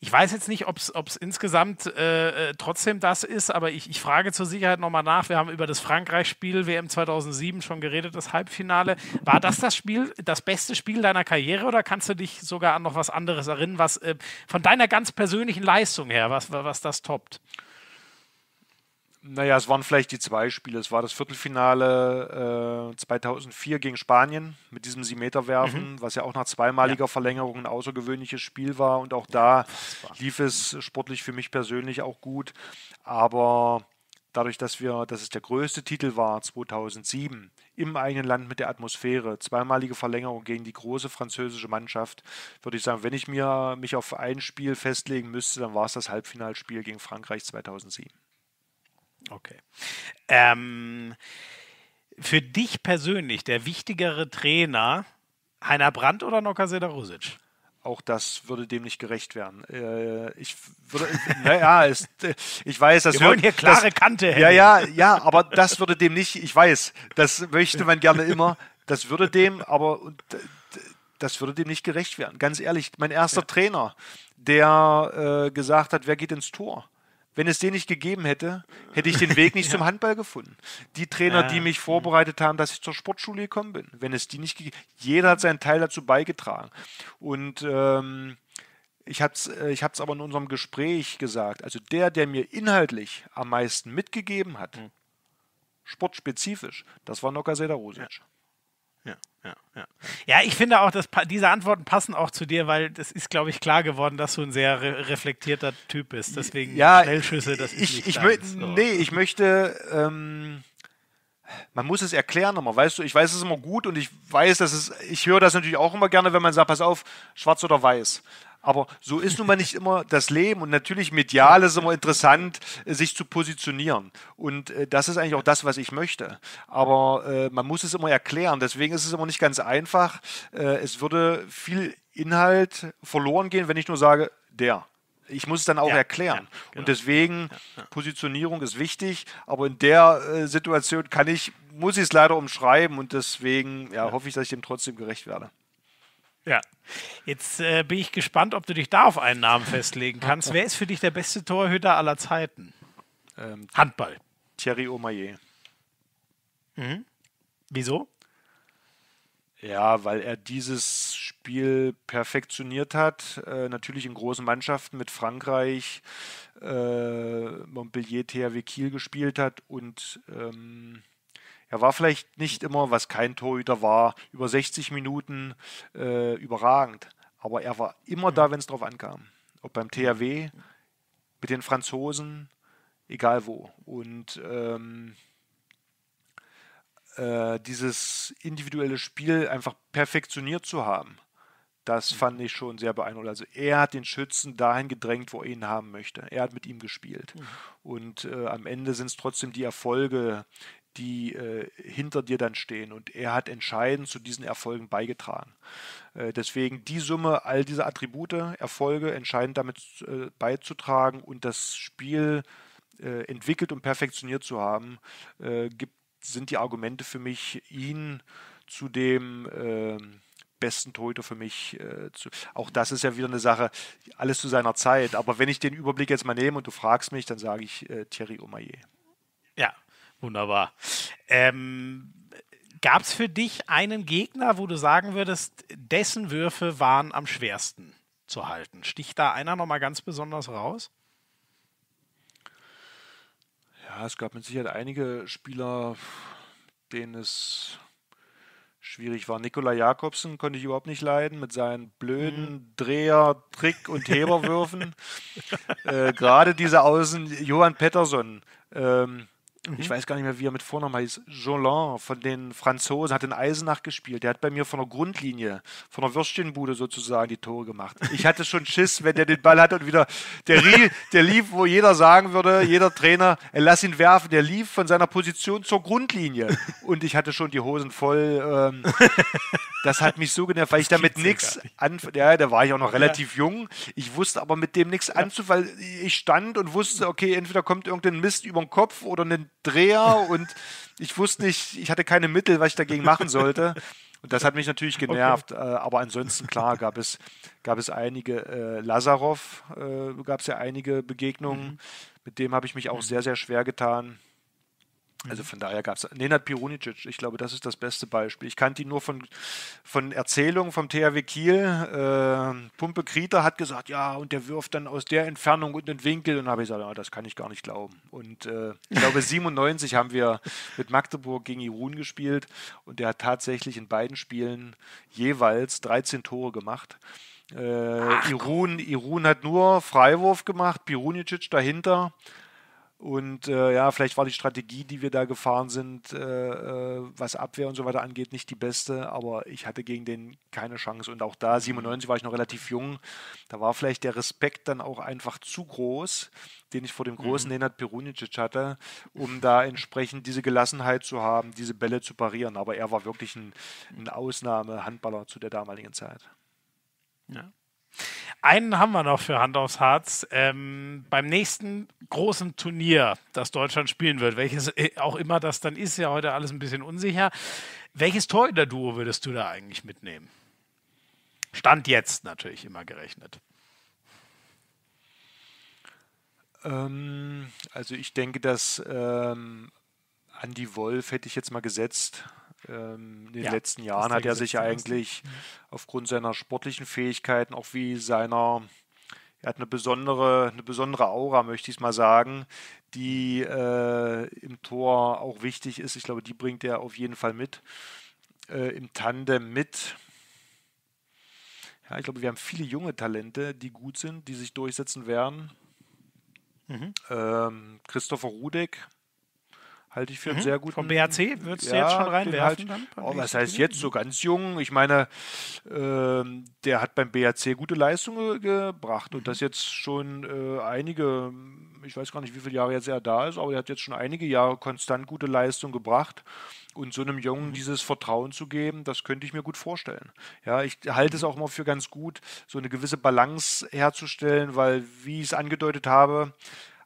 Ich weiß jetzt nicht, ob es insgesamt äh, äh, trotzdem das ist, aber ich, ich frage zur Sicherheit nochmal nach. Wir haben über das Frankreich-Spiel WM 2007 schon geredet, das Halbfinale. War das das Spiel, das beste Spiel deiner Karriere oder kannst du dich sogar an noch was anderes erinnern, was äh, von deiner ganz persönlichen Leistung her, was, was das toppt? Naja, es waren vielleicht die zwei Spiele. Es war das Viertelfinale äh, 2004 gegen Spanien mit diesem Siebenmeterwerfen, mhm. was ja auch nach zweimaliger ja. Verlängerung ein außergewöhnliches Spiel war. Und auch da ja, lief es sportlich für mich persönlich auch gut. Aber dadurch, dass, wir, dass es der größte Titel war 2007 im eigenen Land mit der Atmosphäre, zweimalige Verlängerung gegen die große französische Mannschaft, würde ich sagen, wenn ich mir mich auf ein Spiel festlegen müsste, dann war es das Halbfinalspiel gegen Frankreich 2007. Okay. Ähm, für dich persönlich der wichtigere Trainer Heiner Brandt oder Noka Sedarusic? Auch das würde dem nicht gerecht werden. Äh, ich würde, [laughs] naja, ich weiß, dass wir wollen hier klare das, Kante. Ja, ja, ja, aber das würde dem nicht. Ich weiß, das möchte man gerne immer. Das würde dem, aber das würde dem nicht gerecht werden. Ganz ehrlich, mein erster ja. Trainer, der äh, gesagt hat, wer geht ins Tor? Wenn es den nicht gegeben hätte, hätte ich den [laughs] Weg nicht ja. zum Handball gefunden. Die Trainer, ja. die mich vorbereitet haben, dass ich zur Sportschule gekommen bin, wenn es die nicht gegeben jeder hat seinen Teil dazu beigetragen. Und ähm, ich habe es äh, ich hab's aber in unserem Gespräch gesagt. Also der, der mir inhaltlich am meisten mitgegeben hat, mhm. sportspezifisch, das war Noka Sedar Ja ja, ja, ja. ich finde auch, dass diese Antworten passen auch zu dir, weil das ist, glaube ich, klar geworden, dass du ein sehr re reflektierter Typ bist. Deswegen ja, Schnellschüsse, das ist ich, nicht ich deins, so. Nee, ich möchte. Ähm, man muss es erklären immer, weißt du, ich weiß es immer gut und ich weiß, dass es, ich höre das natürlich auch immer gerne, wenn man sagt, pass auf, schwarz oder weiß. Aber so ist nun mal nicht immer das Leben und natürlich medial ist es immer interessant, äh, sich zu positionieren. Und äh, das ist eigentlich auch das, was ich möchte. Aber äh, man muss es immer erklären. Deswegen ist es immer nicht ganz einfach. es würde viel Inhalt verloren gehen, wenn ich nur sage, der ich muss es dann auch ja, erklären. Ja, genau. Und deswegen, Positionierung ist wichtig, aber in der äh, Situation kann ich, muss ich es leider umschreiben und deswegen ja, hoffe ich, dass ich dem trotzdem gerecht werde. Ja. Jetzt äh, bin ich gespannt, ob du dich da auf einen Namen festlegen kannst. Wer ist für dich der beste Torhüter aller Zeiten? Ähm, Handball. Thierry Omaier. Mhm. Wieso? Ja, weil er dieses Spiel perfektioniert hat. Äh, natürlich in großen Mannschaften mit Frankreich, äh, Montpellier, THW Kiel gespielt hat und ähm, er war vielleicht nicht immer, was kein Torhüter war, über 60 Minuten äh, überragend, aber er war immer da, wenn es drauf ankam. Ob beim THW, mit den Franzosen, egal wo. Und ähm, äh, dieses individuelle Spiel einfach perfektioniert zu haben, das fand ich schon sehr beeindruckend. Also er hat den Schützen dahin gedrängt, wo er ihn haben möchte. Er hat mit ihm gespielt. Mhm. Und äh, am Ende sind es trotzdem die Erfolge, die äh, hinter dir dann stehen. Und er hat entscheidend zu diesen Erfolgen beigetragen. Äh, deswegen die Summe all dieser Attribute, Erfolge, entscheidend damit äh, beizutragen und das Spiel äh, entwickelt und perfektioniert zu haben, äh, gibt, sind die Argumente für mich, ihn zu dem ähm, besten Torhüter für mich. Äh, zu, auch das ist ja wieder eine Sache, alles zu seiner Zeit. Aber wenn ich den Überblick jetzt mal nehme und du fragst mich, dann sage ich äh, Thierry Omaier. Ja, Wunderbar. Ähm, Gab es für dich einen Gegner, wo du sagen würdest, dessen Würfe waren am schwersten zu halten? Sticht da einer nochmal ganz besonders raus? Ja, es gab mit Sicherheit einige Spieler, denen es schwierig war. Nikola Jakobsen konnte ich überhaupt nicht leiden mit seinen blöden mhm. Dreher, Trick und Heberwürfen. [laughs] äh, Gerade diese Außen, Johann Pettersson. Ähm, Mhm. Ich weiß gar nicht mehr, wie er mit Vornamen heißt. Jolan von den Franzosen hat in Eisenach gespielt. Der hat bei mir von der Grundlinie, von der Würstchenbude sozusagen die Tore gemacht. Ich hatte schon Schiss, wenn der den Ball hat und wieder der, Rie, der lief, wo jeder sagen würde, jeder Trainer, er lass ihn werfen. Der lief von seiner Position zur Grundlinie und ich hatte schon die Hosen voll. Ähm, das hat mich so genervt, weil ich damit nichts an. Ja, da war ich auch noch relativ ja. jung. Ich wusste aber mit dem nichts ja. anzu, weil ich stand und wusste, okay, entweder kommt irgendein Mist über den Kopf oder ein Dreher [laughs] und ich wusste nicht, ich hatte keine Mittel, was ich dagegen machen sollte. Und das hat mich natürlich genervt. Okay. Äh, aber ansonsten, klar, gab es, gab es einige. Äh, Lazarov äh, gab es ja einige Begegnungen. Mhm. Mit dem habe ich mich auch mhm. sehr, sehr schwer getan. Also mhm. von daher gab es Nenad Pirunicic, ich glaube, das ist das beste Beispiel. Ich kannte ihn nur von, von Erzählungen vom THW Kiel. Äh, Pumpe Krieter hat gesagt, ja, und der wirft dann aus der Entfernung und den Winkel. Und habe ich gesagt, ja, das kann ich gar nicht glauben. Und äh, ich glaube, 97 [laughs] haben wir mit Magdeburg gegen Irun gespielt und der hat tatsächlich in beiden Spielen jeweils 13 Tore gemacht. Äh, Ach, Irun, Irun hat nur Freiwurf gemacht, Pirunicic dahinter. Und äh, ja, vielleicht war die Strategie, die wir da gefahren sind, äh, äh, was Abwehr und so weiter angeht, nicht die beste, aber ich hatte gegen den keine Chance. Und auch da, 97 mhm. war ich noch relativ jung, da war vielleicht der Respekt dann auch einfach zu groß, den ich vor dem großen mhm. Nenad Perunicic hatte, um da entsprechend diese Gelassenheit zu haben, diese Bälle zu parieren. Aber er war wirklich ein, ein ausnahme zu der damaligen Zeit. Ja. Einen haben wir noch für Hand aufs Harz. Ähm, beim nächsten großen Turnier, das Deutschland spielen wird, welches äh, auch immer das dann ist, ja heute alles ein bisschen unsicher. Welches Tor in der duo würdest du da eigentlich mitnehmen? Stand jetzt natürlich immer gerechnet. Ähm, also ich denke, dass ähm, Andy Wolf hätte ich jetzt mal gesetzt. Ähm, in den ja, letzten Jahren hat er sich ne? eigentlich mhm. aufgrund seiner sportlichen Fähigkeiten, auch wie seiner, er hat eine besondere, eine besondere Aura, möchte ich es mal sagen, die äh, im Tor auch wichtig ist. Ich glaube, die bringt er auf jeden Fall mit. Äh, Im Tandem mit. Ja, ich glaube, wir haben viele junge Talente, die gut sind, die sich durchsetzen werden. Mhm. Ähm, Christopher Rudek Halte ich für mhm. einen sehr guten. Vom BRC würdest ja, du jetzt schon reinwerfen? Halt, oh, was heißt jetzt so ganz jung? Ich meine, äh, der hat beim BRC gute Leistungen gebracht mhm. und das jetzt schon äh, einige, ich weiß gar nicht, wie viele Jahre jetzt er da ist, aber er hat jetzt schon einige Jahre konstant gute Leistung gebracht. Und so einem Jungen mhm. dieses Vertrauen zu geben, das könnte ich mir gut vorstellen. Ja, ich halte es mhm. auch mal für ganz gut, so eine gewisse Balance herzustellen, weil, wie ich es angedeutet habe,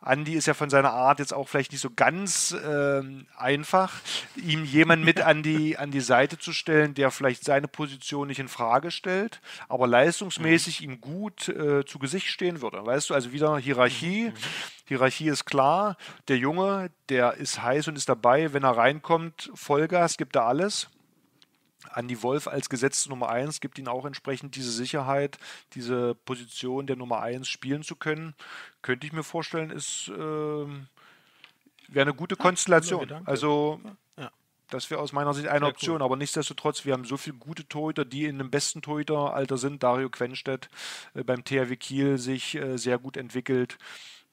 Andy ist ja von seiner Art jetzt auch vielleicht nicht so ganz äh, einfach, ihm jemanden mit an die, [laughs] an die Seite zu stellen, der vielleicht seine Position nicht in Frage stellt, aber leistungsmäßig mhm. ihm gut äh, zu Gesicht stehen würde. Weißt du, also wieder Hierarchie. Mhm. Hierarchie ist klar. Der Junge, der ist heiß und ist dabei. Wenn er reinkommt, Vollgas, gibt er alles. Andy Wolf als gesetzte Nummer 1 gibt ihnen auch entsprechend diese Sicherheit, diese Position der Nummer 1 spielen zu können. Könnte ich mir vorstellen, ist äh, wäre eine gute Konstellation. Ja, also ja. das wäre aus meiner Sicht eine Sehr Option, cool. aber nichtsdestotrotz, wir haben so viele gute Torhüter, die in dem besten Torhüteralter sind. Dario Quenstedt äh, beim THW Kiel sich äh, sehr gut entwickelt.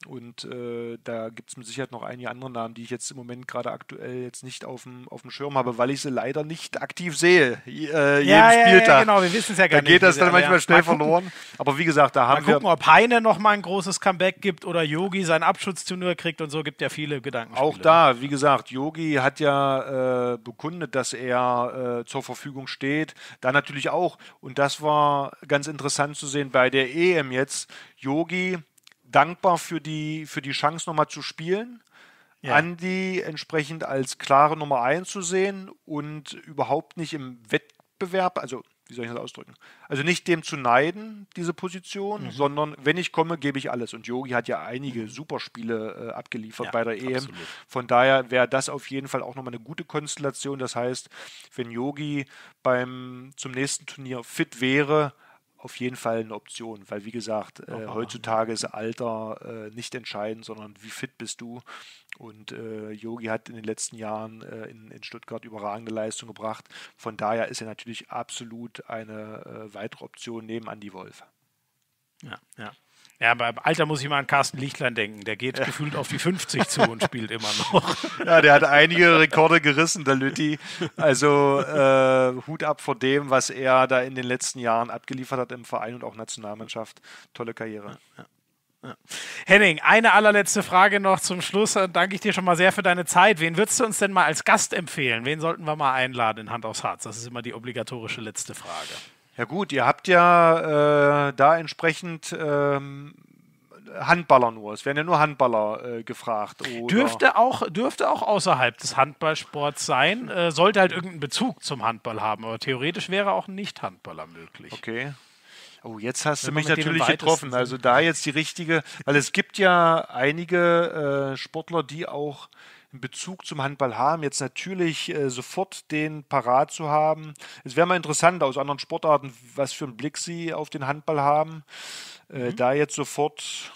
Und äh, da gibt es mit Sicherheit noch einige andere Namen, die ich jetzt im Moment gerade aktuell jetzt nicht auf dem, Schirm habe, weil ich sie leider nicht aktiv sehe. Äh, jeden ja, Spieltag. Ja, genau, wir wissen es ja gar da nicht. Da geht das dann manchmal ja. schnell mal verloren. Gucken. Aber wie gesagt, da haben wir. Mal gucken, ob Heine nochmal ein großes Comeback gibt oder Yogi sein Abschutzturnier kriegt und so gibt ja viele Gedanken. Auch da, wie gesagt, Yogi hat ja äh, bekundet, dass er äh, zur Verfügung steht. Da natürlich auch, und das war ganz interessant zu sehen bei der EM jetzt, Yogi dankbar für die, für die Chance, nochmal zu spielen. Ja. Andy entsprechend als klare Nummer 1 zu sehen und überhaupt nicht im Wettbewerb, also wie soll ich das ausdrücken? Also nicht dem zu neiden, diese Position, mhm. sondern wenn ich komme, gebe ich alles. Und Yogi hat ja einige mhm. Superspiele äh, abgeliefert ja, bei der EM. Absolut. Von daher wäre das auf jeden Fall auch nochmal eine gute Konstellation. Das heißt, wenn Yogi beim, zum nächsten Turnier fit wäre, auf jeden Fall eine Option, weil wie gesagt, äh, heutzutage ist Alter äh, nicht entscheidend, sondern wie fit bist du. Und äh, Yogi hat in den letzten Jahren äh, in, in, Stuttgart überragende Leistung gebracht. Von daher ist er natürlich absolut eine äh, weitere Option neben Andy Wolf. Ja, ja. Ja, beim Alter muss ich mal an Carsten Lichtlein denken. Der geht ja. gefühlt auf die 50 zu und spielt immer noch. [laughs] Ja, der hat einige Rekorde gerissen, der Lütti. Also äh, Hut ab vor dem, was er da in den letzten Jahren abgeliefert hat im Verein und auch Nationalmannschaft. Tolle Karriere. Ja. Ja. Henning, eine allerletzte Frage noch zum Schluss. Dann äh, danke ich dir schon mal sehr für deine Zeit. Wen würdest du uns denn mal als Gast empfehlen? Wen sollten wir mal einladen in Hand aufs Harz? Das ist immer die obligatorische letzte Frage. Ja gut, ihr habt ja äh, da entsprechend ähm, Handballer nur. Es werden ja nur Handballer äh, gefragt. Oder? Dürfte, auch, dürfte auch außerhalb des Handballsports sein, äh, sollte halt irgendeinen Bezug zum Handball haben, aber theoretisch wäre auch Nicht-Handballer möglich. Okay. Oh, jetzt hast Wenn du mich natürlich getroffen. Also da jetzt die richtige, weil es gibt ja einige äh, Sportler, die auch einen Bezug zum Handball haben, jetzt natürlich äh, sofort den parat zu haben. Es wäre mal interessant aus anderen Sportarten, was für einen Blick sie auf den Handball haben. Äh, mhm. Da jetzt sofort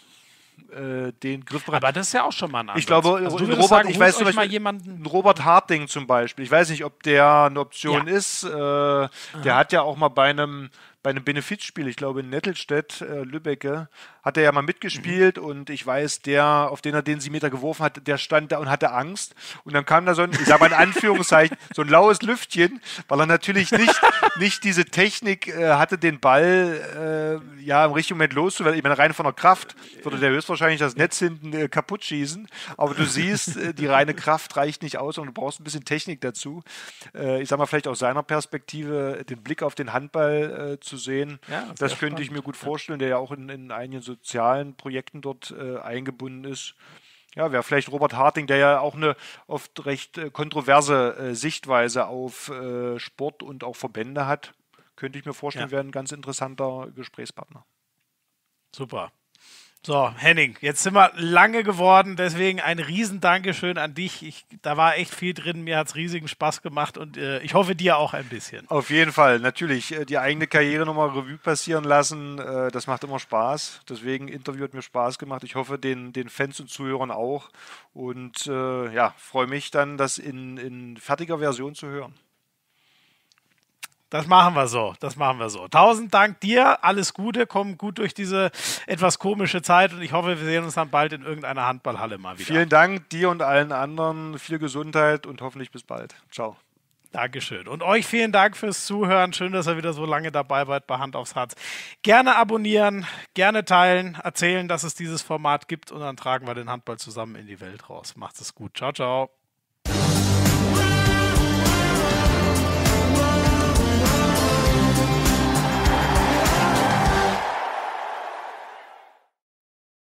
äh, den Griff bereit. Aber das ist ja auch schon mal ein Ansatz. Ich glaube, also Robert, sagen, ich weiß zum Beispiel, mal jemanden Robert Harting zum Beispiel. Ich weiß nicht, ob der eine Option ja. ist. Äh, der hat ja auch mal bei einem bei einem Benefizspiel, ich glaube in Nettelstedt, äh, Lübbecke, hat er ja mal mitgespielt mhm. und ich weiß, der, auf den er den sie Meter geworfen hat, der stand da und hatte Angst. Und dann kam da so ein, ich sag mal in Anführungszeichen, [laughs] so ein laues Lüftchen, weil er natürlich nicht, nicht diese Technik äh, hatte, den Ball äh, ja im richtigen Moment loszuwerden. Ich meine, rein von der Kraft würde der höchstwahrscheinlich das Netz hinten äh, kaputt schießen. Aber du siehst, äh, die reine Kraft reicht nicht aus und du brauchst ein bisschen Technik dazu. Äh, ich sag mal, vielleicht aus seiner Perspektive den Blick auf den Handball zu äh, zu sehen. Ja, das, das könnte spannend. ich mir gut vorstellen, der ja auch in, in einigen sozialen Projekten dort äh, eingebunden ist. Ja, wäre vielleicht Robert Harting, der ja auch eine oft recht äh, kontroverse äh, Sichtweise auf äh, Sport und auch Verbände hat, könnte ich mir vorstellen, ja. wäre ein ganz interessanter Gesprächspartner. Super. So, Henning, jetzt sind wir lange geworden, deswegen ein riesen Dankeschön an dich. Ich, da war echt viel drin, mir hat es riesigen Spaß gemacht und äh, ich hoffe dir auch ein bisschen. Auf jeden Fall, natürlich. Äh, die eigene Karriere nochmal Revue passieren lassen, äh, das macht immer Spaß. Deswegen, Interview hat mir Spaß gemacht. Ich hoffe, den, den Fans und Zuhörern auch. Und äh, ja, freue mich dann, das in, in fertiger Version zu hören. Das machen wir so, das machen wir so. Tausend Dank dir, alles Gute, komm gut durch diese etwas komische Zeit und ich hoffe, wir sehen uns dann bald in irgendeiner Handballhalle mal wieder. Vielen Dank dir und allen anderen, viel Gesundheit und hoffentlich bis bald. Ciao. Dankeschön. Und euch vielen Dank fürs Zuhören. Schön, dass ihr wieder so lange dabei wart bei Hand aufs Herz. Gerne abonnieren, gerne teilen, erzählen, dass es dieses Format gibt und dann tragen wir den Handball zusammen in die Welt raus. Macht es gut. Ciao, ciao.